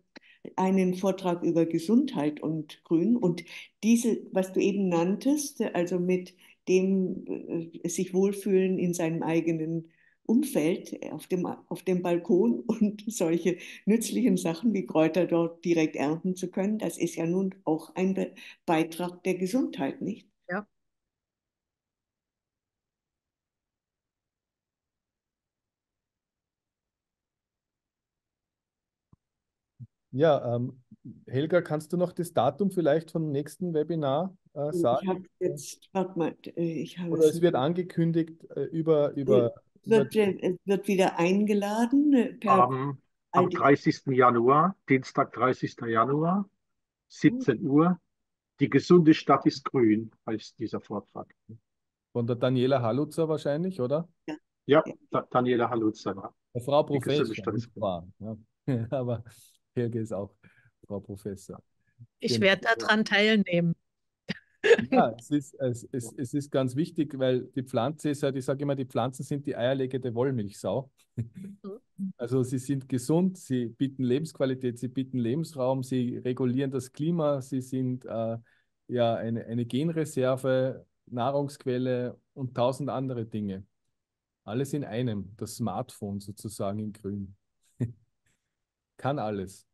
einen Vortrag über Gesundheit und Grün. Und diese, was du eben nanntest, also mit dem äh, sich wohlfühlen in seinem eigenen Umfeld, auf dem, auf dem Balkon und solche nützlichen Sachen wie Kräuter dort direkt ernten zu können, das ist ja nun auch ein Be Beitrag der Gesundheit, nicht? Ja, Ja, ähm, Helga, kannst du noch das Datum vielleicht vom nächsten Webinar äh, sagen? Ich habe jetzt, warte mal, äh, ich habe Oder es wird angekündigt äh, über. über es wird, es wird wieder eingeladen. Äh, am, am 30. Januar, Dienstag, 30. Januar, 17 mhm. Uhr. Die gesunde Stadt ist grün, heißt dieser Vortrag. Von der Daniela Halutzer wahrscheinlich, oder? Ja, ja, ja. Daniela Halutzer. Frau Professor. Die gesunde Stadt ist grün. Ja. Aber Helge ist auch Frau Professor. Ich genau. werde daran teilnehmen. Ja, es ist, es, es, es ist ganz wichtig, weil die Pflanze ist halt, ich sage immer, die Pflanzen sind die eierlegende Wollmilchsau. Mhm. Also sie sind gesund, sie bieten Lebensqualität, sie bieten Lebensraum, sie regulieren das Klima, sie sind äh, ja eine, eine Genreserve, Nahrungsquelle und tausend andere Dinge. Alles in einem, das Smartphone sozusagen in grün kann alles.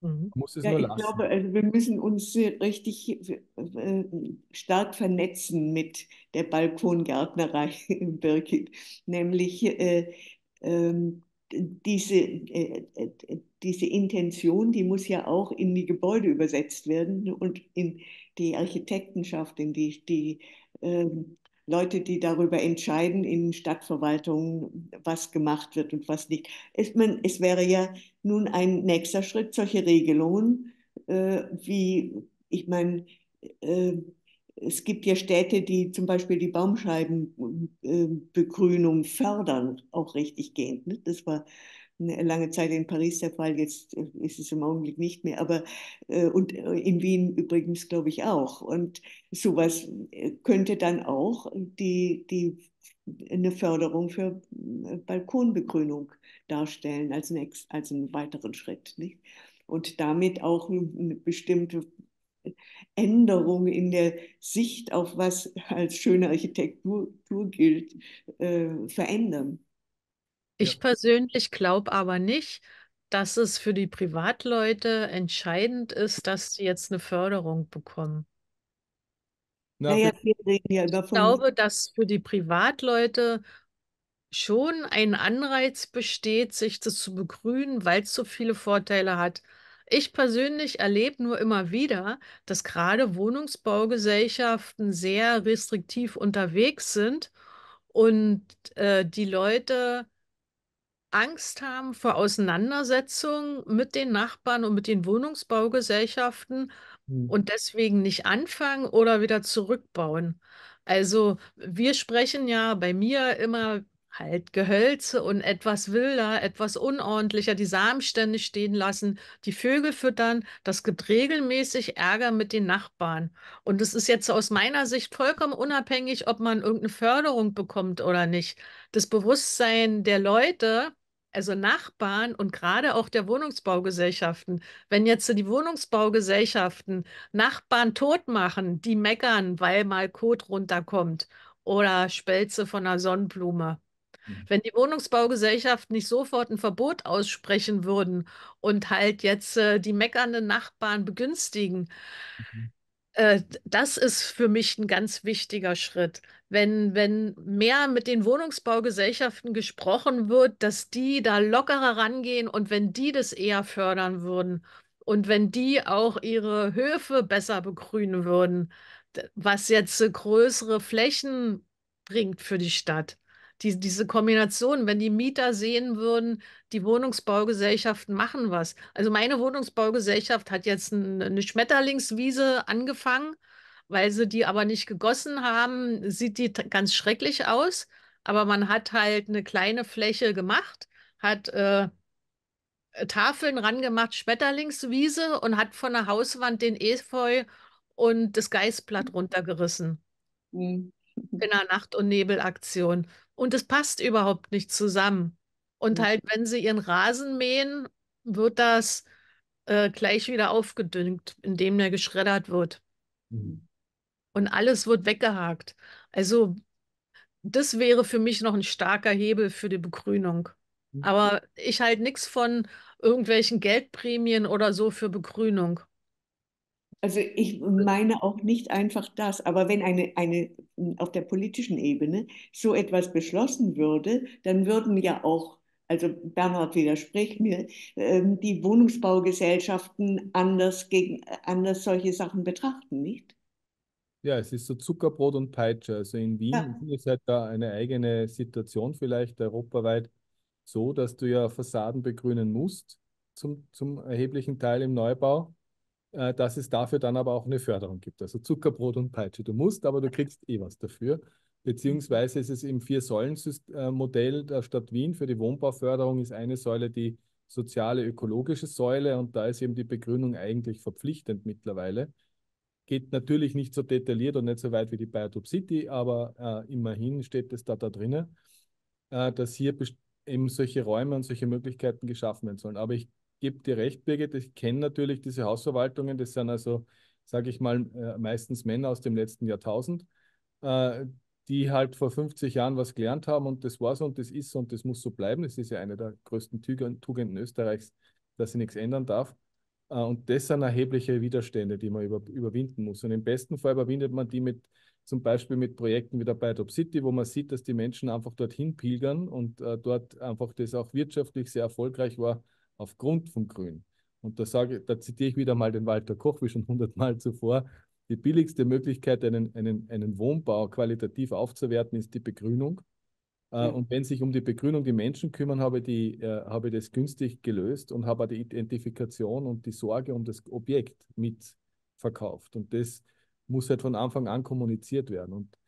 Mhm. Muss es ja, nur lassen. Ich glaube, also wir müssen uns richtig äh, stark vernetzen mit der Balkongärtnerei in Birgit, nämlich äh, ähm, äh, diese, äh, diese Intention, die muss ja auch in die Gebäude übersetzt werden und in die Architektenschaft, in die, die ähm, Leute, die darüber entscheiden in Stadtverwaltungen, was gemacht wird und was nicht. Es, man, es wäre ja nun ein nächster Schritt, solche Regelungen, äh, wie, ich meine, äh, es gibt ja Städte, die zum Beispiel die Baumscheibenbegrünung fördern, auch richtig gehend. Ne? Das war lange Zeit in Paris der Fall, jetzt äh, ist es im Augenblick nicht mehr, aber äh, und äh, in Wien übrigens, glaube ich, auch. Und sowas könnte dann auch die, die, eine Förderung für Balkonbegrünung darstellen, als, ein, als einen weiteren Schritt. Nicht? Und damit auch eine bestimmte Änderung in der Sicht auf was als schöne Architektur gilt, äh, verändern. Ich ja. persönlich glaube aber nicht, dass es für die Privatleute entscheidend ist, dass sie jetzt eine Förderung bekommen. Naja, wir reden ja davon. Ich glaube, dass für die Privatleute schon ein Anreiz besteht, sich das zu begrünen, weil es so viele Vorteile hat. Ich persönlich erlebe nur immer wieder, dass gerade Wohnungsbaugesellschaften sehr restriktiv unterwegs sind und äh, die Leute Angst haben vor Auseinandersetzungen mit den Nachbarn und mit den Wohnungsbaugesellschaften mhm. und deswegen nicht anfangen oder wieder zurückbauen. Also wir sprechen ja bei mir immer halt Gehölze und etwas wilder, etwas unordentlicher, die Samenstände stehen lassen, die Vögel füttern. Das gibt regelmäßig Ärger mit den Nachbarn. Und es ist jetzt aus meiner Sicht vollkommen unabhängig, ob man irgendeine Förderung bekommt oder nicht. Das Bewusstsein der Leute also Nachbarn und gerade auch der Wohnungsbaugesellschaften, wenn jetzt die Wohnungsbaugesellschaften Nachbarn tot machen, die meckern, weil mal Kot runterkommt oder Spelze von einer Sonnenblume. Mhm. Wenn die Wohnungsbaugesellschaften nicht sofort ein Verbot aussprechen würden und halt jetzt äh, die meckernden Nachbarn begünstigen, mhm äh, das ist für mich ein ganz wichtiger Schritt wenn, wenn mehr mit den Wohnungsbaugesellschaften gesprochen wird, dass die da lockerer rangehen und wenn die das eher fördern würden und wenn die auch ihre Höfe besser begrünen würden, was jetzt äh, größere Flächen bringt für die Stadt. Die, diese Kombination, wenn die Mieter sehen würden, die Wohnungsbaugesellschaften machen was. Also meine Wohnungsbaugesellschaft hat jetzt eine Schmetterlingswiese angefangen weil sie die aber nicht gegossen haben, sieht die ganz schrecklich aus. Aber man hat halt eine kleine Fläche gemacht, hat äh, Tafeln rangemacht, Schmetterlingswiese und hat von der Hauswand den Efeu und das Geißblatt mhm. runtergerissen. Mhm. In einer Nacht- und Nebelaktion. Und es passt überhaupt nicht zusammen. Und mhm. halt, wenn sie ihren Rasen mähen, wird das äh, gleich wieder aufgedüngt, indem der geschreddert wird. Mhm und alles wird weggehakt. Also das wäre für mich noch ein starker Hebel für die Begrünung. Mhm. Aber ich halte nichts von irgendwelchen Geldprämien oder so für Begrünung. Also ich meine auch nicht einfach das, aber wenn eine, eine hm, auf der politischen Ebene so etwas beschlossen würde, dann würden ja auch, also Bernhard widerspricht mir, ähm, die Wohnungsbaugesellschaften anders, gegen, äh, anders solche Sachen betrachten, nicht? Ja, es ist so Zuckerbrot und Peitsche. Also in Wien Ja, ist halt da eine eigene Situation vielleicht europaweit so, dass du ja Fassaden begrünen musst zum, zum erheblichen Teil im Neubau, äh, dass es dafür dann aber auch eine Förderung gibt. Also Zuckerbrot und Peitsche. Du musst, aber du kriegst eh was dafür. Beziehungsweise ist es im Vier-Säulen-Modell der Stadt Wien für die Wohnbauförderung ist eine Säule die soziale, ökologische Säule und da ist eben die Begrünung eigentlich verpflichtend mittlerweile geht natürlich nicht so detailliert und nicht so weit wie die Biotop City, aber äh, immerhin steht es da, da drinnen, äh, dass hier eben solche Räume und solche Möglichkeiten geschaffen werden sollen. Aber ich gebe dir recht, Birgit, ich kenne natürlich diese Hausverwaltungen, das sind also, sage ich mal, äh, meistens Männer aus dem letzten Jahrtausend, äh, die halt vor 50 Jahren was gelernt haben und das war so und das ist so und das muss so bleiben. Das ist ja eine der größten Tugenden Österreichs, dass sie nichts ändern darf. Äh, und das sind erhebliche Widerstände, die man über, überwinden muss. Und im besten Fall überwindet man die mit zum Beispiel mit Projekten wie der Biotop City, wo man sieht, dass die Menschen einfach dorthin pilgern und äh, dort einfach das auch wirtschaftlich sehr erfolgreich war aufgrund vom Grün. Und da sage, da zitiere ich wieder mal den Walter Koch, wie schon hundertmal zuvor. Die billigste Möglichkeit, einen, einen, einen Wohnbau qualitativ aufzuwerten, ist die Begrünung. Äh, mhm. Und wenn sich um die Begrünung die Menschen kümmern, habe ich, die, äh, habe ich das günstig gelöst und habe die Identifikation und die Sorge um das Objekt mitverkauft. Und das muss halt von Anfang an kommuniziert werden. Und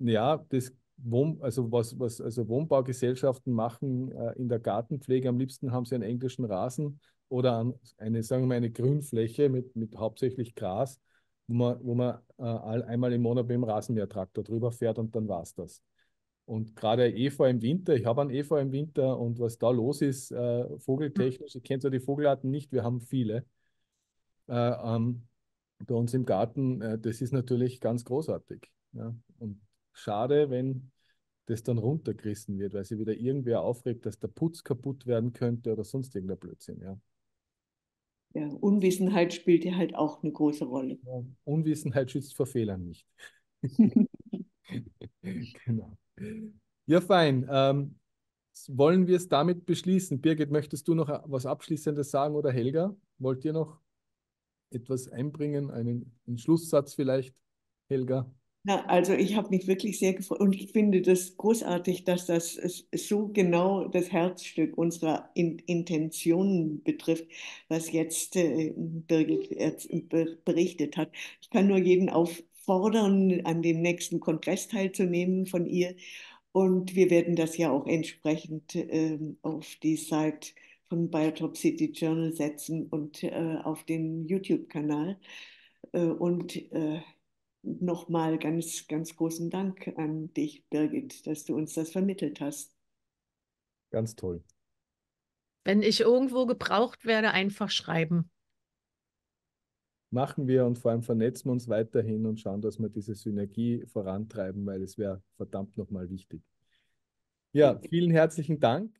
ja, das Wohn, also was, was also Wohnbaugesellschaften machen äh, in der Gartenpflege, am liebsten haben sie einen englischen Rasen oder eine, sagen wir mal, eine Grünfläche mit, mit hauptsächlich Gras, wo man, wo man äh, einmal im Monat mit dem Rasenmähertraktor drüber fährt und dann war es das. Und gerade Eva im Winter, ich habe einen Eva im Winter und was da los ist, äh, vogeltechnisch, ich kenne zwar die Vogelarten nicht, wir haben viele äh, ähm, bei uns im Garten, äh, das ist natürlich ganz großartig. Ja? Und schade, wenn das dann runtergerissen wird, weil sich wieder irgendwer aufregt, dass der Putz kaputt werden könnte oder sonst irgendein Blödsinn. Ja. Ja, Unwissenheit spielt ja halt auch eine große Rolle. Ja, Unwissenheit schützt vor Fehlern nicht. genau. Ja, fein. Ähm, wollen wir es damit beschließen? Birgit, möchtest du noch was Abschließendes sagen oder Helga? Wollt ihr noch etwas einbringen? Einen, einen Schlusssatz vielleicht, Helga? Ja, also ich habe mich wirklich sehr gefreut und ich finde das großartig, dass das so genau das Herzstück unserer In Intentionen betrifft, was jetzt äh, Birgit berichtet hat. Ich kann nur jeden auf, fordern, an dem nächsten Kongress teilzunehmen von ihr. Und wir werden das ja auch entsprechend äh, auf die Seite von Biotop City Journal setzen und äh, auf den YouTube-Kanal. Äh, und äh, nochmal ganz, ganz großen Dank an dich, Birgit, dass du uns das vermittelt hast. Ganz toll. Wenn ich irgendwo gebraucht werde, einfach schreiben machen wir und vor allem vernetzen wir uns weiterhin und schauen, dass wir diese Synergie vorantreiben, weil es wäre verdammt nochmal wichtig. Ja, vielen herzlichen Dank.